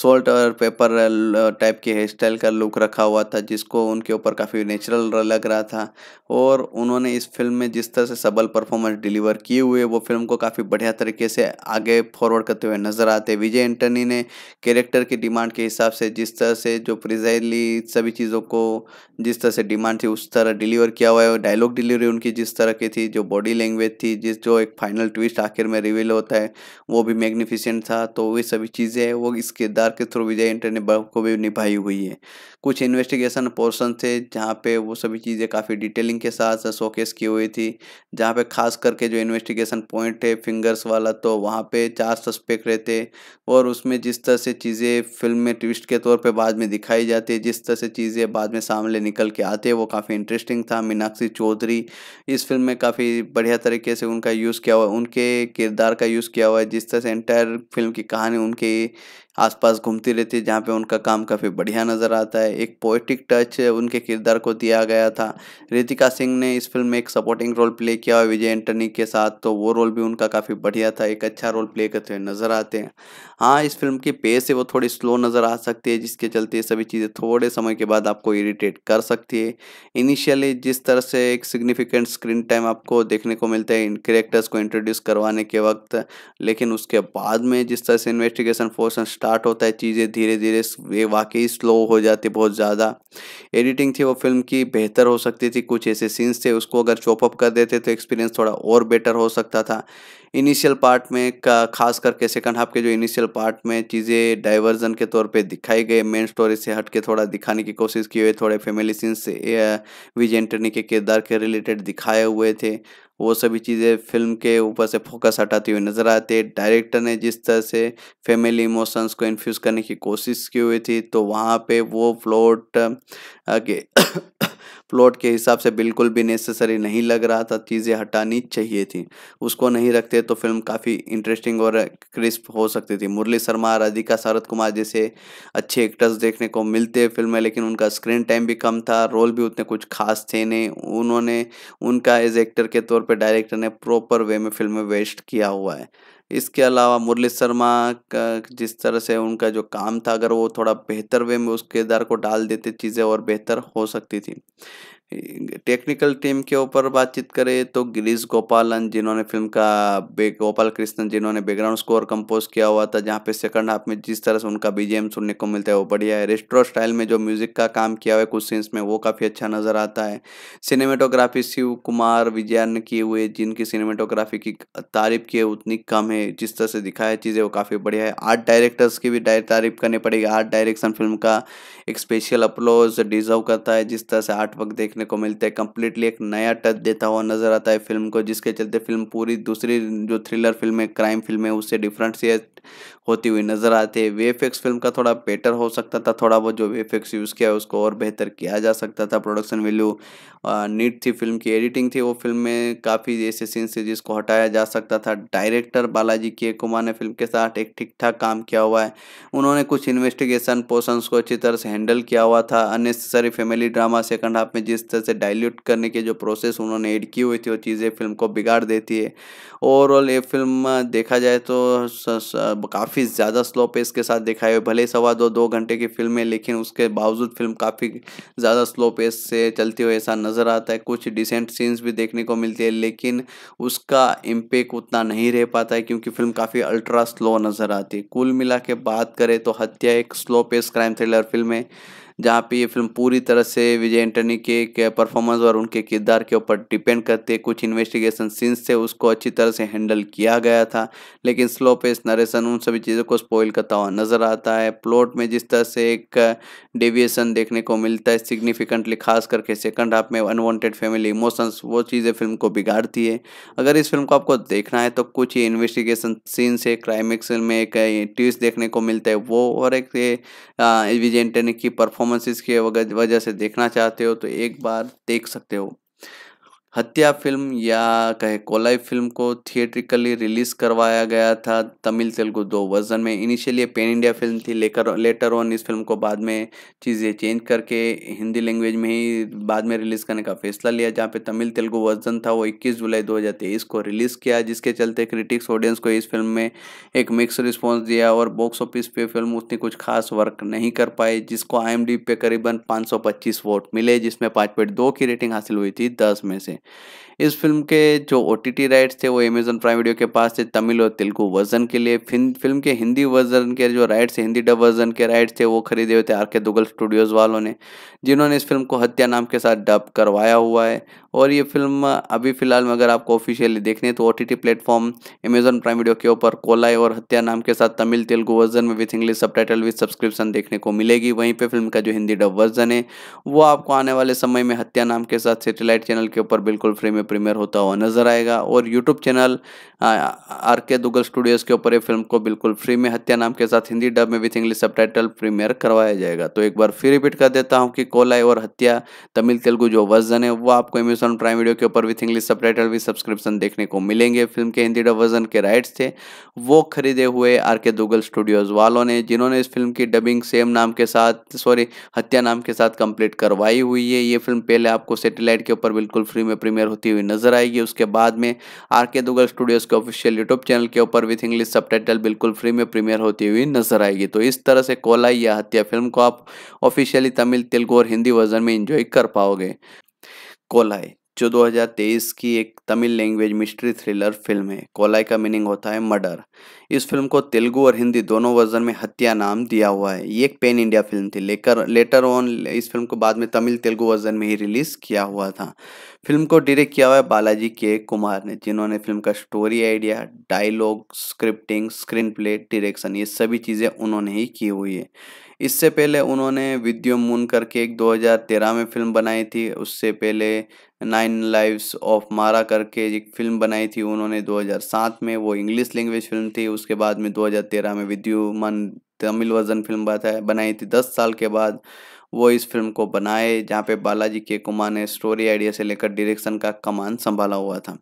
A: सोल्ट और पेपर टाइप के हेयर स्टाइल का लुक रखा हुआ था जिसको उनके ऊपर काफ़ी नेचुरल लग रहा था और उन्होंने इस फिल्म में जिस तरह से सबल परफॉर्मेंस डिलीवर किए हुए वो फिल्म को काफ़ी बढ़िया तरीके से आगे फॉरवर्ड करते हुए नजर आते विजय एंटनी ने कैरेक्टर की डिमांड के हिसाब से जिस तरह से जो प्रिजाइली सभी चीज़ों को जिस तरह से डिमांड थी उस तरह डिलीवर किया हुआ है डायलॉग डिलीवरी उनकी जिस तरह की थी जो बॉडी लैंग्वेज थी जिस जो एक फाइनल ट्विस्ट आखिर में रिवील होता है वो भी मैग्निफिशेंट था तो वे सभी चीज़ें वो इस किरदार के थ्रू विजय इंटरनेट को भी निभाई हुई है कुछ इन्वेस्टिगेशन पोर्सन थे जहाँ पे वो सभी चीज़ें काफ़ी डिटेलिंग के साथ शोकेस की हुई थी जहाँ पे खास करके जो इन्वेस्टिगेशन पॉइंट है फिंगर्स वाला तो वहाँ पे चार सस्पेक्ट रहते और उसमें जिस तरह से चीज़ें फिल्म में ट्विस्ट के तौर पर बाद में दिखाई जाती है जिस तरह से चीज़ें बाद में सामने निकल के आते वो काफ़ी इंटरेस्टिंग था मीनाक्षी चौधरी इस फिल्म में काफ़ी बढ़िया तरीके से उनका यूज़ किया हुआ उनके किरदार का यूज़ किया हुआ है जिस तरह से एंटायर फिल्म की कहानी उनके आसपास घूमती रहती है जहाँ पे उनका काम काफ़ी बढ़िया नज़र आता है एक पोइटिक टच उनके किरदार को दिया गया था रितिका सिंह ने इस फिल्म में एक सपोर्टिंग रोल प्ले किया हुआ विजय एंटनी के साथ तो वो रोल भी उनका काफ़ी बढ़िया था एक अच्छा रोल प्ले करते हुए नज़र आते हैं हाँ इस फिल्म की पेस है वो थोड़ी स्लो नज़र आ सकती है जिसके चलते सभी चीज़ें थोड़े समय के बाद आपको इरीटेट कर सकती है इनिशियली जिस तरह से एक सिग्निफिकेंट स्क्रीन टाइम आपको देखने को मिलता है इन करेक्टर्स को इंट्रोड्यूस करवाने के वक्त लेकिन उसके बाद में जिस तरह से इन्वेस्टिगेशन फोर्स स्टार्ट होता है चीज़ें धीरे धीरे वे वाकई स्लो हो जाती बहुत ज़्यादा एडिटिंग थी वो फिल्म की बेहतर हो सकती थी कुछ ऐसे सीन्स थे उसको अगर चॉपअप कर देते तो एक्सपीरियंस थोड़ा और बेटर हो सकता था इनिशियल पार्ट में का खास करके सेकंड हाफ के जो इनिशियल पार्ट में चीज़ें डाइवर्जन के तौर पे दिखाई गए मेन स्टोरी से हट के थोड़ा दिखाने की कोशिश की हुई थोड़े फैमिली सीन्स विजय एंटनी के किरदार के रिलेटेड दिखाए हुए थे वो सभी चीज़ें फिल्म के ऊपर से फोकस हटाती हुई नज़र आती है डायरेक्टर ने जिस तरह से फैमिली इमोशंस को इन्फ्यूज़ करने की कोशिश की हुई थी तो वहाँ पे वो फ्लोट के प्लॉट के हिसाब से बिल्कुल भी नेसेसरी नहीं लग रहा था चीज़ें हटानी चाहिए थी उसको नहीं रखते तो फिल्म काफ़ी इंटरेस्टिंग और क्रिस्प हो सकती थी मुरली शर्मा राधिका शरद कुमार जैसे अच्छे एक्टर्स देखने को मिलते फिल्म में लेकिन उनका स्क्रीन टाइम भी कम था रोल भी उतने कुछ खास थे नहीं उन्होंने उनका एज एक्टर के तौर पर डायरेक्टर ने प्रॉपर वे में फिल्म वेस्ट किया हुआ है इसके अलावा मुरली शर्मा का जिस तरह से उनका जो काम था अगर वो थोड़ा बेहतर वे में उस किरदार को डाल देते चीज़ें और बेहतर हो सकती थी टेक्निकल टीम के ऊपर बातचीत करें तो गिरीश गोपालन जिन्होंने फिल्म का गोपाल कृष्णन जिन्होंने बैकग्राउंड स्कोर कंपोज किया हुआ था जहाँ पे सेकंड हाफ में जिस तरह से उनका बीजेम सुनने को मिलता है वो बढ़िया है रेस्ट्रो स्टाइल में जो म्यूजिक का काम किया हुआ है कुछ सीन्स में वो काफ़ी अच्छा नज़र आता है सिनेमेटोग्राफी शिव कुमार विजया ने किए हुए जिनकी सिनेमेटोग्राफी की तारीफ की है उतनी कम है जिस तरह से दिखाया चीज़ें वो काफ़ी बढ़िया है आर्ट डायरेक्टर्स की भी तारीफ करनी पड़ेगी आर्ट डायरेक्शन फिल्म का एक स्पेशल अपलोज डिजर्व करता है जिस तरह से आर्ट वर्क देखने देखने को मिलते हैं कम्प्लीटली एक नया टच देता हुआ नजर आता है फिल्म को जिसके चलते फिल्म पूरी दूसरी जो थ्रिलर फिल्म है क्राइम फिल्म है उससे डिफरेंट होती हुई नज़र आती है वेफ एक्स फिल्म का थोड़ा बेटर हो सकता था थोड़ा बहुत जो वेफ एक्स यूज़ किया है उसको और बेहतर किया जा सकता था प्रोडक्शन वैल्यू नीट थी फिल्म की एडिटिंग थी वो फिल्म में काफ़ी ऐसे सीन्स थे जिसको हटाया जा सकता था डायरेक्टर बालाजी के कुमार ने फिल्म के साथ एक ठीक ठाक काम किया हुआ है उन्होंने कुछ इन्वेस्टिगेशन पोर्सन्स को अच्छी तरह से हैंडल किया हुआ था unnecessary family drama second half में जिस तरह से डायल्यूट करने के जो प्रोसेस उन्होंने एड की हुई थी वो चीज़ें फिल्म को बिगाड़ देती है ओवरऑल ये फिल्म देखा जाए तो काफ़ी ज़्यादा स्लो पेस के साथ दिखाई हुई भले सवा दो दो घंटे की फिल्म है लेकिन उसके बावजूद फिल्म काफ़ी ज़्यादा स्लो पेस से चलती हुई ऐसा नज़र आता है कुछ डिसेंट सीन्स भी देखने को मिलती है लेकिन उसका इम्पेक्ट उतना नहीं रह पाता है क्योंकि फिल्म काफ़ी अल्ट्रा स्लो नज़र आती है कुल मिला के बात करें तो हत्या एक slow pace crime thriller film है जहाँ पे ये फिल्म पूरी तरह से विजय एंटनी के, परफॉर्मेंस और उनके किरदार के ऊपर डिपेंड करते कुछ इन्वेस्टिगेशन सीन्स थे उसको अच्छी तरह से हैंडल किया गया था लेकिन स्लो पेस नरेशन उन सभी चीज़ों को स्पॉइल करता हुआ नज़र आता है प्लॉट में जिस तरह से एक डेविएशन देखने को मिलता है सिग्निफिकेंटली खास करके सेकंड हाफ में अनवॉन्टेड फैमिली इमोशंस वो चीज़ें फिल्म को बिगाड़ती है अगर इस फिल्म को आपको देखना है तो कुछ ही इन्वेस्टिगेशन सीन्स है क्राइमिक्स में एक ट्विस्ट देखने को मिलता है वो और एक विजय एंटनी की परफॉर्मेंस परफॉर्मेंसेस की वजह से देखना चाहते हो तो एक बार देख सकते हो हत्या फिल्म या कहे कोलाई फिल्म को थिएट्रिकली रिलीज करवाया गया था तमिल तेलुगु दो वर्जन में इनिशियली पेन इंडिया फिल्म थी लेकर लेटर ऑन इस फिल्म को बाद में चीज़ें चेंज करके हिंदी लैंग्वेज में ही बाद में रिलीज़ करने का फैसला लिया जहाँ पे तमिल तेलुगु वर्जन था वो 21 जुलाई 2023 को रिलीज़ किया जिसके चलते क्रिटिक्स ऑडियंस को इस फिल्म में एक मिक्स रिस्पॉन्स दिया और बॉक्स ऑफिस पे फिल्म उतनी कुछ खास वर्क नहीं कर पाई जिसको आई पे करीबन पाँच वोट मिले जिसमें दो की रेटिंग हासिल हुई थी दस में से इस फिल्म के जो ओ राइट्स थे वो अमेजन प्राइम वीडियो के पास थे तमिल और तेलुगु वर्जन के लिए फिल्म के हिंदी वर्जन के जो राइट्स हिंदी डब वर्जन के राइट्स थे वो खरीदे हुए थे आर के दुगल स्टूडियोज़ वालों ने जिन्होंने इस फिल्म को हत्या नाम के साथ डब करवाया हुआ है और ये फिल्म अभी फिलहाल में अगर आपको ऑफिशियली देखने तो O T platform Amazon Prime video के ऊपर कोलाई और हत्या नाम के साथ तमिल तेलुगु वर्जन में with English subtitle with subscription देखने को मिलेगी वहीं पर फिल्म का जो हिंदी डब वर्जन है वो आपको आने वाले समय में हत्या नाम के साथ सेटेलाइट चैनल के ऊपर बिल्कुल फ्री में प्रीमियर होता हुआ नजर आएगा और YouTube channel are K Duggal Studios के ऊपर ये फिल्म को बिल्कुल फ्री में हत्या नाम के साथ हिंदी डब में विथ इंग्लिश सब प्रीमियर करवाया जाएगा तो एक बार फिर रिपीट कर देता हूँ कि कोलाई और हत्या तमिल तेलुगु जो वर्जन है वो आपको अमेजोन प्राइम वीडियो के ऊपर विथ इंग्लिश सब भी सब्सक्रिप्शन देखने को मिलेंगे फिल्म के हिंदी डब वर्जन के राइट्स थे वो खरीदे हुए आर के दुगल स्टूडियोज़ वालों ने जिन्होंने इस फिल्म की डबिंग सेम नाम के साथ सॉरी हत्या नाम के साथ कंप्लीट करवाई हुई है ये फिल्म पहले आपको सेटेलाइट के ऊपर बिल्कुल फ्री में प्रीमियर होती हुई नजर आएगी उसके बाद में आर के दुगल स्टूडियोज़ के ऑफिशियल यूट्यूब चैनल के ऊपर विथ इंग्लिश सब बिल्कुल फ्री में प्रीमियर होती हुई नजर आएगी तो इस तरह से कोलाई या हत्या फिल्म को आप ऑफिशियली तमिल तेलुगु और हिंदी वर्जन में इंजॉय कर पाओगे कोलाई जो 2023 की एक Tamil language mystery thriller film है कोलाई का मीनिंग होता है मर्डर इस फिल्म को तेलुगु और हिंदी दोनों वर्जन में हत्या नाम दिया हुआ है ये एक पेन इंडिया फिल्म थी लेकर लेटर ऑन इस फिल्म को बाद में तमिल तेलुगु वर्जन में ही रिलीज़ किया हुआ था फिल्म को डायरेक्ट किया हुआ है बालाजी के कुमार ने जिन्होंने फिल्म का story idea dialogue scripting screen play direction ये सभी चीज़ें उन्होंने ही की हुई है इससे पहले उन्होंने विद्यो मून करके एक 2013 में फिल्म बनाई थी उससे पहले नाइन लाइव्स ऑफ मारा करके एक फिल्म बनाई थी उन्होंने 2007 में वो इंग्लिश लैंग्वेज फिल्म थी उसके बाद में 2013 में विद्युमन तमिल वर्जन फिल्म बनाई थी दस साल के बाद वो इस फिल्म को बनाए जहाँ पे बालाजी के कुमार ने स्टोरी आइडिया से लेकर डायरेक्शन का कमान संभाला हुआ था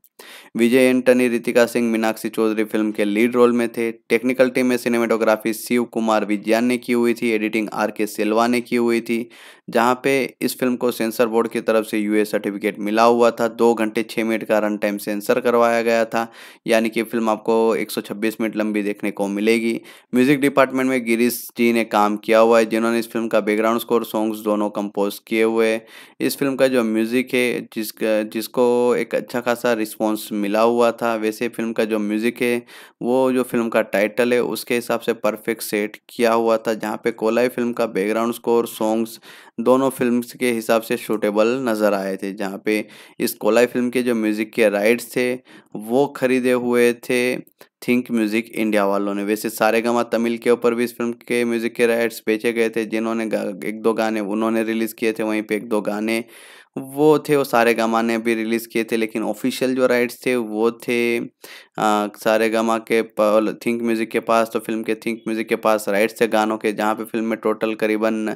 A: विजय एंटनी रितिका सिंह मीनाक्षी चौधरी फिल्म के लीड रोल में थे टेक्निकल टीम में सिनेमेटोग्राफी शिव कुमार विज्ञान ने की हुई थी एडिटिंग आर के सेलवा ने की हुई थी जहाँ पे इस फिल्म को सेंसर बोर्ड की तरफ से यूए सर्टिफिकेट मिला हुआ था दो घंटे छः मिनट का रन टाइम सेंसर करवाया गया था यानी कि फिल्म आपको एक मिनट लंबी देखने को मिलेगी म्यूजिक डिपार्टमेंट में गिरीश जी ने काम किया हुआ है जिन्होंने इस फिल्म का बैकग्राउंड स्कोर सॉन्ग्स दोनों कंपोज किए हुए इस फिल्म का जो म्यूज़िक है जिस जिसको एक अच्छा खासा रिस्पॉन्स मिला हुआ था वैसे फिल्म का जो म्यूज़िक है वो जो फिल्म का टाइटल है उसके हिसाब से परफेक्ट सेट किया हुआ था जहाँ पे कोलाई फिल्म का बैकग्राउंड स्कोर सॉन्ग्स दोनों फिल्म के हिसाब से शूटेबल नज़र आए थे जहाँ पे इस कोलाई फिल्म के जो म्यूज़िक के राइट्स थे वो ख़रीदे हुए थे थिंक म्यूजिक इंडिया वालों ने वैसे सारे गमा तमिल के ऊपर भी इस फिल्म के म्यूजिक के राइट्स बेचे गए थे जिन्होंने एक दो गाने उन्होंने रिलीज किए थे वहीं पे एक दो गाने वो थे वो सारे गमा ने भी रिलीज़ किए थे लेकिन ऑफिशियल जो राइट्स थे वो थे आ, सारे गमा के थिंक म्यूज़िक के पास तो फिल्म के थिंक म्यूज़िक के पास राइट्स थे गानों के जहाँ पे फिल्म में टोटल करीबन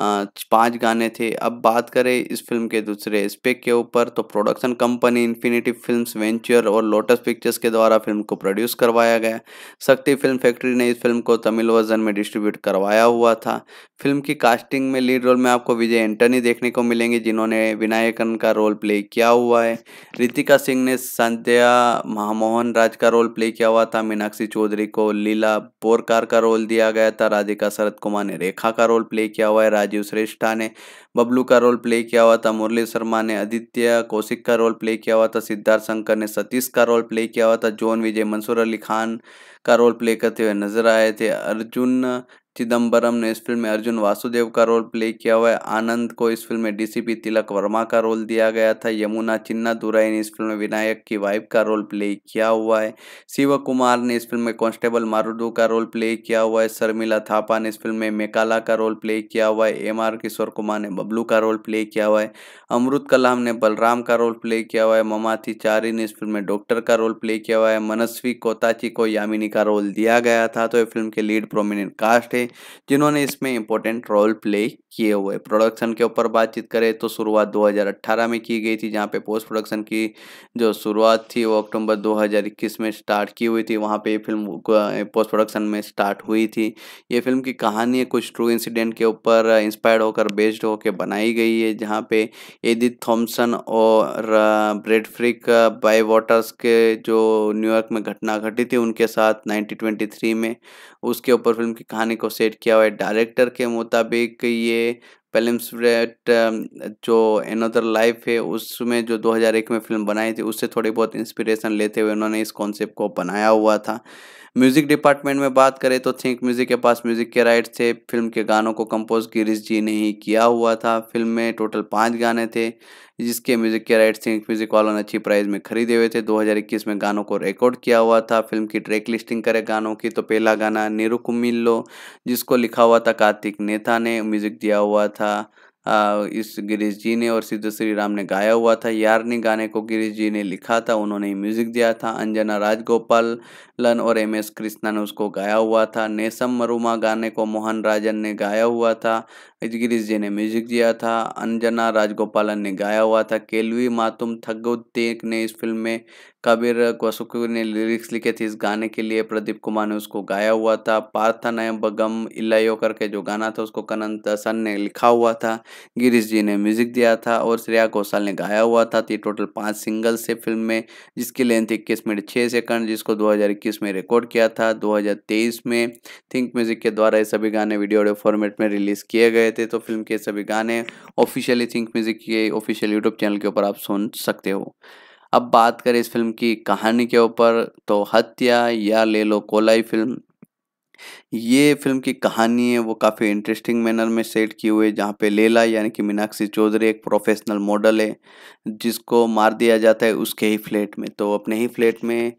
A: पांच गाने थे अब बात करें इस फिल्म के दूसरे एस्पेक्ट के ऊपर तो production company infinity films venture और लोटस पिक्चर्स के द्वारा फिल्म को प्रोड्यूस करवाया गया शक्ति फिल्म फैक्ट्री ने इस फिल्म को तमिल वर्जन में डिस्ट्रीब्यूट करवाया हुआ था फिल्म की कास्टिंग में लीड रोल में आपको विजय एंटनी देखने को मिलेंगे जिन्होंने विनायकन का रोल प्ले किया हुआ है रितिका सिंह ने संध्या महामोहन राज का रोल प्ले किया हुआ था मीनाक्षी चौधरी को लीला बोरकार का रोल दिया गया था राधिका शरद कुमार ने रेखा का रोल प्ले किया हुआ है राजीव श्रेष्ठा ने बबलू का रोल प्ले किया हुआ था मुरली शर्मा ने आदित्य कौशिक का रोल प्ले किया हुआ था सिद्धार्थ शंकर ने सतीश का रोल प्ले किया हुआ था जॉन विजय मंसूर अली खान का रोल प्ले करते हुए नजर आए थे अर्जुन चिदम्बरम ने इस फिल्म में अर्जुन वासुदेव का रोल प्ले किया हुआ है आनंद को इस फिल्म में डीसीपी तिलक वर्मा का रोल दिया गया था यमुना चिन्ना दुराई ने इस फिल्म में विनायक की वाइफ का रोल प्ले किया हुआ है शिव कुमार ने इस फिल्म में कांस्टेबल मारूडू का रोल प्ले किया हुआ है शर्मिला थापा ने इस फिल्म में मेकाला का रोल प्ले किया हुआ है एम आर किशोर कुमार ने बबलू का रोल प्ले किया हुआ है अमृत कलाम ने बलराम का रोल प्ले किया हुआ है ममाथी चारी ने इस फिल्म में डॉक्टर का रोल प्ले किया हुआ है मनस्वी कोताची को यामिनी का रोल दिया गया था तो ये फिल्म के लीड प्रोमिनेंट कास्ट है जिन्होंने इसमें इम्पोर्टेंट रोल प्ले किए हुए प्रोडक्शन के ऊपर बातचीत करें तो शुरुआत 2018 में की गई थी जहाँ पे पोस्ट प्रोडक्शन की जो शुरुआत थी वो अक्टूबर 2021 में स्टार्ट की हुई थी वहाँ पे ये फिल्म पोस्ट प्रोडक्शन में स्टार्ट हुई थी ये फिल्म की कहानी कुछ ट्रू इंसिडेंट के ऊपर इंस्पायर्ड होकर बेस्ड होकर बनाई गई है जहाँ पे एदित थॉम्सन और ब्रेडफ्रिक बाई वाटर्स के जो न्यूयॉर्क में घटना घटी थी उनके साथ नाइनटीन में उसके ऊपर फिल्म की कहानी को सेट किया हुआ है डायरेक्टर के मुताबिक ये Okay. पेलिम्सब्रेट जो एनदर लाइफ है उसमें जो 2001 में फिल्म बनाई थी उससे थोड़ी बहुत इंस्पिरेशन लेते हुए उन्होंने इस कॉन्सेप्ट को बनाया हुआ था म्यूज़िक डिपार्टमेंट में बात करें तो थिंक म्यूज़िक के पास म्यूज़िक के राइट थे फिल्म के गानों को कंपोज गिरीश जी ने ही किया हुआ था फिल्म में टोटल पाँच गाने थे जिसके म्यूज़िक के राइट थिंक म्यूज़िक वालों ने अच्छी प्राइस में खरीदे हुए थे 2021 में गानों को रिकॉर्ड किया हुआ था फिल्म की ट्रैक लिस्टिंग करें गानों की तो पहला गाना नेरू जिसको लिखा हुआ था कार्तिक नेता ने म्यूज़िक दिया हुआ था था आ, इस गिरीश जी ने और सिद्ध श्री राम ने गाया हुआ था यारनी गाने को गिरीश जी ने लिखा था उन्होंने म्यूजिक दिया था अंजना राजगोपाल लन और एम एस कृष्णा ने उसको गाया हुआ था नेसम मरुमा गाने को मोहन राजन ने गाया हुआ था गिरीश जी ने म्यूजिक दिया था अंजना राजगोपालन ने गाया हुआ था केलवी मातुम थगुत्तेक ने इस फिल्म में कबीर कोसुकू ने लिरिक्स लिखे थे इस गाने के लिए प्रदीप कुमार ने उसको गाया हुआ था पार्थनयम बगम इलायो करके जो गाना था उसको कनन सन ने लिखा हुआ था गिरीश जी ने म्यूजिक दिया था और श्रेया घोषाल ने गाया हुआ था तो टोटल पाँच सिंगल्स है फिल्म में जिसकी लेंथ इक्कीस मिनट छः सेकंड जिसको दो में रिकॉर्ड किया था दो में थिंक म्यूजिक के द्वारा ये सभी गाने वीडियो ऑडियो फॉर्मेट में रिलीज़ किए गए थे तो फिल्म के सभी गाने ऑफिशियली थिंक म्यूजिक के ऑफिशियल यूट्यूब चैनल के ऊपर आप सुन सकते हो अब बात करें इस फिल्म की कहानी के ऊपर तो हत्या या ले लो कोलाई फिल्म ये फिल्म की कहानी है वो काफ़ी इंटरेस्टिंग मैनर में सेट की हुई है जहाँ पे लेला यानी कि मीनाक्षी चौधरी एक प्रोफेशनल मॉडल है जिसको मार दिया जाता है उसके ही फ्लैट में तो अपने ही फ्लैट में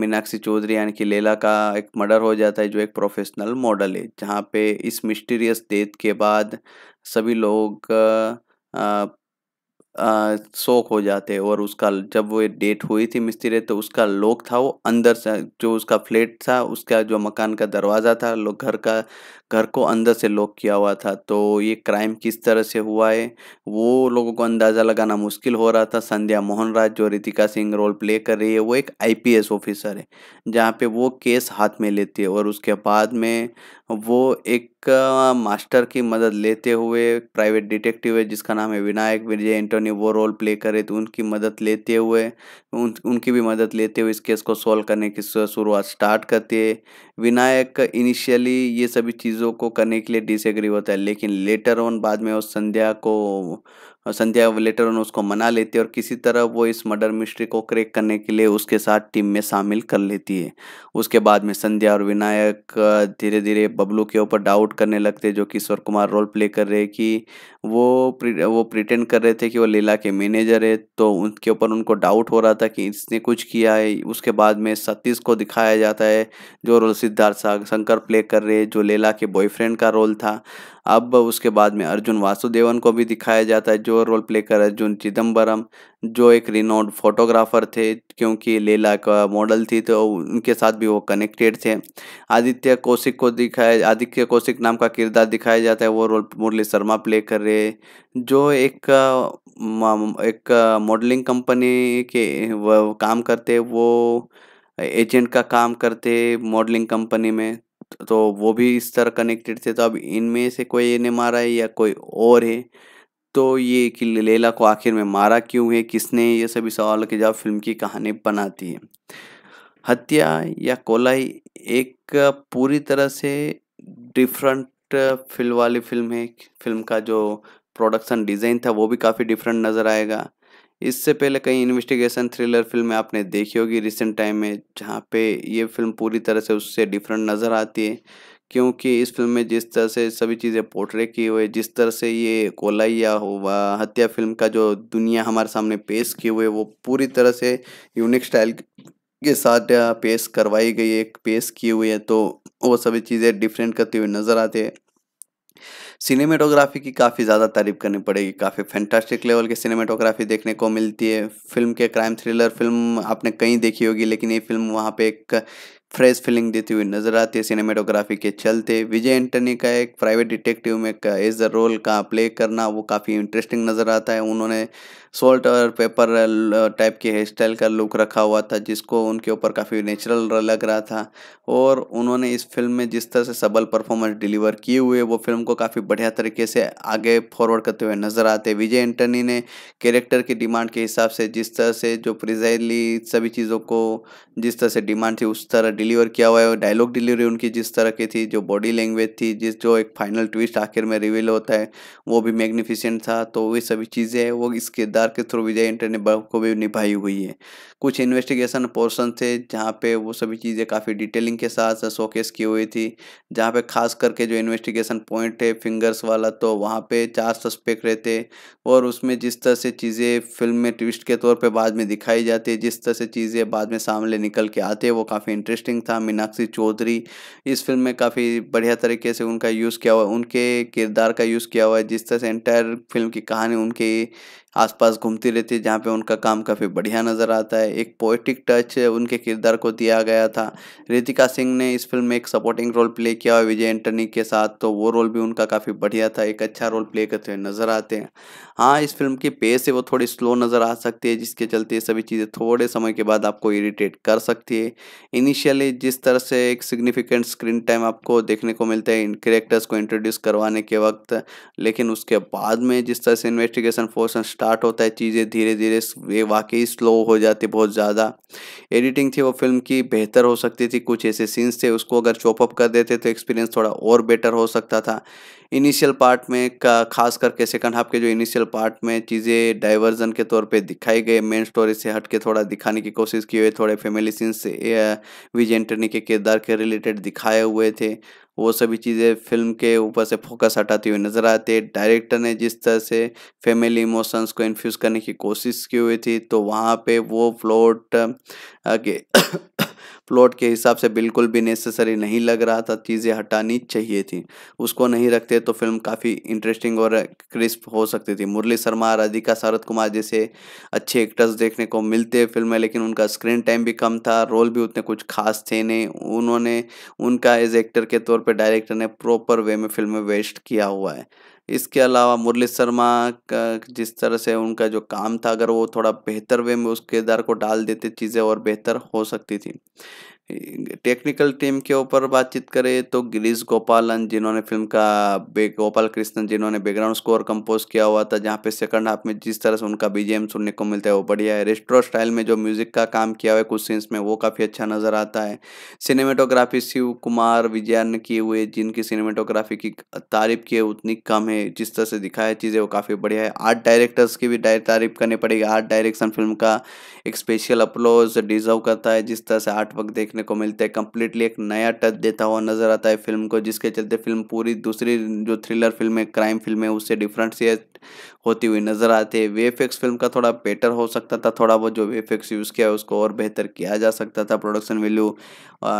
A: मीनाक्षी चौधरी यानी कि लेला का एक मर्डर हो जाता है जो एक प्रोफेशनल मॉडल है जहाँ पे इस मिस्टीरियस डेथ के बाद सभी लोग आ, शौक हो जाते और उसका जब वो डेट हुई थी मिस्त्री तो उसका लोक था वो अंदर से जो उसका फ्लैट था उसका जो मकान का दरवाज़ा था घर का घर को अंदर से लॉक किया हुआ था तो ये क्राइम किस तरह से हुआ है वो लोगों को अंदाज़ा लगाना मुश्किल हो रहा था संध्या मोहन राज जो रितिका सिंह रोल प्ले कर रही है वो एक आईपीएस ऑफिसर है जहाँ पे वो केस हाथ में लेती है और उसके बाद में वो एक मास्टर की मदद लेते हुए प्राइवेट डिटेक्टिव है जिसका नाम है विनायक विजय एंटोनी वो रोल प्ले करे थे उनकी मदद लेते हुए उन उनकी भी मदद लेते हुए इस केस को सॉल्व करने की शुरुआत स्टार्ट करती है विनायक इनिशियली ये सभी चीज़ों चीज़ों को करने के लिए डिसएग्री होता है लेकिन लेटर ऑन बाद में वो संध्या को और संध्या लेटर ऑन उसको मना लेती है और किसी तरह वो इस मर्डर मिस्ट्री को क्रैक करने के लिए उसके साथ टीम में शामिल कर लेती है उसके बाद में संध्या और विनायक धीरे धीरे बबलू के ऊपर डाउट करने लगते हैं जो किशोर कुमार रोल प्ले कर रहे कि वो वो प्रिटेंड कर रहे थे कि वो लीला के मैनेजर है तो उनके ऊपर उनको डाउट हो रहा था कि इसने कुछ किया है उसके बाद में सतीश को दिखाया जाता है जो रोल सिद्धार्थ शंकर प्ले कर रहे जो लीला के बॉयफ्रेंड का रोल था अब उसके बाद में अर्जुन वासुदेवन को भी दिखाया जाता है जो रोल प्ले कर अर्जुन चिदम्बरम जो एक रिनोड फोटोग्राफर थे क्योंकि लेला का मॉडल थी तो उनके साथ भी वो कनेक्टेड थे आदित्य कौशिक को दिखाया आदित्य कौशिक नाम का किरदार दिखाया जाता है वो रोल मुरली शर्मा प्ले कर रहे जो एक एक मॉडलिंग कंपनी के काम करते वो एजेंट का काम करते मॉडलिंग कंपनी में तो वो भी इस तरह कनेक्टेड थे तो अब इनमें से कोई ने मारा है या कोई और है तो ये कि लेला को आखिर में मारा क्यों है किसने ये सभी सवालों के जवाब फिल्म की कहानी बनाती है हत्या या कोलाई एक पूरी तरह से डिफरेंट फिल्म वाली फिल्म है फिल्म का जो प्रोडक्शन डिज़ाइन था वो भी काफ़ी डिफरेंट नज़र आएगा इससे पहले कई इन्वेस्टिगेशन थ्रिलर फिल्में आपने देखी होगी रिसेंट टाइम में जहाँ पे ये फिल्म पूरी तरह से उससे डिफरेंट नज़र आती है क्योंकि इस फिल्म में जिस तरह से सभी चीज़ें पोर्ट्रे की हुई जिस तरह से ये कोलाइया हुआ हत्या फिल्म का जो दुनिया हमारे सामने पेश की हुई वो पूरी तरह से यूनिक स्टाइल के साथ पेश करवाई गई है पेश की हुई है तो वो सभी चीज़ें डिफरेंट करती हुई नज़र आती है सिनेमेटोग्राफी की काफ़ी ज़्यादा तारीफ करनी पड़ेगी काफ़ी फैंटास्टिक लेवल की सिनेमेटोग्राफी देखने को मिलती है फिल्म के क्राइम थ्रिलर फिल्म आपने कहीं देखी होगी लेकिन ये फिल्म वहाँ पे एक फ्रेश फीलिंग देती हुई नजर आती है सिनेमेटोग्राफी के चलते विजय एंटनी का एक प्राइवेट डिटेक्टिव में एज अ रोल का प्ले करना वो काफ़ी इंटरेस्टिंग नज़र आता है उन्होंने सोल्ट और पेपर टाइप uh, के हेयर स्टाइल का लुक रखा हुआ था जिसको उनके ऊपर काफ़ी नेचुरल लग रहा था और उन्होंने इस फिल्म में जिस तरह से सबल परफॉर्मेंस डिलीवर किए हुए वो फिल्म को काफ़ी बढ़िया तरीके से आगे फॉरवर्ड करते हुए नजर आते विजय एंटनी ने कैरेक्टर की डिमांड के हिसाब से जिस तरह से जो प्रिजाइली सभी चीज़ों को जिस तरह से डिमांड थी उस तरह डिलीवर किया हुआ है डायलॉग डिलीवरी उनकी जिस तरह की थी जो बॉडी लैंग्वेज थी जिस जो एक फाइनल ट्विस्ट आखिर में रिवील होता है वो भी मैग्निफिशेंट था तो वे सभी चीज़ें वो इस किरदार के थ्रू विजय एंटर ने को भी निभाई हुई है कुछ इन्वेस्टिगेशन पोर्सन थे जहाँ पे वो सभी चीज़ें काफ़ी डिटेलिंग के साथ शोकेस की हुई थी जहाँ पे खास करके जो इन्वेस्टिगेशन पॉइंट है फिंगर्स वाला तो वहाँ पे चार सस्पेक्ट रहते और उसमें जिस तरह से चीज़ें फिल्म में ट्विस्ट के तौर पर बाद में दिखाई जाती है जिस तरह से चीज़ें बाद में सामने निकल के आते हैं वो काफ़ी इंटरेस्टिंग एक्टिंग था मीनाक्षी चौधरी इस फिल्म में काफ़ी बढ़िया तरीके से उनका यूज़ किया हुआ उनके किरदार का यूज़ किया हुआ है जिस तरह से एंटायर फिल्म की कहानी उनके आसपास घूमती रहती है जहाँ पे उनका काम काफ़ी बढ़िया नज़र आता है एक पोइटिक टच उनके किरदार को दिया गया था रितिका सिंह ने इस फिल्म में एक सपोर्टिंग रोल प्ले किया है विजय एंटनी के साथ तो वो रोल भी उनका काफ़ी बढ़िया था एक अच्छा रोल प्ले करते हुए नज़र आते हैं हाँ इस फिल्म की पेस है वो थोड़ी स्लो नज़र आ सकती है जिसके चलते सभी चीज़ें थोड़े समय के बाद आपको इरीटेट कर सकती है इनिशियली जिस तरह से एक सिग्निफिकेंट स्क्रीन टाइम आपको देखने को मिलता है इन करेक्टर्स को इंट्रोड्यूस करवाने के वक्त लेकिन उसके बाद में जिस तरह से इन्वेस्टिगेशन फोर्स स्टार्ट होता है चीज़ें धीरे धीरे वे वाकई स्लो हो जाती बहुत ज़्यादा एडिटिंग थी वो फिल्म की बेहतर हो सकती थी कुछ ऐसे सीन्स थे उसको अगर चॉपअप कर देते तो एक्सपीरियंस थोड़ा और बेटर हो सकता था इनिशियल पार्ट में का खास करके सेकंड हाफ के जो इनिशियल पार्ट में चीज़ें डाइवर्जन के तौर पे दिखाई गए मेन स्टोरी से हट के थोड़ा दिखाने की कोशिश की हुई थोड़े फैमिली सीन्स विजय एंटनी के किरदार के रिलेटेड दिखाए हुए थे वो सभी चीज़ें फिल्म के ऊपर से फोकस हटाती हुई नज़र आती है डायरेक्टर ने जिस तरह से फैमिली इमोशंस को इन्फ्यूज़ करने की कोशिश की हुई थी तो वहाँ पे वो फ्लोट आगे प्लॉट के हिसाब से बिल्कुल भी नेसेसरी नहीं लग रहा था चीज़ें हटानी चाहिए थी उसको नहीं रखते तो फिल्म काफ़ी इंटरेस्टिंग और क्रिस्प हो सकती थी मुरली शर्मा राधिका शरद कुमार जैसे अच्छे एक्टर्स देखने को मिलते फिल्म में लेकिन उनका स्क्रीन टाइम भी कम था रोल भी उतने कुछ खास थे नहीं उन्होंने उनका एज एक्टर के तौर पर डायरेक्टर ने प्रॉपर वे में फिल्म वेस्ट किया हुआ है इसके अलावा मुरली शर्मा का जिस तरह से उनका जो काम था अगर वो थोड़ा बेहतर वे में उस किरदार को डाल देते चीज़ें और बेहतर हो सकती थी टेक्निकल टीम के ऊपर बातचीत करें तो गिरीश गोपालन जिन्होंने फिल्म का बे गोपाल कृष्णन जिन्होंने बैकग्राउंड स्कोर कंपोज किया हुआ था जहाँ पे सेकंड हाफ में जिस तरह से उनका बीजेम सुनने को मिलता है वो बढ़िया है रेस्ट्रो स्टाइल में जो म्यूजिक का काम किया हुआ है कुछ सीन्स में वो काफ़ी अच्छा नज़र आता है सिनेमेटोग्राफी शिव कुमार विजया ने किए हुए जिनकी सिनेमेटोग्राफी की तारीफ की है उतनी कम है जिस तरह से दिखाया चीज़ें वो काफ़ी बढ़िया है आर्ट डायरेक्टर्स की भी तारीफ करनी पड़ेगी आर्ट डायरेक्शन फिल्म का एक स्पेशल अपलोज डिजर्व करता है जिस तरह से आर्ट वर्क देखने देखने को मिलते हैं कम्प्लीटली एक नया टच देता हुआ नजर आता है फिल्म को जिसके चलते फिल्म पूरी दूसरी जो थ्रिलर फिल्म है क्राइम फिल्म है उससे डिफरेंट होती हुई नजर आती है वी फिल्म का थोड़ा बेटर हो सकता था थोड़ा बहुत जो वी यूज़ किया है उसको और बेहतर किया जा सकता था प्रोडक्शन वैल्यू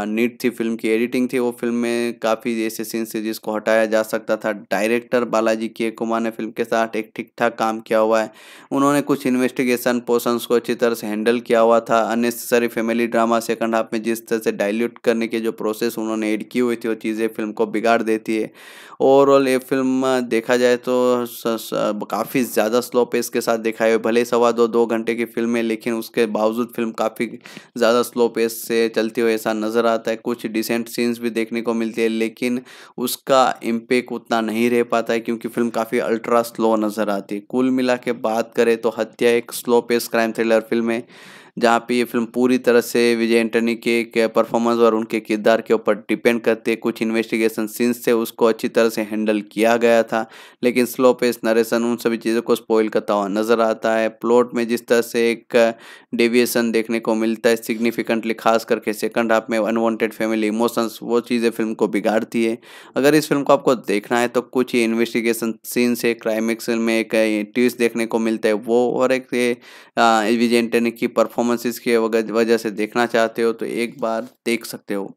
A: नीट थी फिल्म की एडिटिंग थी वो फिल्म में काफ़ी ऐसे सीन्स थे जिसको हटाया जा सकता था डायरेक्टर बालाजी के कुमार ने फिल्म के साथ एक ठीक ठाक काम किया हुआ है उन्होंने कुछ इन्वेस्टिगेशन पोर्सन्स को अच्छी तरह से हैंडल किया हुआ था unnecessary family drama second half में जिस तरह से डायल्यूट करने की जो प्रोसेस उन्होंने एड की हुई थी वो चीज़ें फिल्म को बिगाड़ देती है ओवरऑल ये फिल्म देखा जाए तो मतलब काफ़ी ज़्यादा स्लो पेस के साथ दिखाई हुई भले सवा दो दो घंटे की फिल्म है लेकिन उसके बावजूद फिल्म काफ़ी ज़्यादा स्लो पेस से चलती हुई ऐसा नज़र आता है कुछ डिसेंट सीन्स भी देखने को मिलती है लेकिन उसका इम्पेक्ट उतना नहीं रह पाता है क्योंकि फिल्म काफ़ी अल्ट्रा स्लो नज़र आती है कुल मिला के बात करें तो हत्या एक slow pace crime thriller film है जहाँ पे ये फिल्म पूरी तरह से विजय एंटनी के, परफॉर्मेंस और उनके किरदार के ऊपर डिपेंड करते है कुछ इन्वेस्टिगेशन सीन्स थे उसको अच्छी तरह से हैंडल किया गया था लेकिन स्लो पेस नरेशन उन सभी चीज़ों को स्पॉइल करता हुआ नज़र आता है प्लॉट में जिस तरह से एक डेविएशन देखने को मिलता है सिग्निफिकेंटली खास करके सेकंड हाफ में अनवॉन्टेड फैमिली इमोशंस वो चीज़ें फिल्म को बिगाड़ती है अगर इस फिल्म को आपको देखना है तो कुछ ही इन्वेस्टिगेशन सीन्स है क्राइमिक्स में एक ट्विस्ट देखने को मिलता है वो और एक विजय एंटनी की परफॉर्म परफॉर्मेंसेस की वजह से देखना चाहते हो तो एक बार देख सकते हो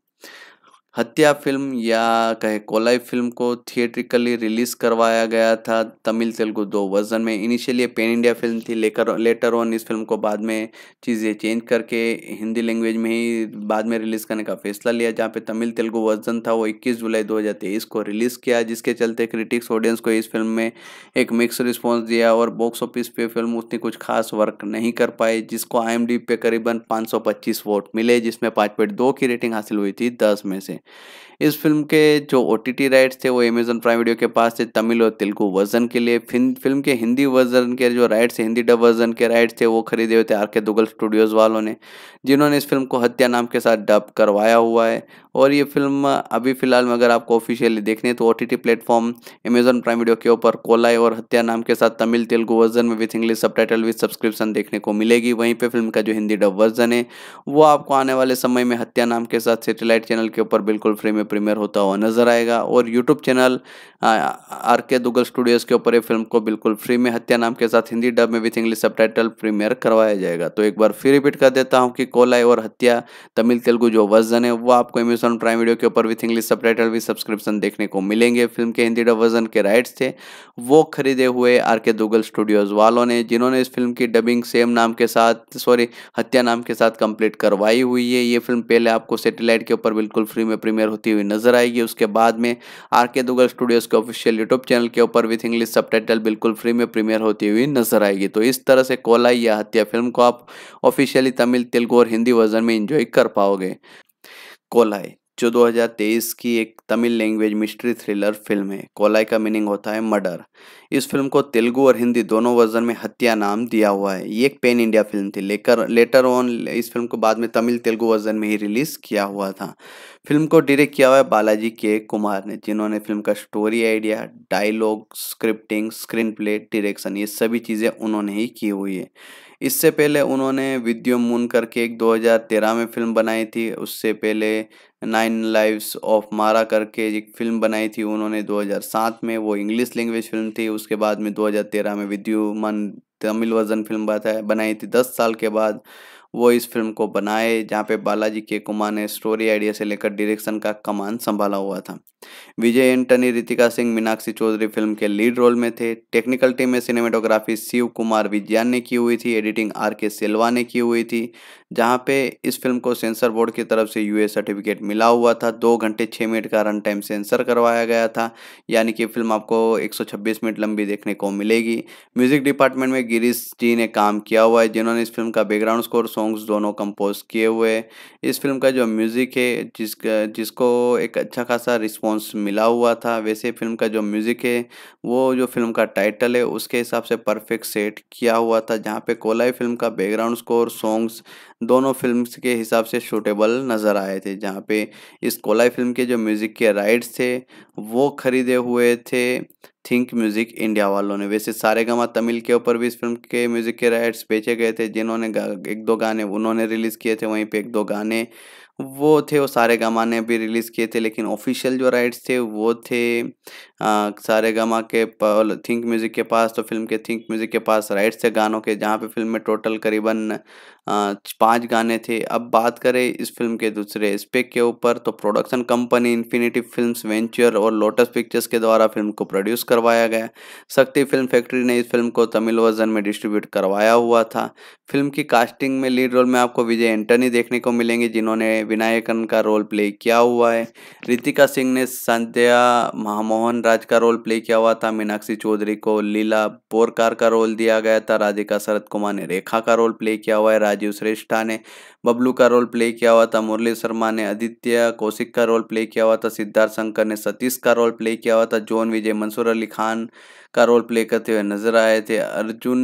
A: हत्या फिल्म या कहे कोलाई फिल्म को थिएट्रिकली रिलीज करवाया गया था तमिल तेलुगु दो वर्जन में इनिशियली पेन इंडिया फिल्म थी लेकर लेटर ऑन इस फिल्म को बाद में चीज़ें चेंज करके हिंदी लैंग्वेज में ही बाद में रिलीज़ करने का फैसला लिया जहाँ पे तमिल तेलुगु वर्जन था वो 21 जुलाई 2023 को रिलीज़ किया जिसके चलते क्रिटिक्स ऑडियंस को इस फिल्म में एक मिक्स रिस्पॉन्स दिया और बॉक्स ऑफिस पे फिल्म उतनी कुछ खास वर्क नहीं कर पाई जिसको आई पे करीबन पाँच वोट मिले जिसमें दो की रेटिंग हासिल हुई थी दस में से इस फिल्म के जो ओ टी राइट्स थे वो अमेजन प्राइम वीडियो के पास थे तमिल और तेलुगु वर्जन के लिए फिल्म के हिंदी वर्जन के जो राइट्स हिंदी डब वर्जन के राइट्स थे वो खरीदे हुए थे आर के दुगल स्टूडियोज़ वालों ने जिन्होंने इस फिल्म को हत्या नाम के साथ डब करवाया हुआ है और ये फिल्म अभी फिलहाल में अगर आपको ऑफिशियली देखनी है तो O T T platform Amazon Prime video के ऊपर कोलाई और हत्या नाम के साथ तमिल तेलुगु वर्जन में with English subtitle with subscription देखने को मिलेगी वहीं पर फिल्म का जो हिंदी डब वर्जन है वो आपको आने वाले समय में हत्या नाम के साथ सेटेलाइट चैनल के ऊपर बिल्कुल फ्री में प्रीमियर होता हुआ नजर आएगा और YouTube channel are K Duggal studios के ऊपर ये फिल्म को बिल्कुल फ्री में हत्या नाम के साथ हिंदी डब में विथ इंग्लिश सब प्रीमियर करवाया जाएगा तो एक बार फिर रिपीट कर देता हूँ कि कोलाई और हत्या तमिल तेलुगु जो वर्जन है वो आपको एमेजॉन प्राइम वीडियो के ऊपर विथ इंग्लिश सब भी सब्सक्रिप्शन देखने को मिलेंगे फिल्म के हिंदी डब वर्जन के राइट्स थे वो खरीदे हुए आर के दुगल स्टूडियोज वालों ने जिन्होंने इस फिल्म की डबिंग सेम नाम के साथ सॉरी हत्या नाम के साथ कंप्लीट करवाई हुई है ये फिल्म पहले आपको सेटेलाइट के ऊपर बिल्कुल फ्री में प्रीमियर होती हुई नजर आएगी उसके बाद में आर के दुगल स्टूडियोज़ के ऑफिशियल यूट्यूब चैनल के ऊपर विथ इंग्लिश सब बिल्कुल फ्री में प्रीमियर होती हुई नजर आएगी तो इस तरह से कोलाई या हत्या फिल्म को आप ऑफिशियली तमिल तेलुगु और हिंदी वर्जन में इंजॉय कर पाओगे कोलाई जो 2023 की एक Tamil language mystery thriller film है कोलाई का मीनिंग होता है मर्डर इस फिल्म को तेलुगु और हिंदी दोनों वर्जन में हत्या नाम दिया हुआ है ये एक पेन इंडिया फिल्म थी लेकर लेटर ऑन इस फिल्म को बाद में तमिल तेलुगु वर्जन में ही रिलीज़ किया हुआ था फिल्म को डायरेक्ट किया हुआ है बालाजी के कुमार ने जिन्होंने फिल्म का story idea dialogue scripting screen play direction ये सभी चीज़ें उन्होंने ही की हुई है इससे पहले उन्होंने विद्यो मून करके एक 2013 में फिल्म बनाई थी उससे पहले नाइन लाइव्स ऑफ मारा करके एक फिल्म बनाई थी उन्होंने 2007 में वो इंग्लिश लैंग्वेज फिल्म थी उसके बाद में 2013 में विद्युमन तमिल वर्जन फिल्म बनाई थी दस साल के बाद वो इस फिल्म को बनाए जहाँ पे बालाजी के कुमार ने स्टोरी आइडिया से लेकर डायरेक्शन का कमान संभाला हुआ था विजय एंटनी रितिका सिंह मीनाक्षी चौधरी फिल्म के लीड रोल में थे टेक्निकल टीम में सिनेमेटोग्राफी शिव कुमार विज्ञान ने की हुई थी एडिटिंग आर के सिल्वा ने की हुई थी जहाँ पे इस फिल्म को सेंसर बोर्ड की तरफ से यूए सर्टिफिकेट मिला हुआ था दो घंटे छः मिनट का रन टाइम सेंसर करवाया गया था यानी कि फिल्म आपको एक मिनट लंबी देखने को मिलेगी म्यूजिक डिपार्टमेंट में गिरीश जी ने काम किया हुआ है जिन्होंने इस फिल्म का बैकग्राउंड स्कोर सॉन्ग सॉन्ग्स दोनों कंपोज किए हुए इस फिल्म का जो म्यूज़िक है जिस जिसको एक अच्छा खासा रिस्पॉन्स मिला हुआ था वैसे फिल्म का जो म्यूज़िक है वो जो फिल्म का टाइटल है उसके हिसाब से परफेक्ट सेट किया हुआ था जहाँ पे कोलाई फिल्म का बैकग्राउंड स्कोर सॉन्ग्स दोनों फिल्म के हिसाब से शूटेबल नज़र आए थे जहाँ पे इस कोलाई फिल्म के जो म्यूज़िक के राइट्स थे वो खरीदे हुए थे थिंक म्यूजिक इंडिया वालों ने वैसे सारे गमा तमिल के ऊपर भी इस फिल्म के म्यूजिक के राइट्स बेचे गए थे जिन्होंने एक दो गाने उन्होंने रिलीज किए थे वहीं पे एक दो गाने वो थे वो सारे गमा ने भी रिलीज किए थे लेकिन ऑफिशियल जो राइट्स थे वो थे आ, सारे गमा के थिंक म्यूजिक के पास तो फिल्म के थिंक म्यूजिक के पास राइट्स थे गानों के जहाँ पे फिल्म में टोटल करीबन पांच गाने थे अब बात करें इस फिल्म के दूसरे स्पेक के ऊपर तो production company infinity films venture और लोटस पिक्चर्स के द्वारा फिल्म को प्रोड्यूस करवाया गया शक्ति फिल्म फैक्ट्री ने इस फिल्म को तमिल वर्जन में डिस्ट्रीब्यूट करवाया हुआ था फिल्म की कास्टिंग में लीड रोल में आपको विजय एंटनी देखने को मिलेंगे जिन्होंने विनायकन का रोल प्ले किया हुआ है रितिका सिंह ने संध्या महामोहन राज का रोल प्ले किया हुआ था मीनाक्षी चौधरी को लीला बोरकार का रोल दिया गया था राधिका शरद कुमार ने रेखा का रोल प्ले किया हुआ है राजीव श्रेष्ठा ने बबलू का रोल प्ले किया हुआ था मुरली शर्मा ने आदित्य कौशिक का रोल प्ले किया हुआ था सिद्धार्थ शंकर ने सतीश का रोल प्ले किया हुआ था जॉन विजय मंसूर अली खान का रोल प्ले करते हुए नजर आए थे अर्जुन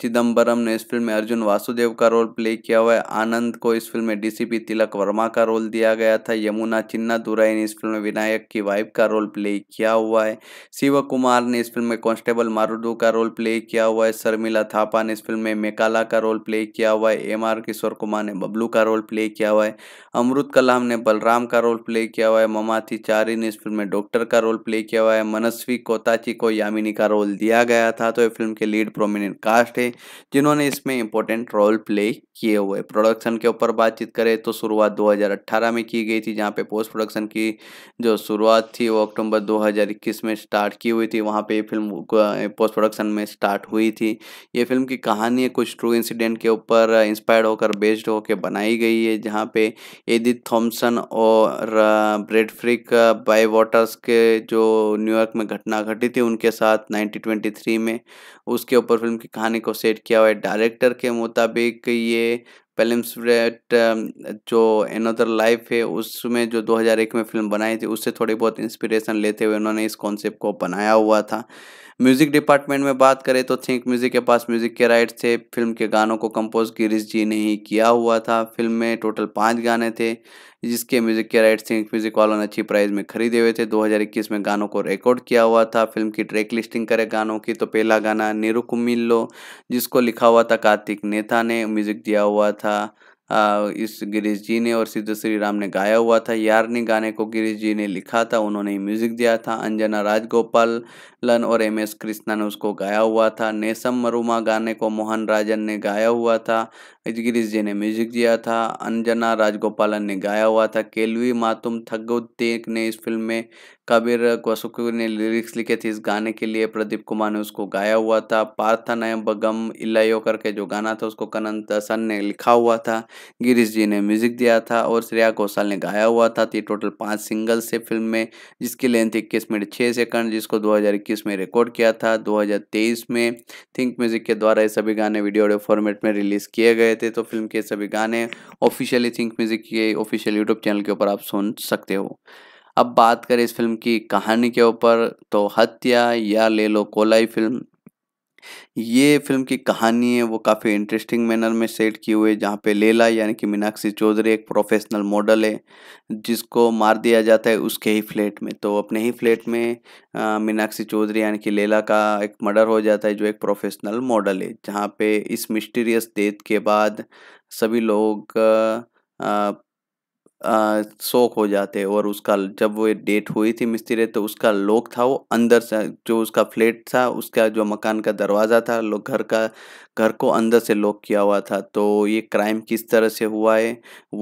A: चिदम्बरम ने इस फिल्म में अर्जुन वासुदेव का रोल प्ले किया हुआ है आनंद को इस फिल्म में डीसीपी तिलक वर्मा का रोल दिया गया था यमुना चिन्ना दुराई ने इस फिल्म में विनायक की वाइफ का रोल प्ले किया हुआ है शिव कुमार ने इस फिल्म में कांस्टेबल मारूडू का रोल प्ले किया हुआ है शर्मिला थापा ने इस फिल्म में मेकाला का रोल प्ले किया हुआ है एम आर किशोर कुमार ने बबलू का रोल प्ले किया हुआ है अमृत कलाम ने बलराम का रोल प्ले किया हुआ है ममाथी चारी ने इस फिल्म में डॉक्टर का रोल प्ले किया हुआ है मनस्वी कोताची को यामिनी का रोल दिया गया था तो ये फिल्म के लीड प्रोमिनेंट कास्ट है जिन्होंने इसमें इम्पोर्टेंट रोल प्ले किए हुए प्रोडक्शन के ऊपर बातचीत करें तो शुरुआत 2018 में की गई थी जहाँ पे पोस्ट प्रोडक्शन की जो शुरुआत थी वो अक्टूबर 2021 में स्टार्ट की हुई थी वहाँ पे ये फिल्म पोस्ट प्रोडक्शन में स्टार्ट हुई थी ये फिल्म की कहानी कुछ ट्रू इंसिडेंट के ऊपर इंस्पायर्ड होकर बेस्ड होकर बनाई गई है जहाँ पे एदित थॉम्सन और ब्रेडफ्रिक बाई वाटर्स के जो न्यूयॉर्क में घटना घटी थी उनके साथ नाइनटीन में उसके ऊपर फिल्म की कहानी को सेट किया हुआ है डायरेक्टर के मुताबिक ये de पेलिम्सब्रेट um, जो एनदर लाइफ है उसमें जो 2001 में फिल्म बनाई थी उससे थोड़ी बहुत इंस्पिरेशन लेते हुए उन्होंने इस कॉन्सेप्ट को बनाया हुआ था म्यूज़िक डिपार्टमेंट में बात करें तो थिंक म्यूज़िक के पास म्यूज़िक के राइट्स थे फिल्म के गानों को कंपोज गिरीश जी ने ही किया हुआ था फिल्म में टोटल पाँच गाने थे जिसके म्यूज़िक के राइट थिंक म्यूज़िक वालों ने अच्छी प्राइस में खरीदे हुए थे 2021 में गानों को रिकॉर्ड किया हुआ था फिल्म की ट्रैक लिस्टिंग करें गानों की तो पहला गाना निरुकुमिल्लो जिसको लिखा हुआ था कार्तिक नेता ने म्यूज़िक दिया हुआ था था आ, इस गिरीश जी ने और सिद्ध श्री राम ने गाया हुआ था यारनी गाने को गिरीश जी ने लिखा था उन्होंने म्यूजिक दिया था अंजना राजगोपाल लन और एम एस कृष्णा ने उसको गाया हुआ था नेसम मरुमा गाने को मोहन राजन ने गाया हुआ था गिरीश जी ने म्यूजिक दिया था अंजना राजगोपालन ने गाया हुआ था केलवी मातुम थगुत्तेक ने इस फिल्म में कबीर कौसुकी ने लिरिक्स लिखे थे इस गाने के लिए प्रदीप कुमार ने उसको गाया हुआ था पार्थनय बगम इलायो करके जो गाना था उसको कनन सन ने लिखा हुआ था गिरीश जी ने म्यूजिक दिया था और श्रेया घोषाल ने गाया हुआ था ये टोटल पाँच सिंगल्स थे फिल्म में जिसकी लेंथ इक्कीस मिनट छः सेकंड जिसको दो में रिकॉर्ड किया था दो में थिंक म्यूजिक के द्वारा ये सभी गाने वीडियो ऑडियो फॉर्मेट में रिलीज किए गए थे तो फिल्म के सभी गाने ऑफिशियली थिंक म्यूजिक के ऑफिशियल यूट्यूब चैनल के ऊपर आप सुन सकते हो अब बात करें इस फिल्म की कहानी के ऊपर तो हत्या या ले लो कोलाई फिल्म ये फिल्म की कहानी है वो काफ़ी इंटरेस्टिंग मैनर में सेट की हुई है जहाँ पे लेला यानी कि मीनाक्षी चौधरी एक प्रोफेशनल मॉडल है जिसको मार दिया जाता है उसके ही फ्लैट में तो अपने ही फ्लैट में मीनाक्षी चौधरी यानी कि लेला का एक मर्डर हो जाता है जो एक प्रोफेशनल मॉडल है जहाँ पे इस मिस्टीरियस डेथ के बाद सभी लोग आ, शौक हो जाते और उसका जब वो डेट हुई थी मिस्त्री तो उसका लॉक था वो अंदर से जो उसका फ्लैट था उसका जो मकान का दरवाज़ा था घर का घर को अंदर से लॉक किया हुआ था तो ये क्राइम किस तरह से हुआ है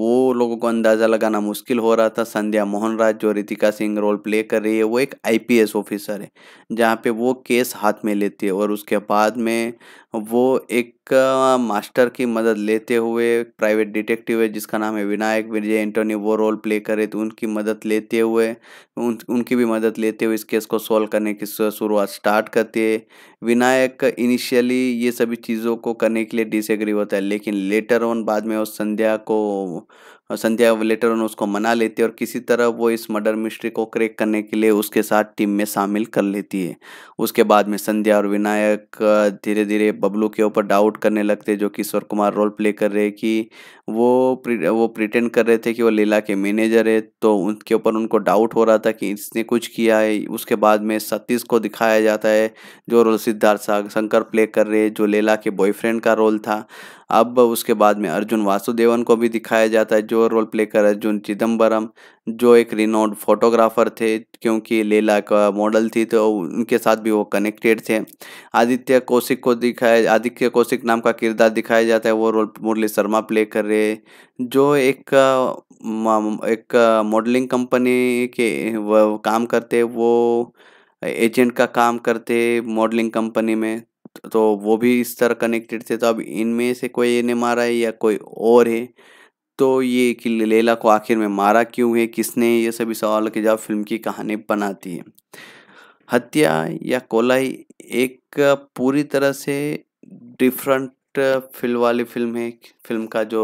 A: वो लोगों को अंदाज़ा लगाना मुश्किल हो रहा था संध्या मोहन राज जो रितिका सिंह रोल प्ले कर रही है वो एक आईपीएस ऑफिसर है जहाँ पे वो केस हाथ में लेती है और उसके बाद में वो एक मास्टर की मदद लेते हुए प्राइवेट डिटेक्टिव है जिसका नाम है विनायक विजय एंटोनी वो रोल प्ले करे तो उनकी मदद लेते हुए उन उनकी भी मदद लेते हुए इस केस को सॉल्व करने की शुरुआत स्टार्ट करती है विनायक इनिशियली ये सभी चीज़ों चीज़ों को करने के लिए डिसएग्री होता है लेकिन लेटर ऑन बाद में उस संध्या को संध्या लेटर ऑन उसको मना लेती है और किसी तरह वो इस मर्डर मिस्ट्री को क्रैक करने के लिए उसके साथ टीम में शामिल कर लेती है उसके बाद में संध्या और विनायक धीरे धीरे बबलू के ऊपर डाउट करने लगते जो किशोर कुमार रोल प्ले कर रहे कि वो वो प्रिटेंड कर रहे थे कि वो लीला के मैनेजर है तो उनके ऊपर उनको डाउट हो रहा था कि इसने कुछ किया है उसके बाद में सतीश को दिखाया जाता है जो रोल सिद्धार्थ शंकर प्ले कर रहे जो लीला के के बॉयफ्रेंड का रोल था अब उसके बाद में अर्जुन वासुदेवन को भी दिखाया जाता है जो रोल प्ले कर अर्जुन चिदम्बरम जो एक रिनोड फोटोग्राफर थे क्योंकि लेला का मॉडल थी तो उनके साथ भी वो कनेक्टेड थे आदित्य कौशिक को दिखाया आदित्य कौशिक नाम का किरदार दिखाया जाता है वो रोल मुरली शर्मा प्ले कर रहे जो एक एक मॉडलिंग कंपनी के काम करते वो एजेंट का काम करते मॉडलिंग कंपनी में तो वो भी इस तरह कनेक्टेड थे तो अब इनमें से कोई इन्हें मारा है या कोई और है तो ये कि लेला को आखिर में मारा क्यों है किसने ये सभी सवाल के जवाब फिल्म की कहानी बनाती है हत्या या कोलाई एक पूरी तरह से डिफरेंट फिल्म वाली फिल्म है फिल्म का जो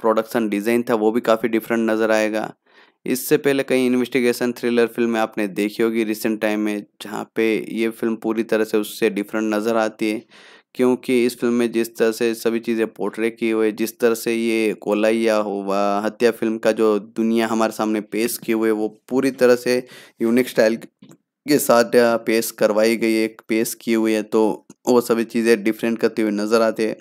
A: प्रोडक्शन डिज़ाइन था वो भी काफ़ी डिफरेंट नज़र आएगा इससे पहले कई इन्वेस्टिगेशन थ्रिलर फिल्में आपने देखी होगी रिसेंट टाइम में जहाँ पे ये फिल्म पूरी तरह से उससे डिफरेंट नज़र आती है क्योंकि इस फिल्म में जिस तरह से सभी चीज़ें पोर्ट्रे की हुई जिस तरह से ये कोलाइया हुआ हत्या फिल्म का जो दुनिया हमारे सामने पेश की हुई वो पूरी तरह से यूनिक स्टाइल के साथ पेश करवाई गई है पेश की हुई है तो वो सभी चीज़ें डिफरेंट करती हुई नज़र आते हैं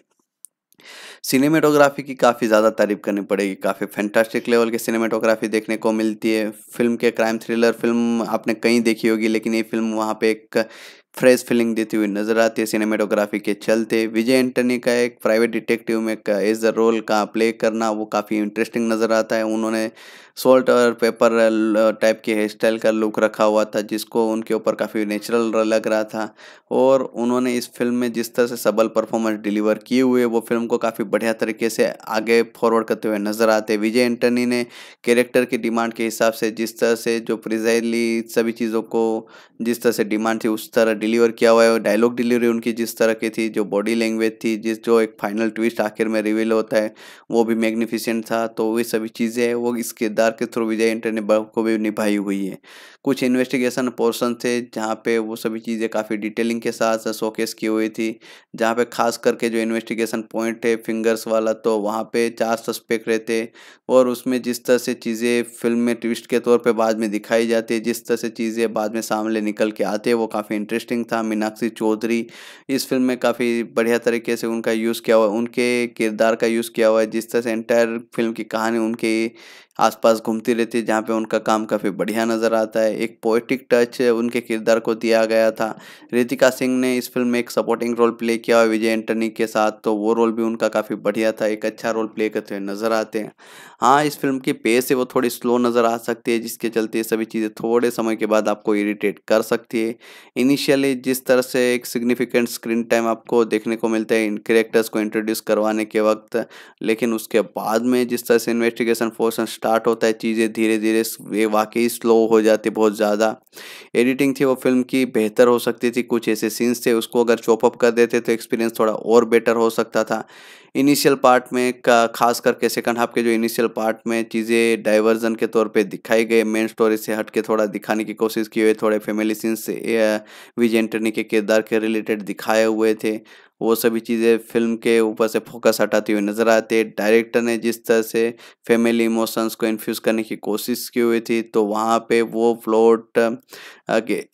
A: सिनेमेटोग्राफी की काफ़ी ज़्यादा तारीफ करनी पड़ेगी काफ़ी फैंटास्टिक लेवल की सिनेमेटोग्राफी देखने को मिलती है फिल्म के क्राइम थ्रिलर फिल्म आपने कहीं देखी होगी लेकिन ये फिल्म वहाँ पे एक फ्रेश फीलिंग देती हुई नजर आती है सिनेमेटोग्राफी के चलते विजय एंटनी का एक प्राइवेट डिटेक्टिव में एज अ रोल का प्ले करना वो काफ़ी इंटरेस्टिंग नज़र आता है उन्होंने सोल्ट और पेपर टाइप के हेयर स्टाइल का लुक रखा हुआ था जिसको उनके ऊपर काफ़ी नेचुरल लग रहा था और उन्होंने इस फिल्म में जिस तरह से सबल परफॉर्मेंस डिलीवर किए हुए वो फिल्म को काफ़ी बढ़िया तरीके से आगे फॉरवर्ड करते हुए नजर आते विजय एंटनी ने कैरेक्टर की डिमांड के हिसाब से जिस तरह से जो प्रिजाइली सभी चीज़ों को जिस तरह से डिमांड थी उस तरह डिलीवर किया हुआ है डायलॉग डिलीवरी उनकी जिस तरह की थी जो बॉडी लैंग्वेज थी जिस जो एक फाइनल ट्विस्ट आखिर में रिवील होता है वो भी मैग्निफिशेंट था तो वे सभी चीज़ें वो इस किरदार सरकार के थ्रू विजय इंटरनेट को भी निभाई हुई है कुछ इन्वेस्टिगेशन पोर्सन थे जहाँ पे वो सभी चीज़ें काफ़ी डिटेलिंग के साथ शोकेस की हुई थी जहाँ पे खास करके जो इन्वेस्टिगेशन पॉइंट है फिंगर्स वाला तो वहाँ पे चार सस्पेक्ट रहते और उसमें जिस तरह से चीज़ें फिल्म में ट्विस्ट के तौर पर बाद में दिखाई जाती है जिस तरह से चीज़ें बाद में सामने निकल के आते वो काफ़ी इंटरेस्टिंग था मीनाक्षी चौधरी इस फिल्म में काफ़ी बढ़िया तरीके से उनका यूज़ किया हुआ उनके किरदार का यूज़ किया हुआ है जिस तरह से एंटायर फिल्म की कहानी उनके आसपास घूमती रहती है जहाँ पे उनका काम काफ़ी बढ़िया नज़र आता है एक पोइटिक टच उनके किरदार को दिया गया था रितिका सिंह ने इस फिल्म में एक सपोर्टिंग रोल प्ले किया है विजय एंटनी के साथ तो वो रोल भी उनका काफ़ी बढ़िया था एक अच्छा रोल प्ले करते हुए नज़र आते हैं हाँ इस फिल्म की पेस से वो थोड़ी स्लो नज़र आ सकती है जिसके चलते सभी चीज़ें थोड़े समय के बाद आपको इरीटेट कर सकती है इनिशियली जिस तरह से एक सिग्निफिकेंट स्क्रीन टाइम आपको देखने को मिलता है इन करेक्टर्स को इंट्रोड्यूस करवाने के वक्त लेकिन उसके बाद में जिस तरह से इन्वेस्टिगेशन फोर्स स्टार्ट होता है चीज़ें धीरे धीरे वे वाकई स्लो हो जाती बहुत ज़्यादा एडिटिंग थी वो फिल्म की बेहतर हो सकती थी कुछ ऐसे सीन्स थे उसको अगर चॉपअप कर देते तो एक्सपीरियंस थोड़ा और बेटर हो सकता था इनिशियल पार्ट में का खास करके सेकंड हाफ के जो इनिशियल पार्ट में चीज़ें डाइवर्जन के तौर पे दिखाई गए मेन स्टोरी से हट के थोड़ा दिखाने की कोशिश की हुई थोड़े फैमिली सीन्स विजय एंटनी के किरदार के रिलेटेड दिखाए हुए थे वो सभी चीज़ें फिल्म के ऊपर से फोकस हटाती हुई नज़र आती है डायरेक्टर ने जिस तरह से फैमिली इमोशंस को इन्फ्यूज़ करने की कोशिश की हुई थी तो वहाँ पे वो फ्लोट आगे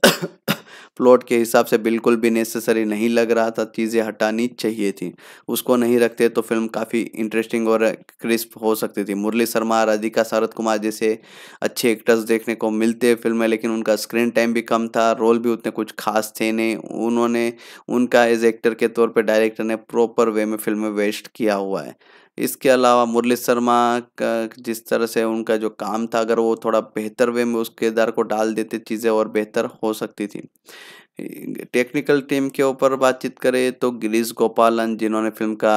A: प्लॉट के हिसाब से बिल्कुल भी नेसेसरी नहीं लग रहा था चीज़ें हटानी चाहिए थी उसको नहीं रखते तो फिल्म काफ़ी इंटरेस्टिंग और क्रिस्प हो सकती थी मुरली शर्मा राधिका शरद कुमार जैसे अच्छे एक्टर्स देखने को मिलते फिल्म में लेकिन उनका स्क्रीन टाइम भी कम था रोल भी उतने कुछ खास थे नहीं उन्होंने उनका एज एक्टर के तौर पर डायरेक्टर ने प्रॉपर वे में फिल्म में वेस्ट किया हुआ है इसके अलावा मुरली शर्मा का जिस तरह से उनका जो काम था अगर वो थोड़ा बेहतर वे में उस किरदार को डाल देते चीज़ें और बेहतर हो सकती थी टेक्निकल टीम के ऊपर बातचीत करें तो गिरीश गोपालन जिन्होंने फिल्म का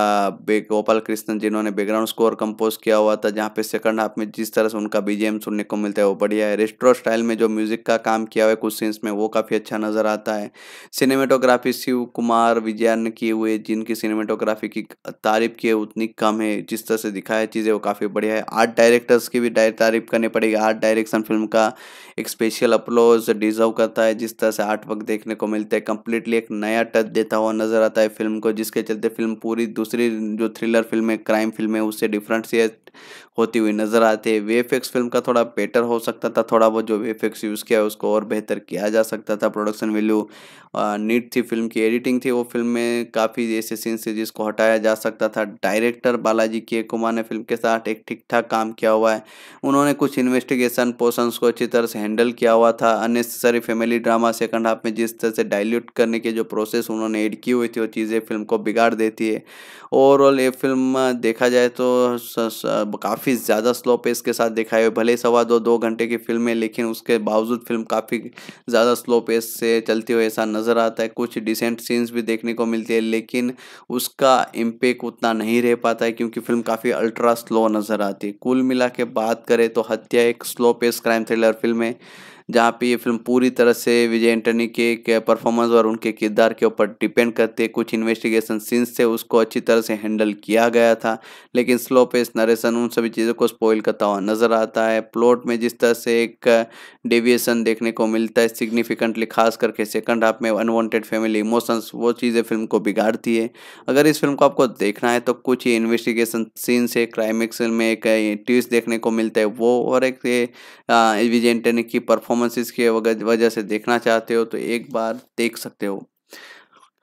A: बे गोपाल कृष्णन जिन्होंने बैकग्राउंड स्कोर कंपोज किया हुआ था जहाँ पे सेकंड हाफ में जिस तरह से उनका बीजेम सुनने को मिलता है वो बढ़िया है रेस्ट्रो स्टाइल में जो म्यूजिक का काम किया हुआ है कुछ सीन्स में वो काफ़ी अच्छा नज़र आता है सिनेमेटोग्राफी शिव कुमार विजया ने किए हुए जिनकी सिनेमेटोग्राफी की तारीफ की है उतनी कम है जिस तरह से दिखाया चीज़ें वो काफ़ी बढ़िया है आर्ट डायरेक्टर्स की भी तारीफ करनी पड़ेगी आर्ट डायरेक्शन फिल्म का एक स्पेशल अपलोज डिजर्व करता है जिस तरह से आर्ट वर्क देख देखने को मिलता है कम्प्लीटली एक नया टच देता हुआ नजर आता है फिल्म को जिसके चलते फिल्म पूरी दूसरी जो थ्रिलर फिल्म है क्राइम फिल्म है उससे डिफरेंट सी है होती हुई नज़र आती है वे फिल्म का थोड़ा बेटर हो सकता था थोड़ा बहुत जो वे यूज़ किया है उसको और बेहतर किया जा सकता था प्रोडक्शन वैल्यू नीट थी फिल्म की एडिटिंग थी वो फिल्म में काफ़ी ऐसे सीन्स थे जिसको हटाया जा सकता था डायरेक्टर बालाजी के कुमार ने फिल्म के साथ एक ठीक ठाक काम किया हुआ है उन्होंने कुछ इन्वेस्टिगेशन पोर्सन को अच्छी तरह से हैंडल किया हुआ था unnecessary family drama second half में जिस तरह से डायल्यूट करने की जो प्रोसेस उन्होंने एड की हुई थी वो चीज़ें फिल्म को बिगाड़ देती है ओवरऑल ये फिल्म देखा जाए तो मतलब काफ़ी ज़्यादा स्लो पेस के साथ दिखाई भले सवा दो दो घंटे की फिल्म है लेकिन उसके बावजूद फिल्म काफ़ी ज़्यादा स्लो पेस से चलती हुई ऐसा नज़र आता है कुछ डिसेंट सीन्स भी देखने को मिलती है लेकिन उसका इम्पेक्ट उतना नहीं रह पाता है क्योंकि फिल्म काफ़ी अल्ट्रा स्लो नज़र आती है कुल मिला के बात करें तो हत्या एक slow pace crime thriller film है जहाँ पे ये फिल्म पूरी तरह से विजय एंटनी के परफॉर्मेंस और उनके किरदार के ऊपर डिपेंड करते कुछ इन्वेस्टिगेशन सीन्स थे उसको अच्छी तरह से हैंडल किया गया था लेकिन स्लो पेस नरेशन उन सभी चीज़ों को स्पॉइल करता हुआ नजर आता है प्लॉट में जिस तरह से एक डेविएशन uh, देखने को मिलता है सिग्निफिकेंटली खास करके सेकंड हाफ में अनवांटेड फैमिली इमोशंस वो चीज़ें फिल्म को बिगाड़ती है अगर इस फिल्म को आपको देखना है तो कुछ ही इन्वेस्टिगेशन सीन्स है क्राइमिक्स में एक ट्विस्ट uh, देखने को मिलता है वो और एक uh, विजय एंटनी की परफॉर्म परफॉर्मेंसेस की वजह से देखना चाहते हो तो एक बार देख सकते हो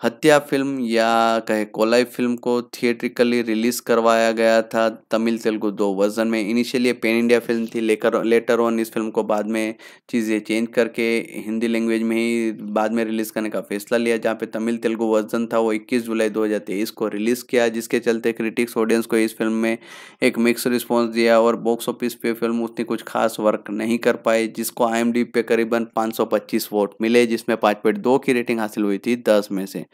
A: हत्या फिल्म या कहे कोलाई फिल्म को थिएट्रिकली रिलीज करवाया गया था तमिल तेलुगु दो वर्जन में इनिशियली पेन इंडिया फिल्म थी लेकर लेटर ऑन इस फिल्म को बाद में चीज़ें चेंज करके हिंदी लैंग्वेज में ही बाद में रिलीज़ करने का फैसला लिया जहाँ पे तमिल तेलुगु वर्जन था वो 21 जुलाई 2023 को रिलीज़ किया जिसके चलते क्रिटिक्स ऑडियंस को इस फिल्म में एक मिक्स रिस्पॉन्स दिया और बॉक्स ऑफिस पे फिल्म उतनी कुछ खास वर्क नहीं कर पाई जिसको आई पे करीबन पाँच वोट मिले जिसमें दो की रेटिंग हासिल हुई थी दस में से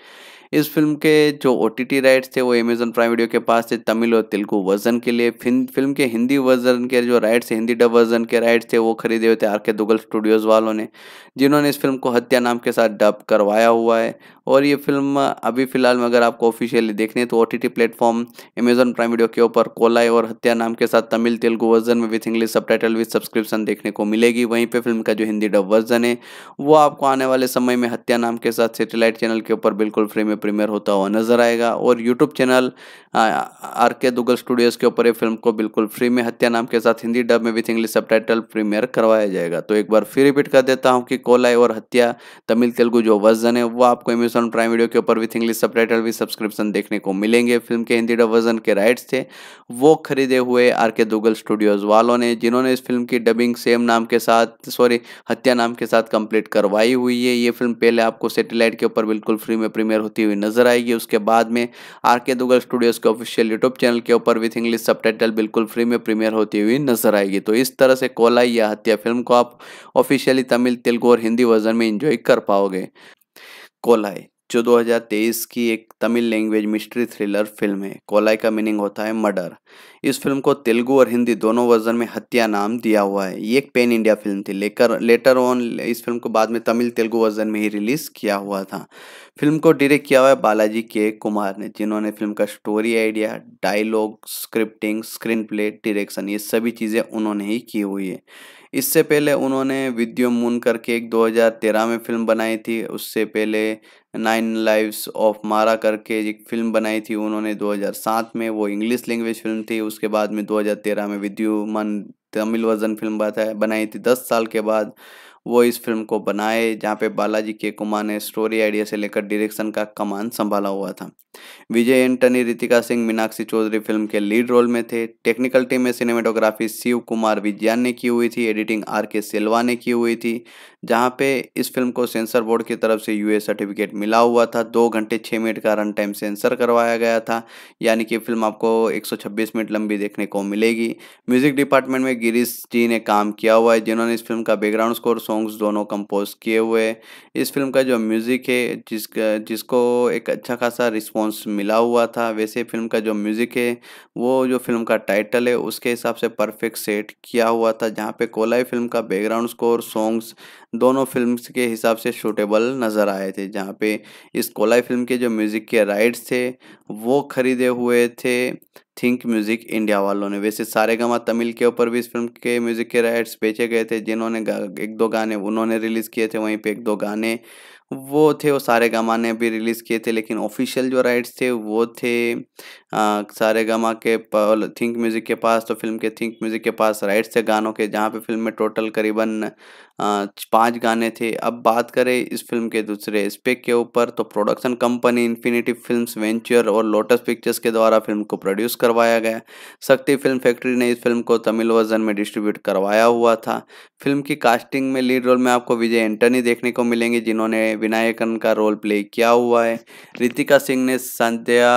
A: इस फिल्म के जो ओ राइट्स थे वो अमेजन प्राइम वीडियो के पास थे तमिल और तेलुगु वर्जन के लिए फिल्म के हिंदी वर्जन के जो राइट्स हिंदी डब वर्जन के राइट्स थे वो खरीदे हुए थे आर के दुगल स्टूडियोज़ वालों ने जिन्होंने इस फिल्म को हत्या नाम के साथ डब करवाया हुआ है और ये फिल्म अभी फिलहाल में अगर आपको ऑफिशियली देखनी है तो O T T platform Amazon Prime video के ऊपर कोलाई और हत्या नाम के साथ तमिल तेलुगु वर्जन में with English subtitle with subscription देखने को मिलेगी वहीं पर फिल्म का जो हिंदी डब वर्जन है वो आपको आने वाले समय में हत्या नाम के साथ सेटेलाइट चैनल के ऊपर बिल्कुल बिल्कुल फ्री में प्रीमियर होता हुआ नजर आएगा और YouTube channel are K Duggal Studios के ऊपर ये फिल्म को बिल्कुल फ्री में हत्या नाम के साथ हिंदी डब में विथ इंग्लिश सब प्रीमियर करवाया जाएगा तो एक बार फिर रिपीट कर देता हूँ कि कोलाय और हत्या तमिल तेलुगु जो वर्जन है वो आपको अमेजोन प्राइम वीडियो के ऊपर विथ इंग्लिश सब भी सब्सक्रिप्शन देखने को मिलेंगे फिल्म के हिंदी डब वर्जन के राइट्स थे वो खरीदे हुए आर के दुगल स्टूडियोज़ वालों ने जिन्होंने इस फिल्म की डबिंग सेम नाम के साथ सॉरी हत्या नाम के साथ कंप्लीट करवाई हुई है ये फिल्म पहले आपको सेटेलाइट के ऊपर बिल्कुल फ्री में प्रीमियर होती हुई नजर आएगी उसके बाद में आर के दुगल स्टूडियोज के ऑफिशियल यूट्यूब चैनल के ऊपर विथ इंग्लिश सब बिल्कुल फ्री में प्रीमियर होती हुई नजर आएगी तो इस तरह से कोलाई या हत्या फिल्म को आप ऑफिशियली तमिल तेलुगु और हिंदी वर्जन में इंजॉय कर पाओगे कोलाई जो 2023 की एक Tamil language mystery thriller film है कोलाई का मीनिंग होता है मर्डर इस फिल्म को तेलुगू और हिंदी दोनों वर्जन में हत्या नाम दिया हुआ है ये एक पेन इंडिया फिल्म थी लेकर लेटर ऑन इस फिल्म को बाद में तमिल तेलुगु वर्जन में ही रिलीज़ किया हुआ था फिल्म को डायरेक्ट किया हुआ है बालाजी के कुमार ने जिन्होंने फिल्म का story idea dialogue scripting screen play direction ये सभी चीज़ें उन्होंने ही की हुई है इससे पहले उन्होंने विद्यो मून करके एक 2013 में फिल्म बनाई थी उससे पहले नाइन लाइव्स ऑफ मारा करके एक फिल्म बनाई थी उन्होंने 2007 में वो इंग्लिश लैंग्वेज फिल्म थी उसके बाद में 2013 में विद्युमन तमिल वर्जन फिल्म बनाई थी दस साल के बाद वो इस फिल्म को बनाए जहाँ पे बालाजी के कुमार ने स्टोरी आइडिया से लेकर डायरेक्शन का कमान संभाला हुआ था विजय एंटनी रितिका सिंह मीनाक्षी चौधरी फिल्म के लीड रोल में थे टेक्निकल टीम में सिनेमेटोग्राफी शिव कुमार विज्ञान ने की हुई थी एडिटिंग आर के सिल्वा ने की हुई थी जहाँ पे इस फिल्म को सेंसर बोर्ड की तरफ से यूए सर्टिफिकेट मिला हुआ था दो घंटे छः मिनट का रन टाइम सेंसर करवाया गया था यानी कि फिल्म आपको एक मिनट लंबी देखने को मिलेगी म्यूजिक डिपार्टमेंट में गिरीश जी ने काम किया हुआ है जिन्होंने इस फिल्म का बैकग्राउंड स्कोर सॉन्ग सॉन्ग्स दोनों कंपोज किए हुए इस फिल्म का जो म्यूज़िक है जिस जिसको एक अच्छा खासा रिस्पांस मिला हुआ था वैसे फिल्म का जो म्यूज़िक है वो जो फिल्म का टाइटल है उसके हिसाब से परफेक्ट सेट किया हुआ था जहाँ पे कोलाई फिल्म का बैकग्राउंड स्कोर सॉन्ग्स दोनों फिल्म के हिसाब से शूटेबल नज़र आए थे जहाँ पे इस कोलाई फिल्म के जो म्यूज़िक के राइट्स थे वो खरीदे हुए थे थिंक म्यूज़िक इंडिया वालों ने वैसे सारे गमा तमिल के ऊपर भी इस फिल्म के म्यूज़िक के राइट्स बेचे गए थे जिन्होंने एक दो गाने उन्होंने रिलीज़ किए थे वहीं पर एक दो गाने वो थे वो सारे गमा ने भी रिलीज़ किए थे लेकिन ऑफिशियल जो राइट्स थे वो थे आ, सारे गमा के थिंक म्यूज़िक के पास तो फिल्म के थिंक म्यूज़िक के पास राइट्स थे गानों के जहाँ पे फिल्म में टोटल करीबन पांच गाने थे अब बात करें इस फिल्म के दूसरे एस्पेक्ट के ऊपर तो production company infinity films venture और लोटस पिक्चर्स के द्वारा फिल्म को प्रोड्यूस करवाया गया शक्ति फिल्म फैक्ट्री ने इस फिल्म को तमिल वर्जन में डिस्ट्रीब्यूट करवाया हुआ था फिल्म की कास्टिंग में लीड रोल में आपको विजय एंटनी देखने को मिलेंगे जिन्होंने विनायकन का रोल प्ले किया हुआ है रितिका सिंह ने संध्या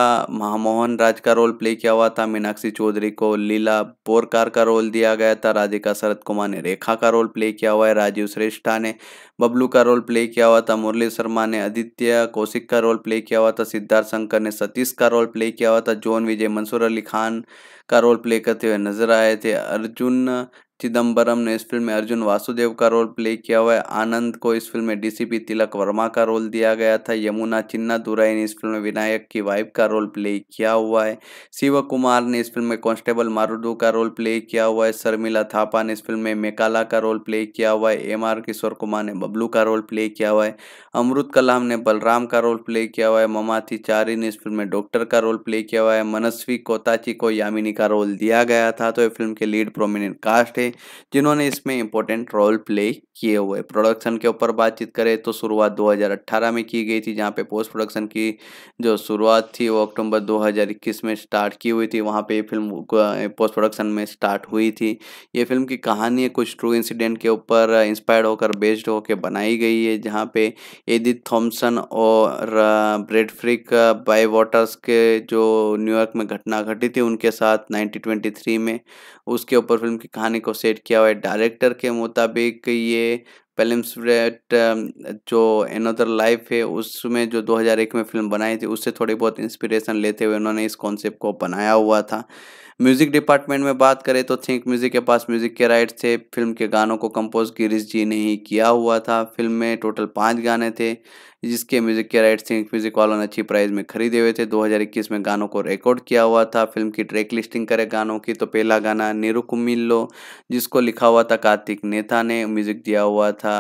A: महामोहन राज का रोल प्ले किया हुआ था मीनाक्षी चौधरी को लीला बोरकार का रोल दिया गया था राधिका शरद कुमार ने रेखा का रोल प्ले किया हुआ है राजीव श्रेष्ठा ने बबलू का रोल प्ले किया हुआ था मुरली शर्मा ने आदित्य कौशिक का रोल प्ले किया हुआ था सिद्धार्थ शंकर ने सतीश का रोल प्ले किया हुआ था जॉन विजय मंसूर अली खान का रोल प्ले करते हुए नजर आए थे अर्जुन चिदम्बरम ने इस फिल्म में अर्जुन वासुदेव का रोल प्ले किया हुआ है आनंद को इस फिल्म में डीसीपी तिलक वर्मा का रोल दिया गया था यमुना चिन्ना दुराई ने इस फिल्म में विनायक की वाइफ का रोल प्ले किया हुआ है शिव कुमार ने इस फिल्म में कांस्टेबल मारुडू का रोल प्ले किया हुआ है शर्मिला थापा ने इस फिल्म में मेकाला का रोल प्ले किया हुआ है एम आर किशोर कुमार ने बबलू का रोल प्ले किया हुआ है अमृत कलाम ने बलराम का रोल प्ले किया हुआ है ममाथी चारी ने इस फिल्म में डॉक्टर का रोल प्ले किया हुआ है मनस्वी कोताची को यामिनी का रोल दिया गया था तो ये फिल्म के लीड प्रोमिनेंट कास्ट है जिन्होंने इसमें इंपॉर्टेंट रोल प्ले किए हुए प्रोडक्शन के ऊपर बातचीत करें तो शुरुआत 2018 में की गई थी जहाँ पे पोस्ट प्रोडक्शन की जो शुरुआत थी वो अक्टूबर 2021 में स्टार्ट की हुई थी वहाँ पे ये फिल्म पोस्ट प्रोडक्शन में स्टार्ट हुई थी ये फिल्म की कहानी कुछ ट्रू इंसिडेंट के ऊपर इंस्पायर्ड होकर बेस्ड होकर बनाई गई है जहाँ पे एदित थॉम्सन और ब्रेडफ्रिक बाई वाटर्स के जो न्यूयॉर्क में घटना घटी थी उनके साथ नाइनटीन में उसके ऊपर फिल्म की कहानी को सेट किया हुआ है डायरेक्टर के मुताबिक ये है um, जो एनदर लाइफ है उसमें जो 2001 में फिल्म बनाई थी उससे थोड़ी बहुत इंस्पिरेशन लेते हुए उन्होंने इस कॉन्सेप्ट को बनाया हुआ था म्यूजिक डिपार्टमेंट में बात करें तो थिंक म्यूजिक के पास म्यूजिक के राइट थे फिल्म के गानों को कंपोज गिरीश जी ने ही किया हुआ था फिल्म में टोटल पाँच गाने थे जिसके म्यूजिक के राइट थिंक म्यूजिक वालों ने अच्छी प्राइस में खरीदे हुए थे 2021 में गानों को रिकॉर्ड किया हुआ था फिल्म की ट्रैक लिस्टिंग करें गानों की तो पहला गाना नेरू जिसको लिखा हुआ था कार्तिक नेता ने म्यूजिक दिया हुआ था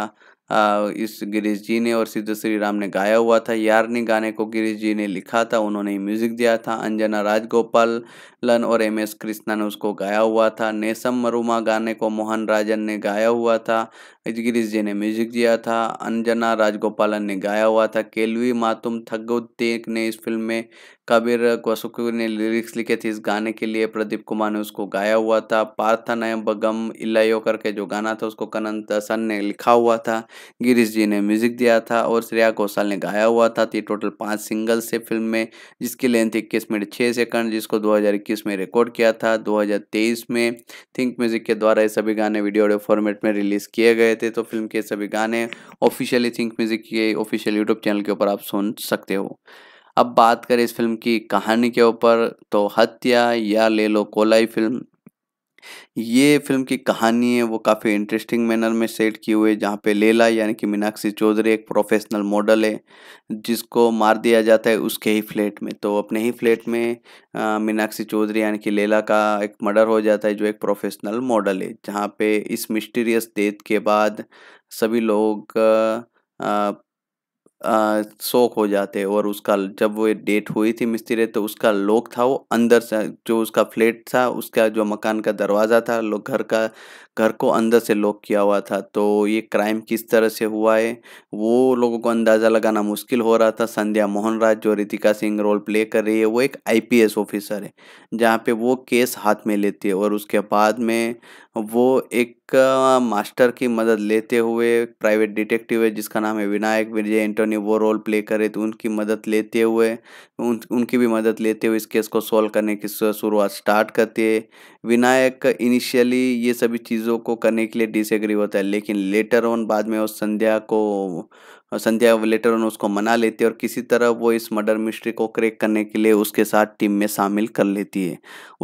A: इस गिरीश जी ने और सिद्ध श्री राम ने गाया हुआ था यारनी गाने को गिरीश जी ने लिखा था उन्होंने ही म्यूजिक दिया था अंजना राजगोपाल लन और एम एस कृष्णा ने उसको गाया हुआ था नेसम मरुमा गाने को मोहन राजन ने गाया हुआ था गिरीश जी ने म्यूजिक दिया था अंजना राजगोपालन ने गाया हुआ था केलवी मातुम थगुत्तेक ने इस फिल्म में कबीर कोसुकू ने लिरिक्स लिखे थे इस गाने के लिए प्रदीप कुमार ने उसको गाया हुआ था पार्थनय बगम इलायो करके जो गाना था उसको कनन दसन ने लिखा हुआ था गिरीश जी ने म्यूजिक दिया था और श्रेया घोषाल ने गाया हुआ था ये टोटल पाँच सिंगल्स थे फिल्म में जिसकी लेंथ इक्कीस मिनट छः सेकंड जिसको 2021 में रिकॉर्ड किया था 2023 में थिंक म्यूजिक के द्वारा ये सभी गाने वीडियो ऑडियो फॉर्मेट में रिलीज किए गए थे तो फिल्म के सभी गाने ऑफिशियली थिंक म्यूजिक के ऑफिशियल यूट्यूब चैनल के ऊपर आप सुन सकते हो अब बात करें इस फिल्म की कहानी के ऊपर तो हत्या या ले लो कोलाई फिल्म ये फिल्म की कहानी है वो काफ़ी इंटरेस्टिंग मैनर में सेट की हुई है जहाँ पे लेला यानी कि मीनाक्षी चौधरी एक प्रोफेशनल मॉडल है जिसको मार दिया जाता है उसके ही फ्लैट में तो अपने ही फ्लैट में मीनाक्षी चौधरी यानी कि लेला का एक मर्डर हो जाता है जो एक प्रोफेशनल मॉडल है जहाँ पे इस मिस्टीरियस डेथ के बाद सभी लोग आ, शौक हो जाते और उसका जब वो डेट हुई थी मिस्त्री तो उसका लॉक था वो अंदर से जो उसका फ्लैट था उसका जो मकान का दरवाज़ा था घर का घर को अंदर से लॉक किया हुआ था तो ये क्राइम किस तरह से हुआ है वो लोगों को अंदाज़ा लगाना मुश्किल हो रहा था संध्या मोहन राज जो रितिका सिंह रोल प्ले कर रही है वो एक आईपीएस ऑफिसर है जहाँ पे वो केस हाथ में लेती है और उसके बाद में वो एक मास्टर की मदद लेते हुए प्राइवेट डिटेक्टिव है जिसका नाम है विनायक विजय एंटोनी वो रोल प्ले करे तो उनकी मदद लेते हुए उन उनकी भी मदद लेते हुए इस केस को सॉल्व करने की शुरुआत स्टार्ट करते है विनायक इनिशियली ये सभी चीज़ चीज़ों को करने के लिए डिसएग्री होता है लेकिन लेटर ऑन बाद में वो संध्या को और संध्या लेटर ऑन उसको मना लेती है और किसी तरह वो इस मर्डर मिस्ट्री को क्रैक करने के लिए उसके साथ टीम में शामिल कर लेती है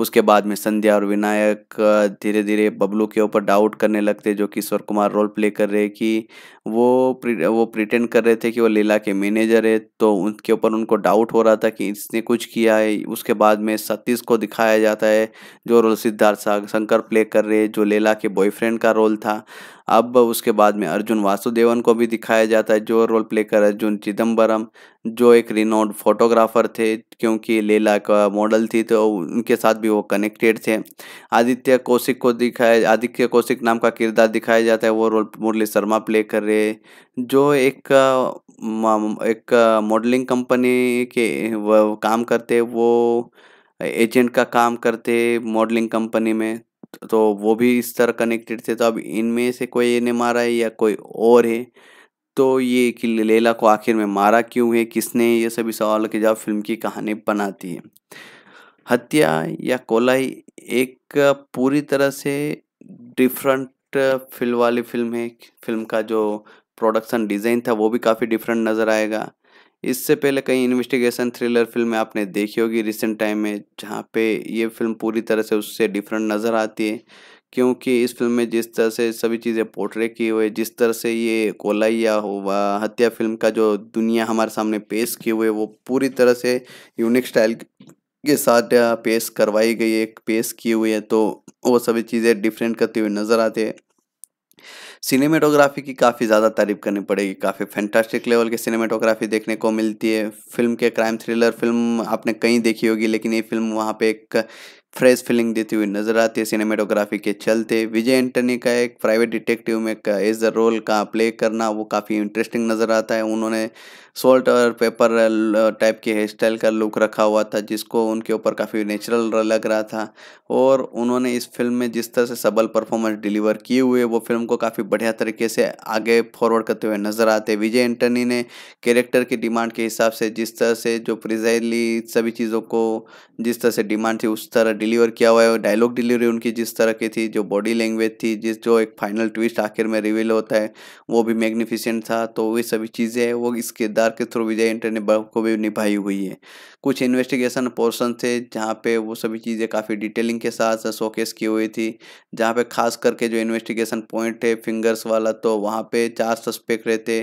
A: उसके बाद में संध्या और विनायक धीरे धीरे बबलू के ऊपर डाउट करने लगते जो किशोर कुमार रोल प्ले कर रहे कि वो प्रि, वो प्रिटेंड कर रहे थे कि वो लीला के मैनेजर है तो उनके ऊपर उनको डाउट हो रहा था कि इसने कुछ किया है उसके बाद में सतीश को दिखाया जाता है जो रोल सिद्धार्थ शंकर प्ले कर रहे जो लीला के बॉयफ्रेंड का रोल था अब उसके बाद में अर्जुन वासुदेवन को भी दिखाया जाता है जो रोल प्ले कर अर्जुन चिदम्बरम जो एक रिनोड फोटोग्राफर थे क्योंकि लेला का मॉडल थी तो उनके साथ भी वो कनेक्टेड थे आदित्य कौशिक को दिखाया आदित्य कौशिक नाम का किरदार दिखाया जाता है वो रोल मुरली शर्मा प्ले कर रहे जो एक एक मॉडलिंग कंपनी के काम करते वो एजेंट का काम करते मॉडलिंग कंपनी में तो वो भी इस तरह कनेक्टेड थे तो अब इनमें से कोई ने मारा है या कोई और है तो ये कि लेला को आखिर में मारा क्यों है किसने ये सभी सवाल के जवाब फिल्म की कहानी बनाती है हत्या या कोलाई एक पूरी तरह से डिफरेंट फिल्म वाली फिल्म है फिल्म का जो प्रोडक्शन डिज़ाइन था वो भी काफ़ी डिफरेंट नज़र आएगा इससे पहले कई इन्वेस्टिगेशन थ्रिलर फिल्में आपने देखी होगी रिसेंट टाइम में जहाँ पे ये फिल्म पूरी तरह से उससे डिफरेंट नज़र आती है क्योंकि इस फिल्म में जिस तरह से सभी चीज़ें पोर्ट्रे की हुई जिस तरह से ये कोलैया हुआ हत्या फिल्म का जो दुनिया हमारे सामने पेश की हुई वो पूरी तरह से यूनिक स्टाइल के साथ पेश करवाई गई है पेश की हुई है तो वो सभी चीज़ें डिफरेंट करती हुई नज़र आते हैं सिनेमेटोग्राफी की काफ़ी ज़्यादा तारीफ करनी पड़ेगी काफ़ी फैंटास्टिक लेवल की सिनेमेटोग्राफी देखने को मिलती है फिल्म के क्राइम थ्रिलर फिल्म आपने कहीं देखी होगी लेकिन ये फिल्म वहाँ पे एक फ्रेश फीलिंग देती हुई नजर आती है सिनेमेटोग्राफी के चलते विजय एंटनी का एक प्राइवेट डिटेक्टिव में एज द रोल का प्ले करना वो काफ़ी इंटरेस्टिंग नज़र आता है उन्होंने सोल्ट और पेपर टाइप के हेयर स्टाइल का लुक रखा हुआ था जिसको उनके ऊपर काफ़ी नेचुरल लग रहा था और उन्होंने इस फिल्म में जिस तरह से सबल परफॉर्मेंस डिलीवर किए हुए वो फिल्म को काफ़ी बढ़िया तरीके से आगे फॉरवर्ड करते हुए नजर आते विजय एंटनी ने कैरेक्टर की डिमांड के हिसाब से जिस तरह से जो प्रिजाइली सभी चीज़ों को जिस तरह से डिमांड थी उस तरह डिलीवर किया हुआ है और डायलॉग डिलीवरी उनकी जिस तरह की थी जो बॉडी लैंग्वेज थी जिस जो एक फाइनल ट्विस्ट आखिर में रिवील होता है वो भी मैग्निफिशेंट था तो वे सभी चीज़ें वो इस किरदार सरकार के थ्रू विजय इंटर ने को भी निभाई हुई है कुछ इन्वेस्टिगेशन पोर्सन थे जहाँ पे वो सभी चीज़ें काफ़ी डिटेलिंग के साथ शोकेस की हुई थी जहाँ पे खास करके जो इन्वेस्टिगेशन पॉइंट है फिंगर्स वाला तो वहाँ पे चार सस्पेक्ट रहते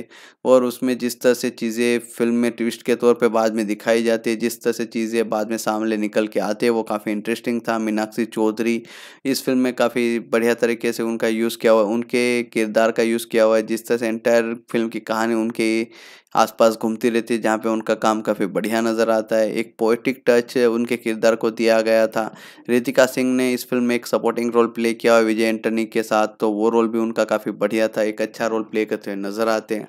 A: और उसमें जिस तरह से चीज़ें फिल्म में ट्विस्ट के तौर पर बाद में दिखाई जाती है जिस तरह से चीज़ें बाद में सामने निकल के आते वो काफ़ी इंटरेस्टिंग था मीनाक्षी चौधरी इस फिल्म में काफ़ी बढ़िया तरीके से उनका यूज़ किया हुआ उनके किरदार का यूज़ किया हुआ है जिस तरह से एंटायर फिल्म की कहानी उनके आसपास घूमती रहती है जहाँ पे उनका काम काफ़ी बढ़िया नज़र आता है एक पोइटिक टच उनके किरदार को दिया गया था रितिका सिंह ने इस फिल्म में एक सपोर्टिंग रोल प्ले किया हुआ विजय एंटनी के साथ तो वो रोल भी उनका काफ़ी बढ़िया था एक अच्छा रोल प्ले करते हुए नज़र आते हैं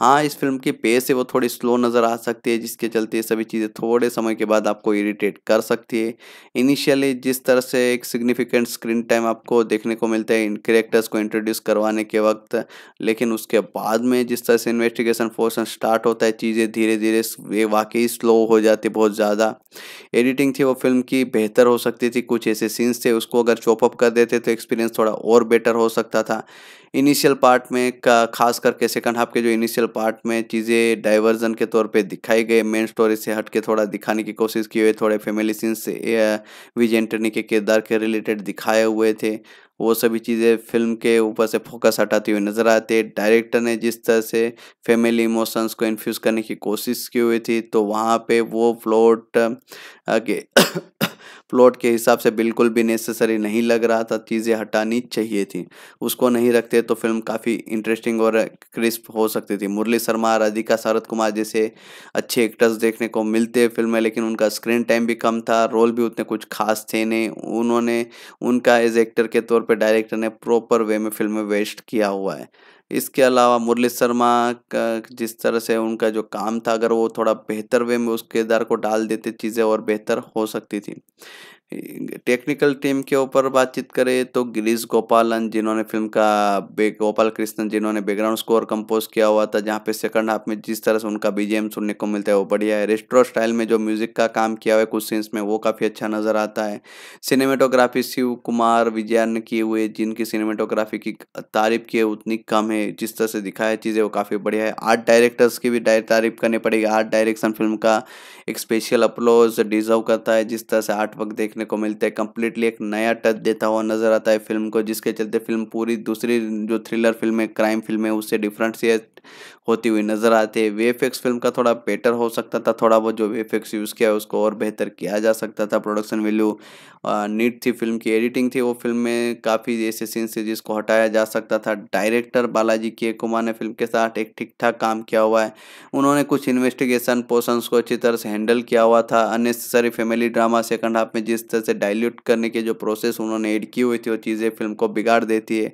A: हाँ इस फिल्म की पेस है वो थोड़ी स्लो नज़र आ सकती है जिसके चलते सभी चीज़ें थोड़े समय के बाद आपको इरीटेट कर सकती है इनिशियली जिस तरह से एक सिग्निफिकेंट स्क्रीन टाइम आपको देखने को मिलता है इन करेक्टर्स को इंट्रोड्यूस करवाने के वक्त लेकिन उसके बाद में जिस तरह से इन्वेस्टिगेशन फोर्स स्टार्ट स्टार्ट होता है चीज़ें धीरे धीरे वे वाकई स्लो हो जाती बहुत ज़्यादा एडिटिंग थी वो फिल्म की बेहतर हो सकती थी कुछ ऐसे सीन्स थे उसको अगर चॉपअप कर देते तो एक्सपीरियंस थोड़ा और बेटर हो सकता था इनिशियल पार्ट में का खास करके सेकंड हाफ के जो इनिशियल पार्ट में चीज़ें डाइवर्जन के तौर पे दिखाई गए मेन स्टोरी से हट के थोड़ा दिखाने की कोशिश की हुई थोड़े फैमिली सीन्स विजय एंटनी के किरदार के रिलेटेड दिखाए हुए थे वो सभी चीज़ें फिल्म के ऊपर से फोकस हटाती हुई नज़र आती है डायरेक्टर ने जिस तरह से फैमिली इमोशंस को इन्फ्यूज़ करने की कोशिश की हुई थी तो वहाँ पे वो फ्लोट के प्लॉट के हिसाब से बिल्कुल भी नेसेसरी नहीं लग रहा था चीज़ें हटानी चाहिए थी उसको नहीं रखते तो फिल्म काफ़ी इंटरेस्टिंग और क्रिस्प हो सकती थी मुरली शर्मा राधिका शरद कुमार जैसे अच्छे एक्टर्स देखने को मिलते फिल्म में लेकिन उनका स्क्रीन टाइम भी कम था रोल भी उतने कुछ खास थे नहीं उन्होंने उनका एज एक्टर के तौर पर डायरेक्टर ने प्रॉपर वे में फिल्म वेस्ट किया हुआ है इसके अलावा मुरली शर्मा का जिस तरह से उनका जो काम था अगर वो थोड़ा बेहतर वे में उस किरदार को डाल देते चीज़ें और बेहतर हो सकती थी टेक्निकल टीम के ऊपर बातचीत करें तो गिरीश गोपालन जिन्होंने फिल्म का बे गोपाल कृष्णन जिन्होंने बैकग्राउंड स्कोर कंपोज किया हुआ था जहाँ पे सेकंड हाफ में जिस तरह से उनका बीजेम सुनने को मिलता है वो बढ़िया है रेस्ट्रो स्टाइल में जो म्यूजिक का काम किया हुआ है कुछ सीन्स में वो काफ़ी अच्छा नज़र आता है सिनेमेटोग्राफी शिव कुमार विजयन ने किए हुए जिनकी सिनेमेटोग्राफी की तारीफ की है उतनी कम है जिस तरह से दिखाया चीज़ें वो काफ़ी बढ़िया है आर्ट डायरेक्टर्स की भी तारीफ करनी पड़ेगी आर्ट डायरेक्शन फिल्म का एक स्पेशल अप्लोज डिजर्व करता है जिस तरह से आर्ट वर्क देखने देखने को मिलता है कम्प्लीटली एक नया टच देता हुआ नजर आता है फिल्म को जिसके चलते फिल्म पूरी दूसरी जो थ्रिलर फिल्म है क्राइम फिल्म है उससे डिफरेंट से होती हुई नजर आती है वीएफएक्स फिल्म का थोड़ा बेटर हो सकता था थोड़ा बहुत जो वीएफएक्स यूज़ किया है उसको और बेहतर किया जा सकता था प्रोडक्शन वैल्यू नीट थी फिल्म की एडिटिंग थी वो फिल्म में काफ़ी ऐसे सीन्स थे जिसको हटाया जा सकता था डायरेक्टर बालाजी के कुमार ने फिल्म के साथ एक ठीक ठाक काम किया हुआ है उन्होंने कुछ इन्वेस्टिगेशन पोर्सन को अच्छी तरह से हैंडल किया हुआ था unnecessary family drama second half में जिस तरह से डायल्यूट करने के जो प्रोसेस उन्होंने एड की हुई थी वो चीज़ें फिल्म को बिगाड़ देती है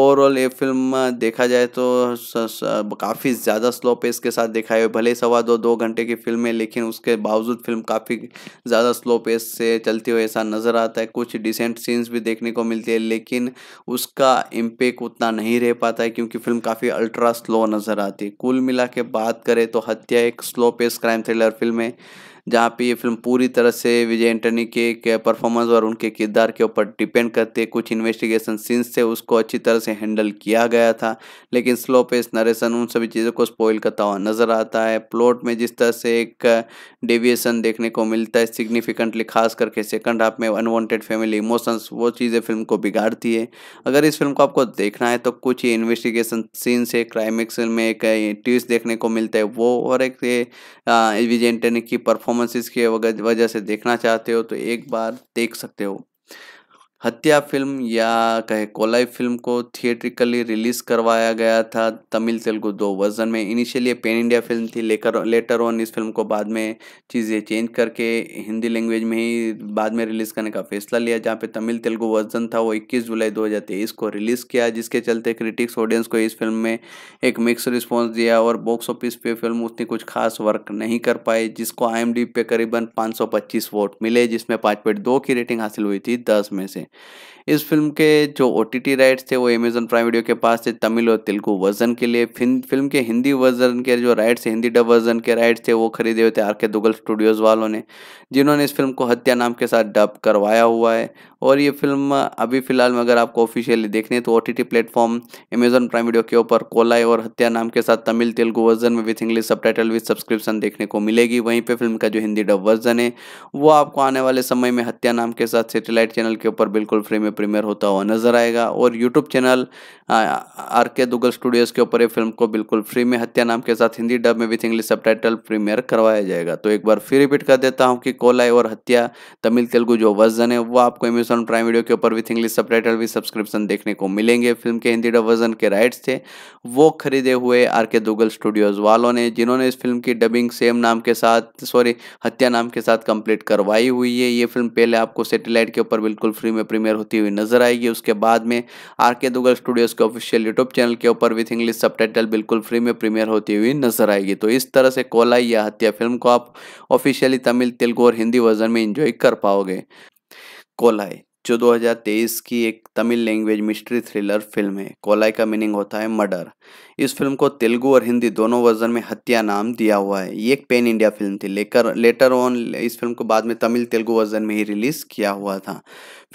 A: ओवरऑल ये फिल्म देखा जाए तो मतलब काफ़ी ज़्यादा स्लो पेस के साथ दिखाई हुई भले सवा दो दो घंटे की फिल्म है लेकिन उसके बावजूद फिल्म काफ़ी ज़्यादा स्लो पेस से चलती हुई ऐसा नज़र आता है कुछ डिसेंट सीन्स भी देखने को मिलती है लेकिन उसका इम्पेक्ट उतना नहीं रह पाता है क्योंकि फिल्म काफ़ी अल्ट्रा स्लो नज़र आती है कुल मिला के बात करें तो हत्या एक slow pace crime thriller film है जहाँ पे ये फिल्म पूरी तरह से विजय एंटनी के परफॉर्मेंस और उनके किरदार के ऊपर डिपेंड करते कुछ इन्वेस्टिगेशन सीन्स थे उसको अच्छी तरह से हैंडल किया गया था लेकिन स्लो पेस नरेशन उन सभी चीज़ों को स्पॉइल करता हुआ नजर आता है प्लॉट में जिस तरह से एक डेविएशन देखने को मिलता है सिग्निफिकेंटली खास करके सेकंड हाफ में अनवांटेड फैमिली इमोशंस वो चीज़ें फिल्म को बिगाड़ती है अगर इस फिल्म को आपको देखना है तो कुछ ही इन्वेस्टिगेशन सीन्स है क्राइमिक्स में एक ट्विस्ट देखने को मिलता है वो और एक विजय एंटनी की परफॉर्म परफॉर्मेंसेस के वजह से देखना चाहते हो तो एक बार देख सकते हो हत्या फिल्म या कहे कोलाई फिल्म को थिएट्रिकली रिलीज करवाया गया था तमिल तेलुगु दो वर्जन में इनिशियली पेन इंडिया फिल्म थी लेकर लेटर ऑन इस फिल्म को बाद में चीज़ें चेंज करके हिंदी लैंग्वेज में ही बाद में रिलीज़ करने का फैसला लिया जहाँ पे तमिल तेलुगु वर्जन था वो 21 जुलाई 2023 को रिलीज़ किया जिसके चलते क्रिटिक्स ऑडियंस को इस फिल्म में एक मिक्स रिस्पॉन्स दिया और बॉक्स ऑफिस पे फिल्म उतनी कुछ खास वर्क नहीं कर पाई जिसको आई पे करीबन पाँच वोट मिले जिसमें पाँच की रेटिंग हासिल हुई थी दस में से इस फिल्म के जो ओ राइट्स थे वो अमेजन प्राइम वीडियो के पास थे तमिल और तेलुगु वर्जन के लिए फिल्म के हिंदी वर्जन के जो राइट्स हिंदी डब वर्जन के राइट्स थे वो खरीदे हुए थे आर के दुगल स्टूडियोज़ वालों ने जिन्होंने इस फिल्म को हत्या नाम के साथ डब करवाया हुआ है और ये फिल्म अभी फिलहाल में अगर आपको ऑफिशियली देखनी तो O T platform Amazon Prime video के ऊपर कोलाई और हत्या नाम के साथ तमिल तेलुगु वर्जन में with English subtitle with subscription देखने को मिलेगी वहीं पर फिल्म का जो हिंदी डब वर्जन है वो आपको आने वाले समय में हत्या नाम के साथ सेटेलाइट चैनल के ऊपर बिल्कुल फ्री में प्रीमियर होता हुआ नजर आएगा और YouTube channel are K Duggal Studios के ऊपर ये फिल्म को बिल्कुल फ्री में हत्या नाम के साथ हिंदी डब में विथ इंग्लिश सब प्रीमियर करवाया जाएगा तो एक बार फिर रिपीट कर देता हूँ कि कोलाई और हत्या तमिल तेलुगु जो वर्जन है वो आपको अमेजोन प्राइम वीडियो के ऊपर विथ इंग्लिश सब भी सब्सक्रिप्शन देखने को मिलेंगे फिल्म के हिंदी डब वर्जन के राइट्स थे वो खरीदे हुए आर के दुगल स्टूडियोज़ वालों ने जिन्होंने इस फिल्म की डबिंग सेम नाम के साथ सॉरी हत्या नाम के साथ कंप्लीट करवाई हुई है ये फिल्म पहले आपको सेटेलाइट के ऊपर बिल्कुल फ्री में प्रीमियर होती हुई नजर आएगी उसके बाद में आर के दुगल स्टूडियोज के ऑफिशियल यूट्यूब चैनल के ऊपर विथ इंग्लिश सब बिल्कुल फ्री में प्रीमियर होती हुई नजर आएगी तो इस तरह से कोलाई या हत्या फिल्म को आप ऑफिशियली तमिल तेलुगु और हिंदी वर्जन में इंजॉय कर पाओगे कोलाई जो 2023 की एक Tamil language mystery thriller film है कोलाई का मीनिंग होता है मर्डर इस फिल्म को तेलुगु और हिंदी दोनों वर्जन में हत्या नाम दिया हुआ है ये एक पेन इंडिया फिल्म थी लेकर लेटर ऑन इस फिल्म को बाद में तमिल तेलुगु वर्जन में ही रिलीज़ किया हुआ था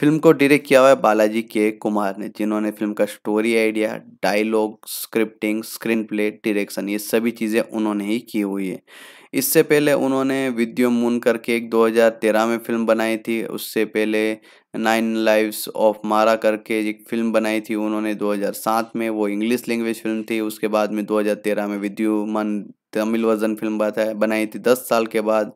A: फिल्म को डायरेक्ट किया हुआ है बालाजी के कुमार ने जिन्होंने फिल्म का story idea dialogue scripting screen play direction ये सभी चीज़ें उन्होंने ही की हुई है इससे पहले उन्होंने विद्यो मून करके एक 2013 में फिल्म बनाई थी उससे पहले नाइन लाइव्स ऑफ मारा करके एक फिल्म बनाई थी उन्होंने 2007 में वो इंग्लिश लैंग्वेज फिल्म थी उसके बाद में 2013 में विद्युमन तमिल वर्जन फिल्म बताया बनाई थी दस साल के बाद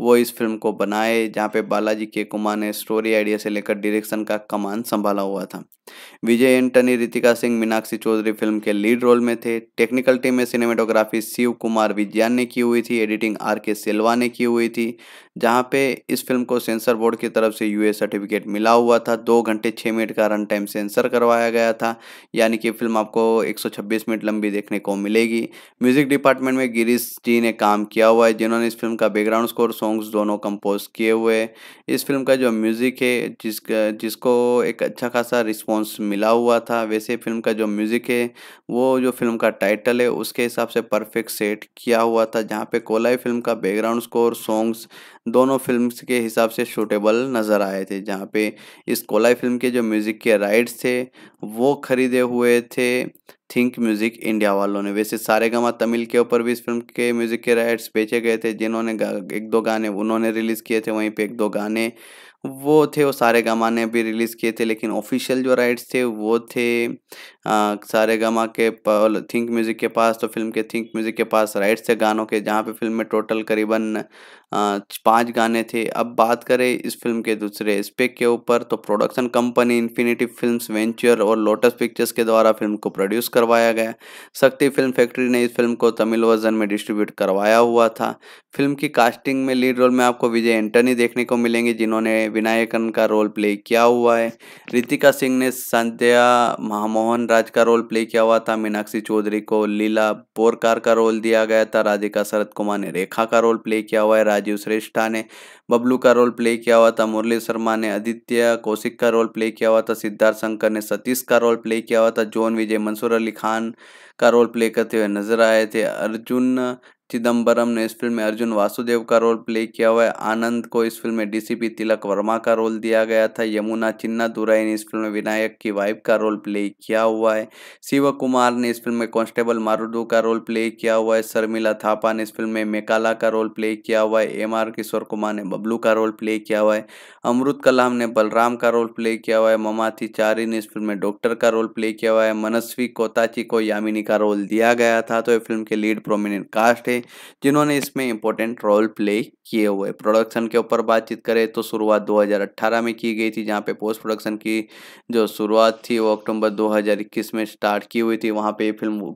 A: वो इस फिल्म को बनाए जहाँ पे बालाजी के कुमार ने स्टोरी आइडिया से लेकर डायरेक्शन का कमान संभाला हुआ था विजय एंटनी रितिका सिंह मीनाक्षी चौधरी फिल्म के लीड रोल में थे टेक्निकल टीम में सिनेमेटोग्राफी शिव कुमार विज्ञान ने की हुई थी एडिटिंग आर के सिल्वा ने की हुई थी जहाँ पे इस फिल्म को सेंसर बोर्ड की तरफ से यूए सर्टिफिकेट मिला हुआ था दो घंटे छः मिनट का रन टाइम सेंसर करवाया गया था यानी कि फिल्म आपको एक मिनट लंबी देखने को मिलेगी म्यूजिक डिपार्टमेंट में गिरीश जी ने काम किया हुआ है जिन्होंने इस फिल्म का बैकग्राउंड स्कोर सॉन्ग्स दोनों कंपोज किए हुए इस फिल्म का जो म्यूज़िक है जिस जिसको एक अच्छा खासा रिस्पॉन्स मिला हुआ था वैसे फिल्म का जो म्यूज़िक है वो जो फिल्म का टाइटल है उसके हिसाब से परफेक्ट सेट किया हुआ था जहाँ पे कोलाई फिल्म का बैकग्राउंड स्कोर सॉन्ग्स दोनों फिल्म के हिसाब से शूटेबल नज़र आए थे जहाँ पे इस कोलाई फिल्म के जो म्यूज़िक के राइट्स थे वो ख़रीदे हुए थे थिंक म्यूजिक इंडिया वालों ने वैसे सारे गमा तमिल के ऊपर भी इस फिल्म के म्यूजिक के राइट्स बेचे गए थे जिन्होंने एक दो गाने उन्होंने रिलीज किए थे वहीं पे एक दो गाने वो थे वो सारे गमा ने भी रिलीज़ किए थे लेकिन ऑफिशियल जो राइट्स थे वो थे आ, सारे गमा के थिंक म्यूज़िक के पास तो फिल्म के थिंक म्यूज़िक के पास राइट्स थे गानों के जहाँ पे फिल्म में टोटल करीबन पांच गाने थे अब बात करें इस फिल्म के दूसरे स्पेक के ऊपर तो production company infinity films venture और लोटस पिक्चर्स के द्वारा फिल्म को प्रोड्यूस करवाया गया शक्ति फिल्म फैक्ट्री ने इस फिल्म को तमिल वर्जन में डिस्ट्रीब्यूट करवाया हुआ था फिल्म की कास्टिंग में लीड रोल में आपको विजय एंटनी देखने को मिलेंगे जिन्होंने विनायकन का रोल प्ले किया हुआ है रितिका सिंह ने संध्या महामोहन राज का रोल प्ले किया हुआ था मीनाक्षी चौधरी को लीला बोरकार का रोल दिया गया था राधिका शरद कुमार ने रेखा का रोल प्ले किया हुआ है राज राजीव श्रेष्ठा ने बबलू का रोल प्ले किया हुआ था मुरली शर्मा ने आदित्य कौशिक का रोल प्ले किया हुआ था सिद्धार्थ शंकर ने सतीश का रोल प्ले किया हुआ था जॉन विजय मंसूर अली खान का रोल प्ले करते हुए नजर आए थे अर्जुन चिदम्बरम ने इस फिल्म में अर्जुन वासुदेव का रोल प्ले किया हुआ है आनंद को इस फिल्म में डीसीपी तिलक वर्मा का रोल दिया गया था यमुना चिन्ना दुराई ने इस फिल्म में विनायक की वाइफ का रोल प्ले किया हुआ है शिव कुमार ने इस फिल्म में कांस्टेबल मारुडू का रोल प्ले किया हुआ है शर्मिला थापा ने इस फिल्म में मेकाला का रोल प्ले किया हुआ है एम आर किशोर कुमार ने बबलू का रोल प्ले किया हुआ है अमृत कलाम ने बलराम का रोल प्ले किया हुआ है ममाथी चारी ने इस फिल्म में डॉक्टर का रोल प्ले किया हुआ है मनस्वी कोताची को यामिनी का रोल दिया गया था तो ये फिल्म के लीड प्रोमिनेंट कास्ट है जिन्होंने इसमें इम्पोर्टेंट रोल प्ले किए हुए प्रोडक्शन के ऊपर बातचीत करें तो शुरुआत 2018 में की गई थी जहाँ पे पोस्ट प्रोडक्शन की जो शुरुआत थी वो अक्टूबर 2021 में स्टार्ट की हुई थी वहाँ पे ये फिल्म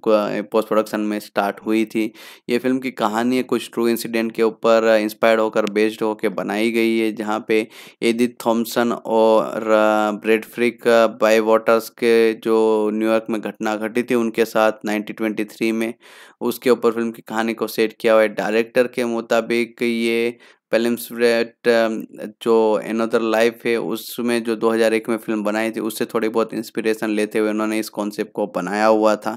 A: पोस्ट प्रोडक्शन में स्टार्ट हुई थी ये फिल्म की कहानी कुछ ट्रू इंसिडेंट के ऊपर इंस्पायर्ड होकर बेस्ड होकर बनाई गई है जहाँ पे एदित थॉम्सन और ब्रेडफ्रिक बाई वाटर्स के जो न्यूयॉर्क में घटना घटी थी उनके साथ नाइनटीन में उसके ऊपर फिल्म की कहानी को सेट किया हुआ है डायरेक्टर के मुताबिक ये que पेलिम्सब्रेट um, जो एनदर लाइफ है उसमें जो 2001 में फिल्म बनाई थी उससे थोड़ी बहुत इंस्पिरेशन लेते हुए उन्होंने इस कॉन्सेप्ट को बनाया हुआ था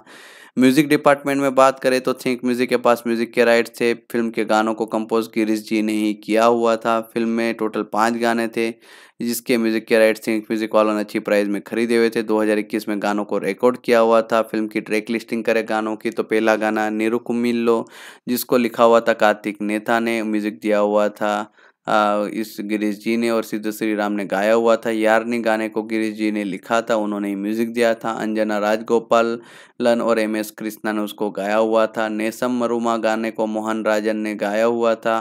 A: म्यूज़िक डिपार्टमेंट में बात करें तो थिंक म्यूज़िक के पास म्यूज़िक के राइट्स थे फिल्म के गानों को कंपोज गिरीश जी ने ही किया हुआ था फिल्म में टोटल पाँच गाने थे जिसके म्यूज़िक के राइट्स थिंक म्यूज़िक वालों ने अच्छी प्राइस में खरीदे हुए थे 2021 में गानों को रिकॉर्ड किया हुआ था फिल्म की ट्रैक लिस्टिंग करें गानों की तो पहला गाना नेरू कुमिल्लो जिसको लिखा हुआ था कार्तिक नेता ने म्यूज़िक दिया हुआ था था आ, इस गिरीश जी ने और सिद्ध श्री राम ने गाया हुआ था यारनी गाने को गिरीश जी ने लिखा था उन्होंने म्यूजिक दिया था अंजना राजगोपाल लन और एम एस कृष्णा ने उसको गाया हुआ था नेसम मरुमा गाने को मोहन राजन ने गाया हुआ था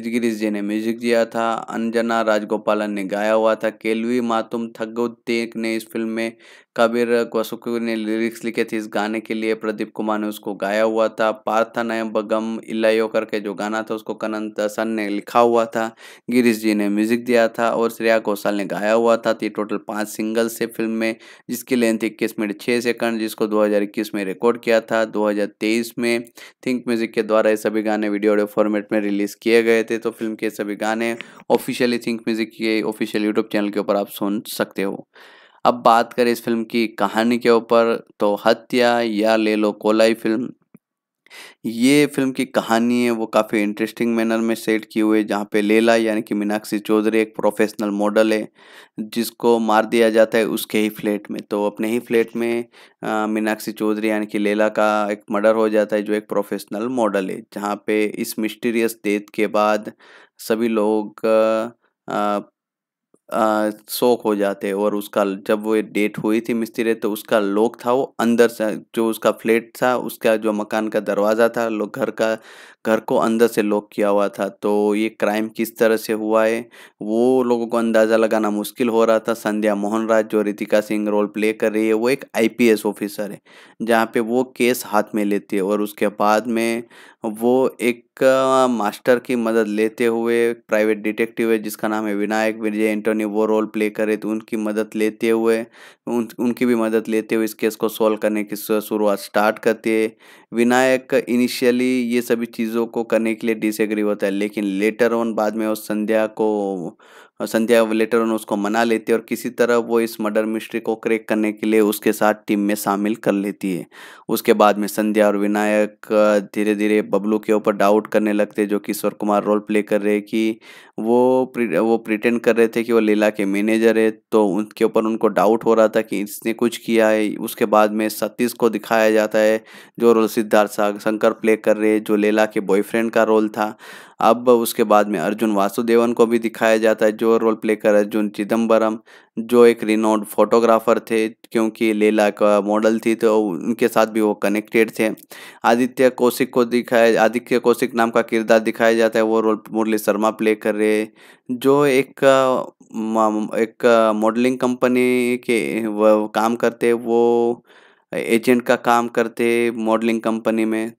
A: गिरीश जी ने म्यूजिक दिया था अंजना राजगोपालन ने गाया हुआ था केलवी मातुम थग्गुतेक ने इस फिल्म में कबीर कसुक ने लिरिक्स लिखे थे इस गाने के लिए प्रदीप कुमार ने उसको गाया हुआ था नयम बगम इलायो करके जो गाना था उसको कनन सन ने लिखा हुआ था गिरीश जी ने म्यूजिक दिया था और श्रेया घोषाल ने गाया हुआ था ये टोटल पाँच सिंगल्स थे फिल्म में जिसकी लेंथ इक्कीस मिनट छः सेकंड जिसको दो में रिकॉर्ड किया था दो में थिंक म्यूजिक के द्वारा ये सभी गाने वीडियो ऑडियो फॉर्मेट में रिलीज किए गए गए थे तो फिल्म के सभी गाने ऑफिशियली थिंक म्यूजिक के ऑफिशियल यूट्यूब चैनल के ऊपर आप सुन सकते हो अब बात करें इस फिल्म की कहानी के ऊपर तो हत्या या ले लो कोलाई फिल्म ये फिल्म की कहानी है वो काफ़ी इंटरेस्टिंग मैनर में सेट की हुई है जहाँ पे लेला यानी कि मीनाक्षी चौधरी एक प्रोफेशनल मॉडल है जिसको मार दिया जाता है उसके ही फ्लैट में तो अपने ही फ्लैट में मीनाक्षी चौधरी यानी कि लेला का एक मर्डर हो जाता है जो एक प्रोफेशनल मॉडल है जहाँ पे इस मिस्टीरियस डेथ के बाद सभी लोग आ, शौक हो जाते और उसका जब वो डेट हुई थी मिस्त्री तो उसका लोक था वो अंदर से जो उसका फ्लैट था उसका जो मकान का दरवाज़ा था घर का घर को अंदर से लॉक किया हुआ था तो ये क्राइम किस तरह से हुआ है वो लोगों को अंदाज़ा लगाना मुश्किल हो रहा था संध्या मोहन राज जो रितिका सिंह रोल प्ले कर रही है वो एक आईपीएस ऑफिसर है जहाँ पे वो केस हाथ में लेती है और उसके बाद में वो एक मास्टर की मदद लेते हुए प्राइवेट डिटेक्टिव है जिसका नाम है विनायक विजय एंटोनी वो रोल प्ले करे थे उनकी मदद लेते हुए उन उनकी भी मदद लेते हुए इस केस को सॉल्व करने की शुरुआत स्टार्ट करते है विनायक इनिशियली ये सभी चीज़ चीज़ों को करने के लिए डिसएग्री होता है लेकिन लेटर ऑन बाद में वो संध्या को संध्या लेटर ऑन उसको मना लेती है और किसी तरह वो इस मर्डर मिस्ट्री को क्रेक करने के लिए उसके साथ टीम में शामिल कर लेती है उसके बाद में संध्या और विनायक धीरे धीरे बबलू के ऊपर डाउट करने लगते जो किशोर कुमार रोल प्ले कर रहे कि वो प्रि, वो प्रिटेंड कर रहे थे कि वो लीला के मैनेजर है तो उनके ऊपर उनको डाउट हो रहा था कि इसने कुछ किया है उसके बाद में सतीश को दिखाया जाता है जो रोल सिद्धार्थ शंकर प्ले कर रहे जो लीला के बॉयफ्रेंड का रोल था अब उसके बाद में अर्जुन वासुदेवन को भी दिखाया जाता है जो रोल प्ले कर अर्जुन चिदम्बरम जो एक रिनोड फोटोग्राफर थे क्योंकि लेला का मॉडल थी तो उनके साथ भी वो कनेक्टेड थे आदित्य कौशिक को दिखाया आदित्य कौशिक नाम का किरदार दिखाया जाता है वो रोल मुरली शर्मा प्ले कर रहे जो एक एक मॉडलिंग कंपनी के काम करते वो एजेंट का काम करते मॉडलिंग कंपनी में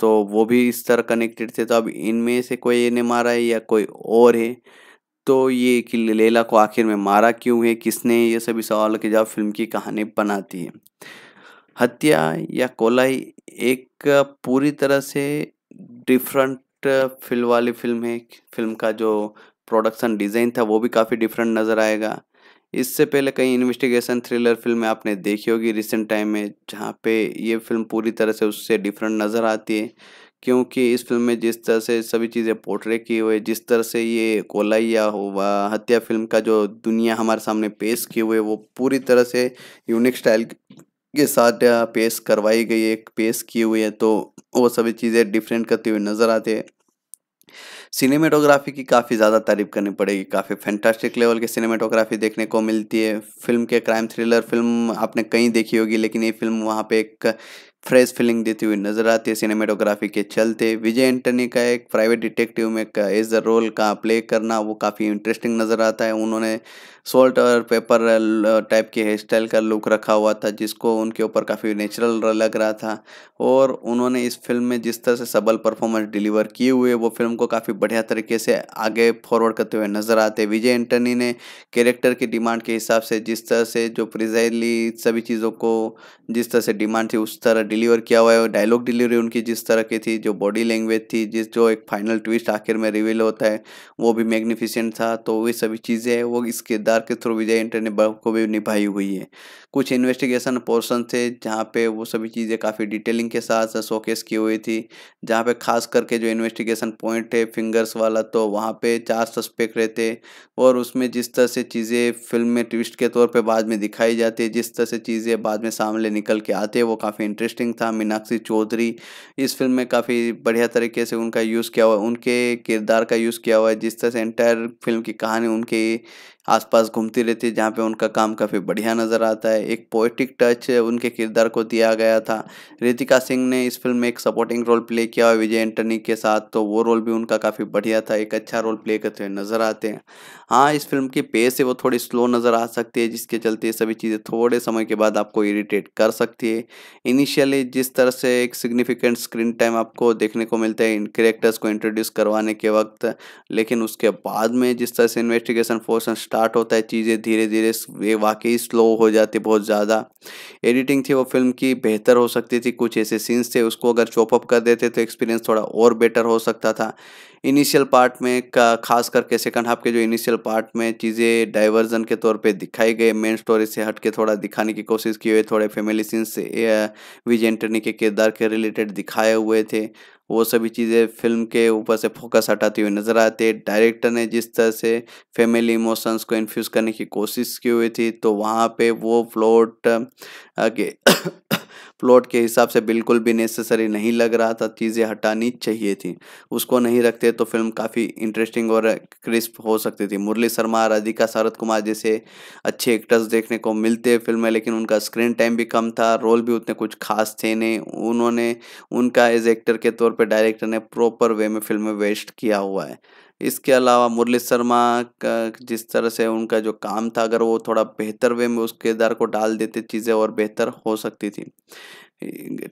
A: तो वो भी इस तरह कनेक्टेड थे तो अब इनमें से कोई इन्हें मारा है या कोई और है तो ये कि लेला को आखिर में मारा क्यों है किसने ये सभी सवाल के जवाब फिल्म की कहानी बनाती है हत्या या कोलाई एक पूरी तरह से डिफरेंट फिल्म वाली फिल्म है फिल्म का जो प्रोडक्शन डिज़ाइन था वो भी काफ़ी डिफरेंट नज़र आएगा इससे पहले कई इन्वेस्टिगेशन थ्रिलर फिल्में आपने देखी होगी रिसेंट टाइम में जहाँ पे ये फिल्म पूरी तरह से उससे डिफरेंट नज़र आती है क्योंकि इस फिल्म में जिस तरह से सभी चीज़ें पोर्ट्रे की हुई जिस तरह से ये कोलाइया हो हत्या फिल्म का जो दुनिया हमारे सामने पेश की हुई वो पूरी तरह से यूनिक स्टाइल के साथ पेश करवाई गई है पेश की हुई है तो वो सभी चीज़ें डिफरेंट करती हुई नज़र आते हैं सिनेमेटोग्राफी की काफ़ी ज़्यादा तारीफ करनी पड़ेगी काफ़ी फैंटास्टिक लेवल की सिनेमेटोग्राफी देखने को मिलती है फिल्म के क्राइम थ्रिलर फिल्म आपने कहीं देखी होगी लेकिन ये फिल्म वहाँ पे एक फ्रेश फीलिंग देती हुई नजर आती है सिनेमेटोग्राफी के चलते विजय एंटनी का एक प्राइवेट डिटेक्टिव में एज द रोल का प्ले करना वो काफ़ी इंटरेस्टिंग नज़र आता है उन्होंने सोल्ट और पेपर टाइप uh, के हेयर स्टाइल का लुक रखा हुआ था जिसको उनके ऊपर काफ़ी नेचुरल लग रहा था और उन्होंने इस फिल्म में जिस तरह से सबल परफॉर्मेंस डिलीवर किए हुए वो फिल्म को काफ़ी बढ़िया तरीके से आगे फॉरवर्ड करते हुए नजर आते विजय एंटनी ने कैरेक्टर की डिमांड के हिसाब से जिस तरह से जो प्रिजाइली सभी चीज़ों को जिस तरह से डिमांड थी उस तरह डिलीवर किया हुआ है डायलॉग डिलीवरी उनकी जिस तरह की थी जो बॉडी लैंग्वेज थी जिस जो एक फाइनल ट्विस्ट आखिर में रिवील होता है वो भी मैग्निफिशेंट था तो वे सभी चीज़ें वो इस किरदार के थ्रू विजय इंटर को भी निभाई हुई है कुछ इन्वेस्टिगेशन पोर्सन थे जहाँ पे वो सभी चीज़ें काफ़ी डिटेलिंग के साथ शोकेस की हुई थी जहाँ पे खास करके जो इन्वेस्टिगेशन पॉइंट है फिंगर्स वाला तो वहाँ पे चार सस्पेक्ट रहते और उसमें जिस तरह से चीज़ें फिल्म में ट्विस्ट के तौर पर बाद में दिखाई जाती है जिस तरह से चीज़ें बाद में सामने निकल के आते वो काफ़ी इंटरेस्टिंग था मीनाक्षी चौधरी इस फिल्म में काफ़ी बढ़िया तरीके से उनका यूज़ किया हुआ उनके किरदार का यूज़ किया हुआ है जिस तरह से एंटायर फिल्म की कहानी उनके आसपास घूमती रहती है जहाँ पे उनका काम काफ़ी बढ़िया नज़र आता है एक पोइटिक टच उनके किरदार को दिया गया था रितिका सिंह ने इस फिल्म में एक सपोर्टिंग रोल प्ले किया हुआ विजय एंटनी के साथ तो वो रोल भी उनका काफ़ी बढ़िया था एक अच्छा रोल प्ले करते हुए नज़र आते हैं हाँ इस फिल्म की पेस है वो थोड़ी स्लो नज़र आ सकती है जिसके चलते सभी चीज़ें थोड़े समय के बाद आपको इरीटेट कर सकती है इनिशियली जिस तरह से एक सिग्निफिकेंट स्क्रीन टाइम आपको देखने को मिलता है इन करेक्टर्स को इंट्रोड्यूस करवाने के वक्त लेकिन उसके बाद में जिस तरह से इन्वेस्टिगेशन फोर्स स्टार्ट स्टार्ट होता है चीज़ें धीरे धीरे वे वाकई स्लो हो जाती बहुत ज़्यादा एडिटिंग थी वो फिल्म की बेहतर हो सकती थी कुछ ऐसे सीन्स थे उसको अगर चॉपअप कर देते तो एक्सपीरियंस थोड़ा और बेटर हो सकता था इनिशियल पार्ट में का खास करके सेकंड हाफ के जो इनिशियल पार्ट में चीज़ें डाइवर्जन के तौर पे दिखाई गए मेन स्टोरी से हट के थोड़ा दिखाने की कोशिश की हुई थोड़े फैमिली सीन्स विजय एंटनी के किरदार के रिलेटेड दिखाए हुए थे वो सभी चीज़ें फिल्म के ऊपर से फोकस हटाती हुई नज़र आती है डायरेक्टर ने जिस तरह से फैमिली इमोशंस को इन्फ्यूज़ करने की कोशिश की हुई थी तो वहाँ पे वो फ्लोट आगे प्लॉट के हिसाब से बिल्कुल भी नेसेसरी नहीं लग रहा था चीज़ें हटानी चाहिए थी उसको नहीं रखते तो फिल्म काफ़ी इंटरेस्टिंग और क्रिस्प हो सकती थी मुरली शर्मा राधिका शरद कुमार जैसे अच्छे एक्टर्स देखने को मिलते फिल्म में लेकिन उनका स्क्रीन टाइम भी कम था रोल भी उतने कुछ खास थे नहीं उन्होंने उनका एज एक्टर के तौर पर डायरेक्टर ने प्रॉपर वे में फिल्म वेस्ट किया हुआ है इसके अलावा मुरली शर्मा का जिस तरह से उनका जो काम था अगर वो थोड़ा बेहतर वे में उस किरदार को डाल देते चीज़ें और बेहतर हो सकती थी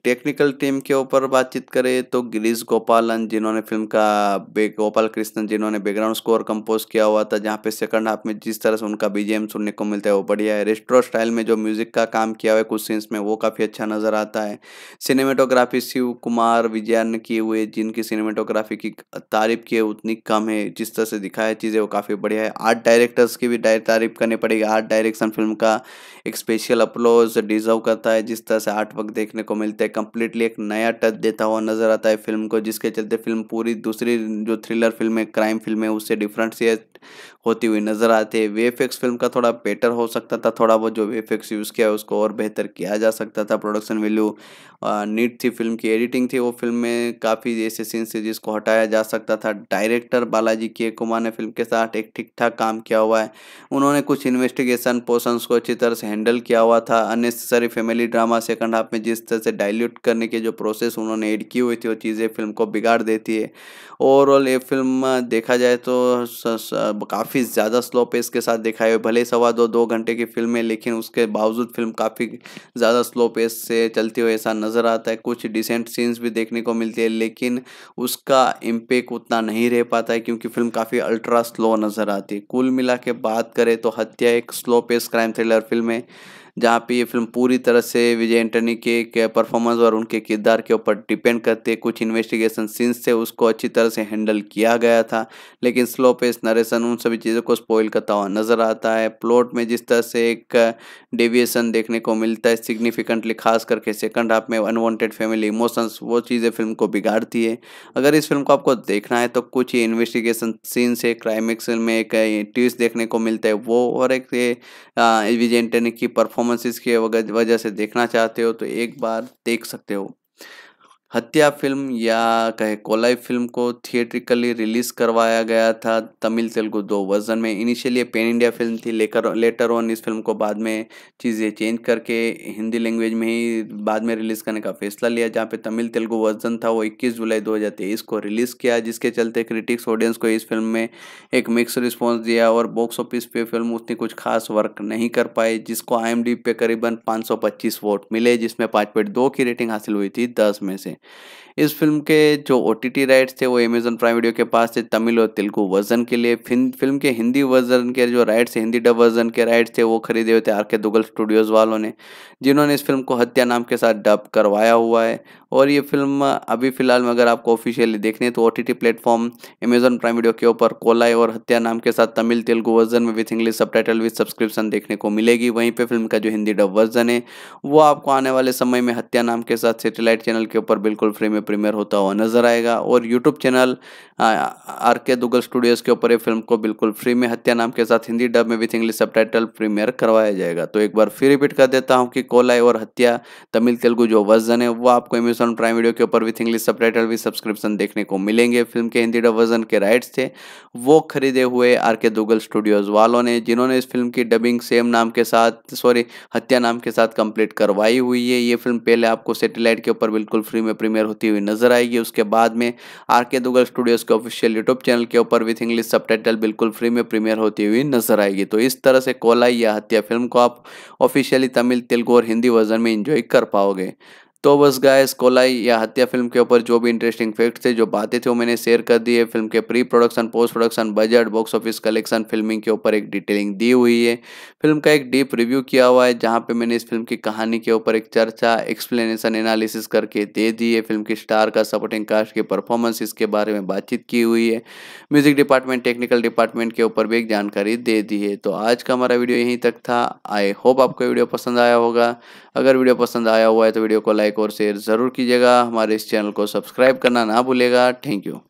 A: टेक्निकल टीम के ऊपर बातचीत करें तो गिरीश गोपालन जिन्होंने फिल्म का गोपाल कृष्णन जिन्होंने बैकग्राउंड स्कोर कंपोज किया हुआ था जहाँ पे सेकंड हाफ में जिस तरह से उनका बीजेम सुनने को मिलता है वो बढ़िया है रेस्ट्रो स्टाइल में जो म्यूजिक का काम किया हुआ है कुछ सीन्स में वो काफ़ी अच्छा नज़र आता है सिनेमेटोग्राफी शिव कुमार विजयन किए हुए जिनकी सिनेमेटोग्राफी की तारीफ की है उतनी कम है जिस तरह से दिखाया चीज़ें वो काफ़ी बढ़िया है आर्ट डायरेक्टर्स की भी तारीफ करनी पड़ेगी आर्ट डायरेक्शन फिल्म का एक स्पेशल अपलोज डिजर्व करता है जिस तरह से आर्ट वर्क देखने देखने को मिलते हैं कम्प्लीटली एक नया टच देता हुआ नज़र आता है फिल्म को जिसके चलते फिल्म पूरी दूसरी जो थ्रिलर फिल्म है क्राइम फिल्म है उससे डिफरेंट होती हुई नज़र आती है वीएफएक्स फिल्म का थोड़ा बेटर हो सकता था थोड़ा बहुत जो वीएफएक्स यूज़ किया उसको और बेहतर किया जा सकता था प्रोडक्शन वैल्यू नीट थी फिल्म की एडिटिंग थी वो फिल्म में काफ़ी ऐसे सीन्स थे जिसको हटाया जा सकता था डायरेक्टर बालाजी के कुमार ने फिल्म के साथ एक ठीक ठाक काम किया हुआ है उन्होंने कुछ इन्वेस्टिगेशन पोर्सन्स को अच्छी तरह से हैंडल किया हुआ था unnecessary family drama second half में जिस तरह से डायल्यूट करने की जो प्रोसेस उन्होंने एड की हुई थी वो चीज़ें फिल्म को बिगाड़ देती है ओवरऑल ये फिल्म देखा जाए तो काफ़ी ज़्यादा स्लो पेस के साथ दिखाई हुई भले सवा दो दो घंटे की फिल्म है लेकिन उसके बावजूद फिल्म काफ़ी ज़्यादा स्लो पेस से चलती हुई ऐसा नज़र आता है कुछ डिसेंट सीन्स भी देखने को मिलती है लेकिन उसका इम्पेक्ट उतना नहीं रह पाता है क्योंकि फिल्म काफ़ी अल्ट्रा स्लो नज़र आती है कुल मिला के बात करें तो हत्या एक slow pace crime thriller film है जहाँ पे ये फिल्म पूरी तरह से विजय एंटनी के परफॉर्मेंस और उनके किरदार के ऊपर डिपेंड करते कुछ इन्वेस्टिगेशन सीन्स थे उसको अच्छी तरह से हैंडल किया गया था लेकिन स्लो पेस नरेशन उन सभी चीज़ों को स्पॉइल करता हुआ नज़र आता है प्लॉट में जिस तरह से एक डेविएशन देखने को मिलता है सिग्निफिकेंटली खास करके सेकंड हाफ में अनवॉन्टेड फैमिली इमोशंस वो चीज़ें फिल्म को बिगाड़ती है अगर इस फिल्म को आपको देखना है तो कुछ ही इन्वेस्टिगेशन सीन से क्राइमिक्स में एक ट्विस्ट देखने को मिलता है वो और एक विजय एंटनी की परफॉर्मेंस परफॉर्मेंसेस के वजह से देखना चाहते हो तो एक बार देख सकते हो हत्या फिल्म या कहे कोलाई फिल्म को थिएट्रिकली रिलीज करवाया गया था तमिल तेलुगु दो वर्जन में इनिशियली पेन इंडिया फिल्म थी लेकर लेटर ऑन इस फिल्म को बाद में चीज़ें चेंज करके हिंदी लैंग्वेज में ही बाद में रिलीज़ करने का फैसला लिया जहाँ पे तमिल तेलुगु वर्जन था वो 21 जुलाई 2023 को रिलीज़ किया जिसके चलते क्रिटिक्स ऑडियंस को इस फिल्म में एक मिक्स रिस्पॉन्स दिया और बॉक्स ऑफिस पे फिल्म उतनी कुछ खास वर्क नहीं कर पाई जिसको आई पे करीबन पाँच वोट मिले जिसमें पाँच की रेटिंग हासिल हुई थी दस में से इस फिल्म के जो ओ टी राइट्स थे वो अमेजन प्राइम वीडियो के पास थे तमिल और तेलुगु वर्जन के लिए फिल्म के हिंदी वर्जन के जो राइट्स हिंदी डब वर्जन के राइट्स थे वो खरीदे हुए थे आर के दुगल स्टूडियोज़ वालों ने जिन्होंने इस फिल्म को हत्या नाम के साथ डब करवाया हुआ है और ये फिल्म अभी फिलहाल में अगर आपको ऑफिशियली देखने तो O T T platform Amazon Prime video के ऊपर कोलाई और हत्या नाम के साथ तमिल तेलुगु वर्जन में with English subtitle with subscription देखने को मिलेगी वहीं पर फिल्म का जो हिंदी डब वर्जन है वो आपको आने वाले समय में हत्या नाम के साथ सेटेलाइट चैनल के ऊपर बिल्कुल फ्री में प्रीमियर होता हुआ नज़र आएगा और YouTube channel are K Duggal Studios के ऊपर ये फिल्म को बिल्कुल फ्री में हत्या नाम के साथ हिंदी डब में विथ इंग्लिश सब प्रीमियर करवाया जाएगा तो एक बार फिर रिपीट कर देता हूँ कि कोलाई और हत्या तमिल तेलुगु जो वर्जन है वो आपको अमेजोन प्राइम वीडियो के ऊपर विथ इंग्लिश सब भी सब्सक्रिप्शन देखने को मिलेंगे फिल्म के हिंदी डब वर्जन के राइट्स थे वो खरीदे हुए आर के दुगल स्टूडियोज़ वालों ने जिन्होंने इस फिल्म की डबिंग सेम नाम के साथ सॉरी हत्या नाम के साथ कंप्लीट करवाई हुई है ये फिल्म पहले आपको सेटेलाइट के ऊपर बिल्कुल फ्री में प्रीमियर होती हुई नजर आएगी उसके बाद में आर के दुगल स्टूडियोज के ऑफिशियल यूट्यूब चैनल के ऊपर विथ इंग्लिश सब बिल्कुल फ्री में प्रीमियर होती हुई नजर आएगी तो इस तरह से कोलाई या हत्या फिल्म को आप ऑफिशियली तमिल तेलुगु और हिंदी वर्जन में इंजॉय कर पाओगे तो बस गाइस कोलाई या हत्या फिल्म के ऊपर जो भी इंटरेस्टिंग फैक्ट थे जो बातें थी वो मैंने शेयर कर दी है फिल्म के pre production post production budget box office collection filming के ऊपर एक डिटेलिंग दी हुई है फिल्म का एक डीप रिव्यू किया हुआ है जहाँ पे मैंने इस फिल्म की कहानी के ऊपर एक चर्चा एक्सप्लेनेशन एनालिसिस करके दे दी है फिल्म की स्टार का सपोर्टिंग कास्ट की परफॉर्मेंस इसके बारे में बातचीत की हुई है म्यूजिक डिपार्टमेंट टेक्निकल डिपार्टमेंट के ऊपर भी एक जानकारी दे दी है तो आज का हमारा वीडियो यहीं तक था आई होप आपको वीडियो पसंद आया होगा अगर वीडियो पसंद आया हुआ है तो वीडियो को लाइक और शेयर ज़रूर कीजिएगा हमारे इस चैनल को सब्सक्राइब करना ना भूलेगा थैंक यू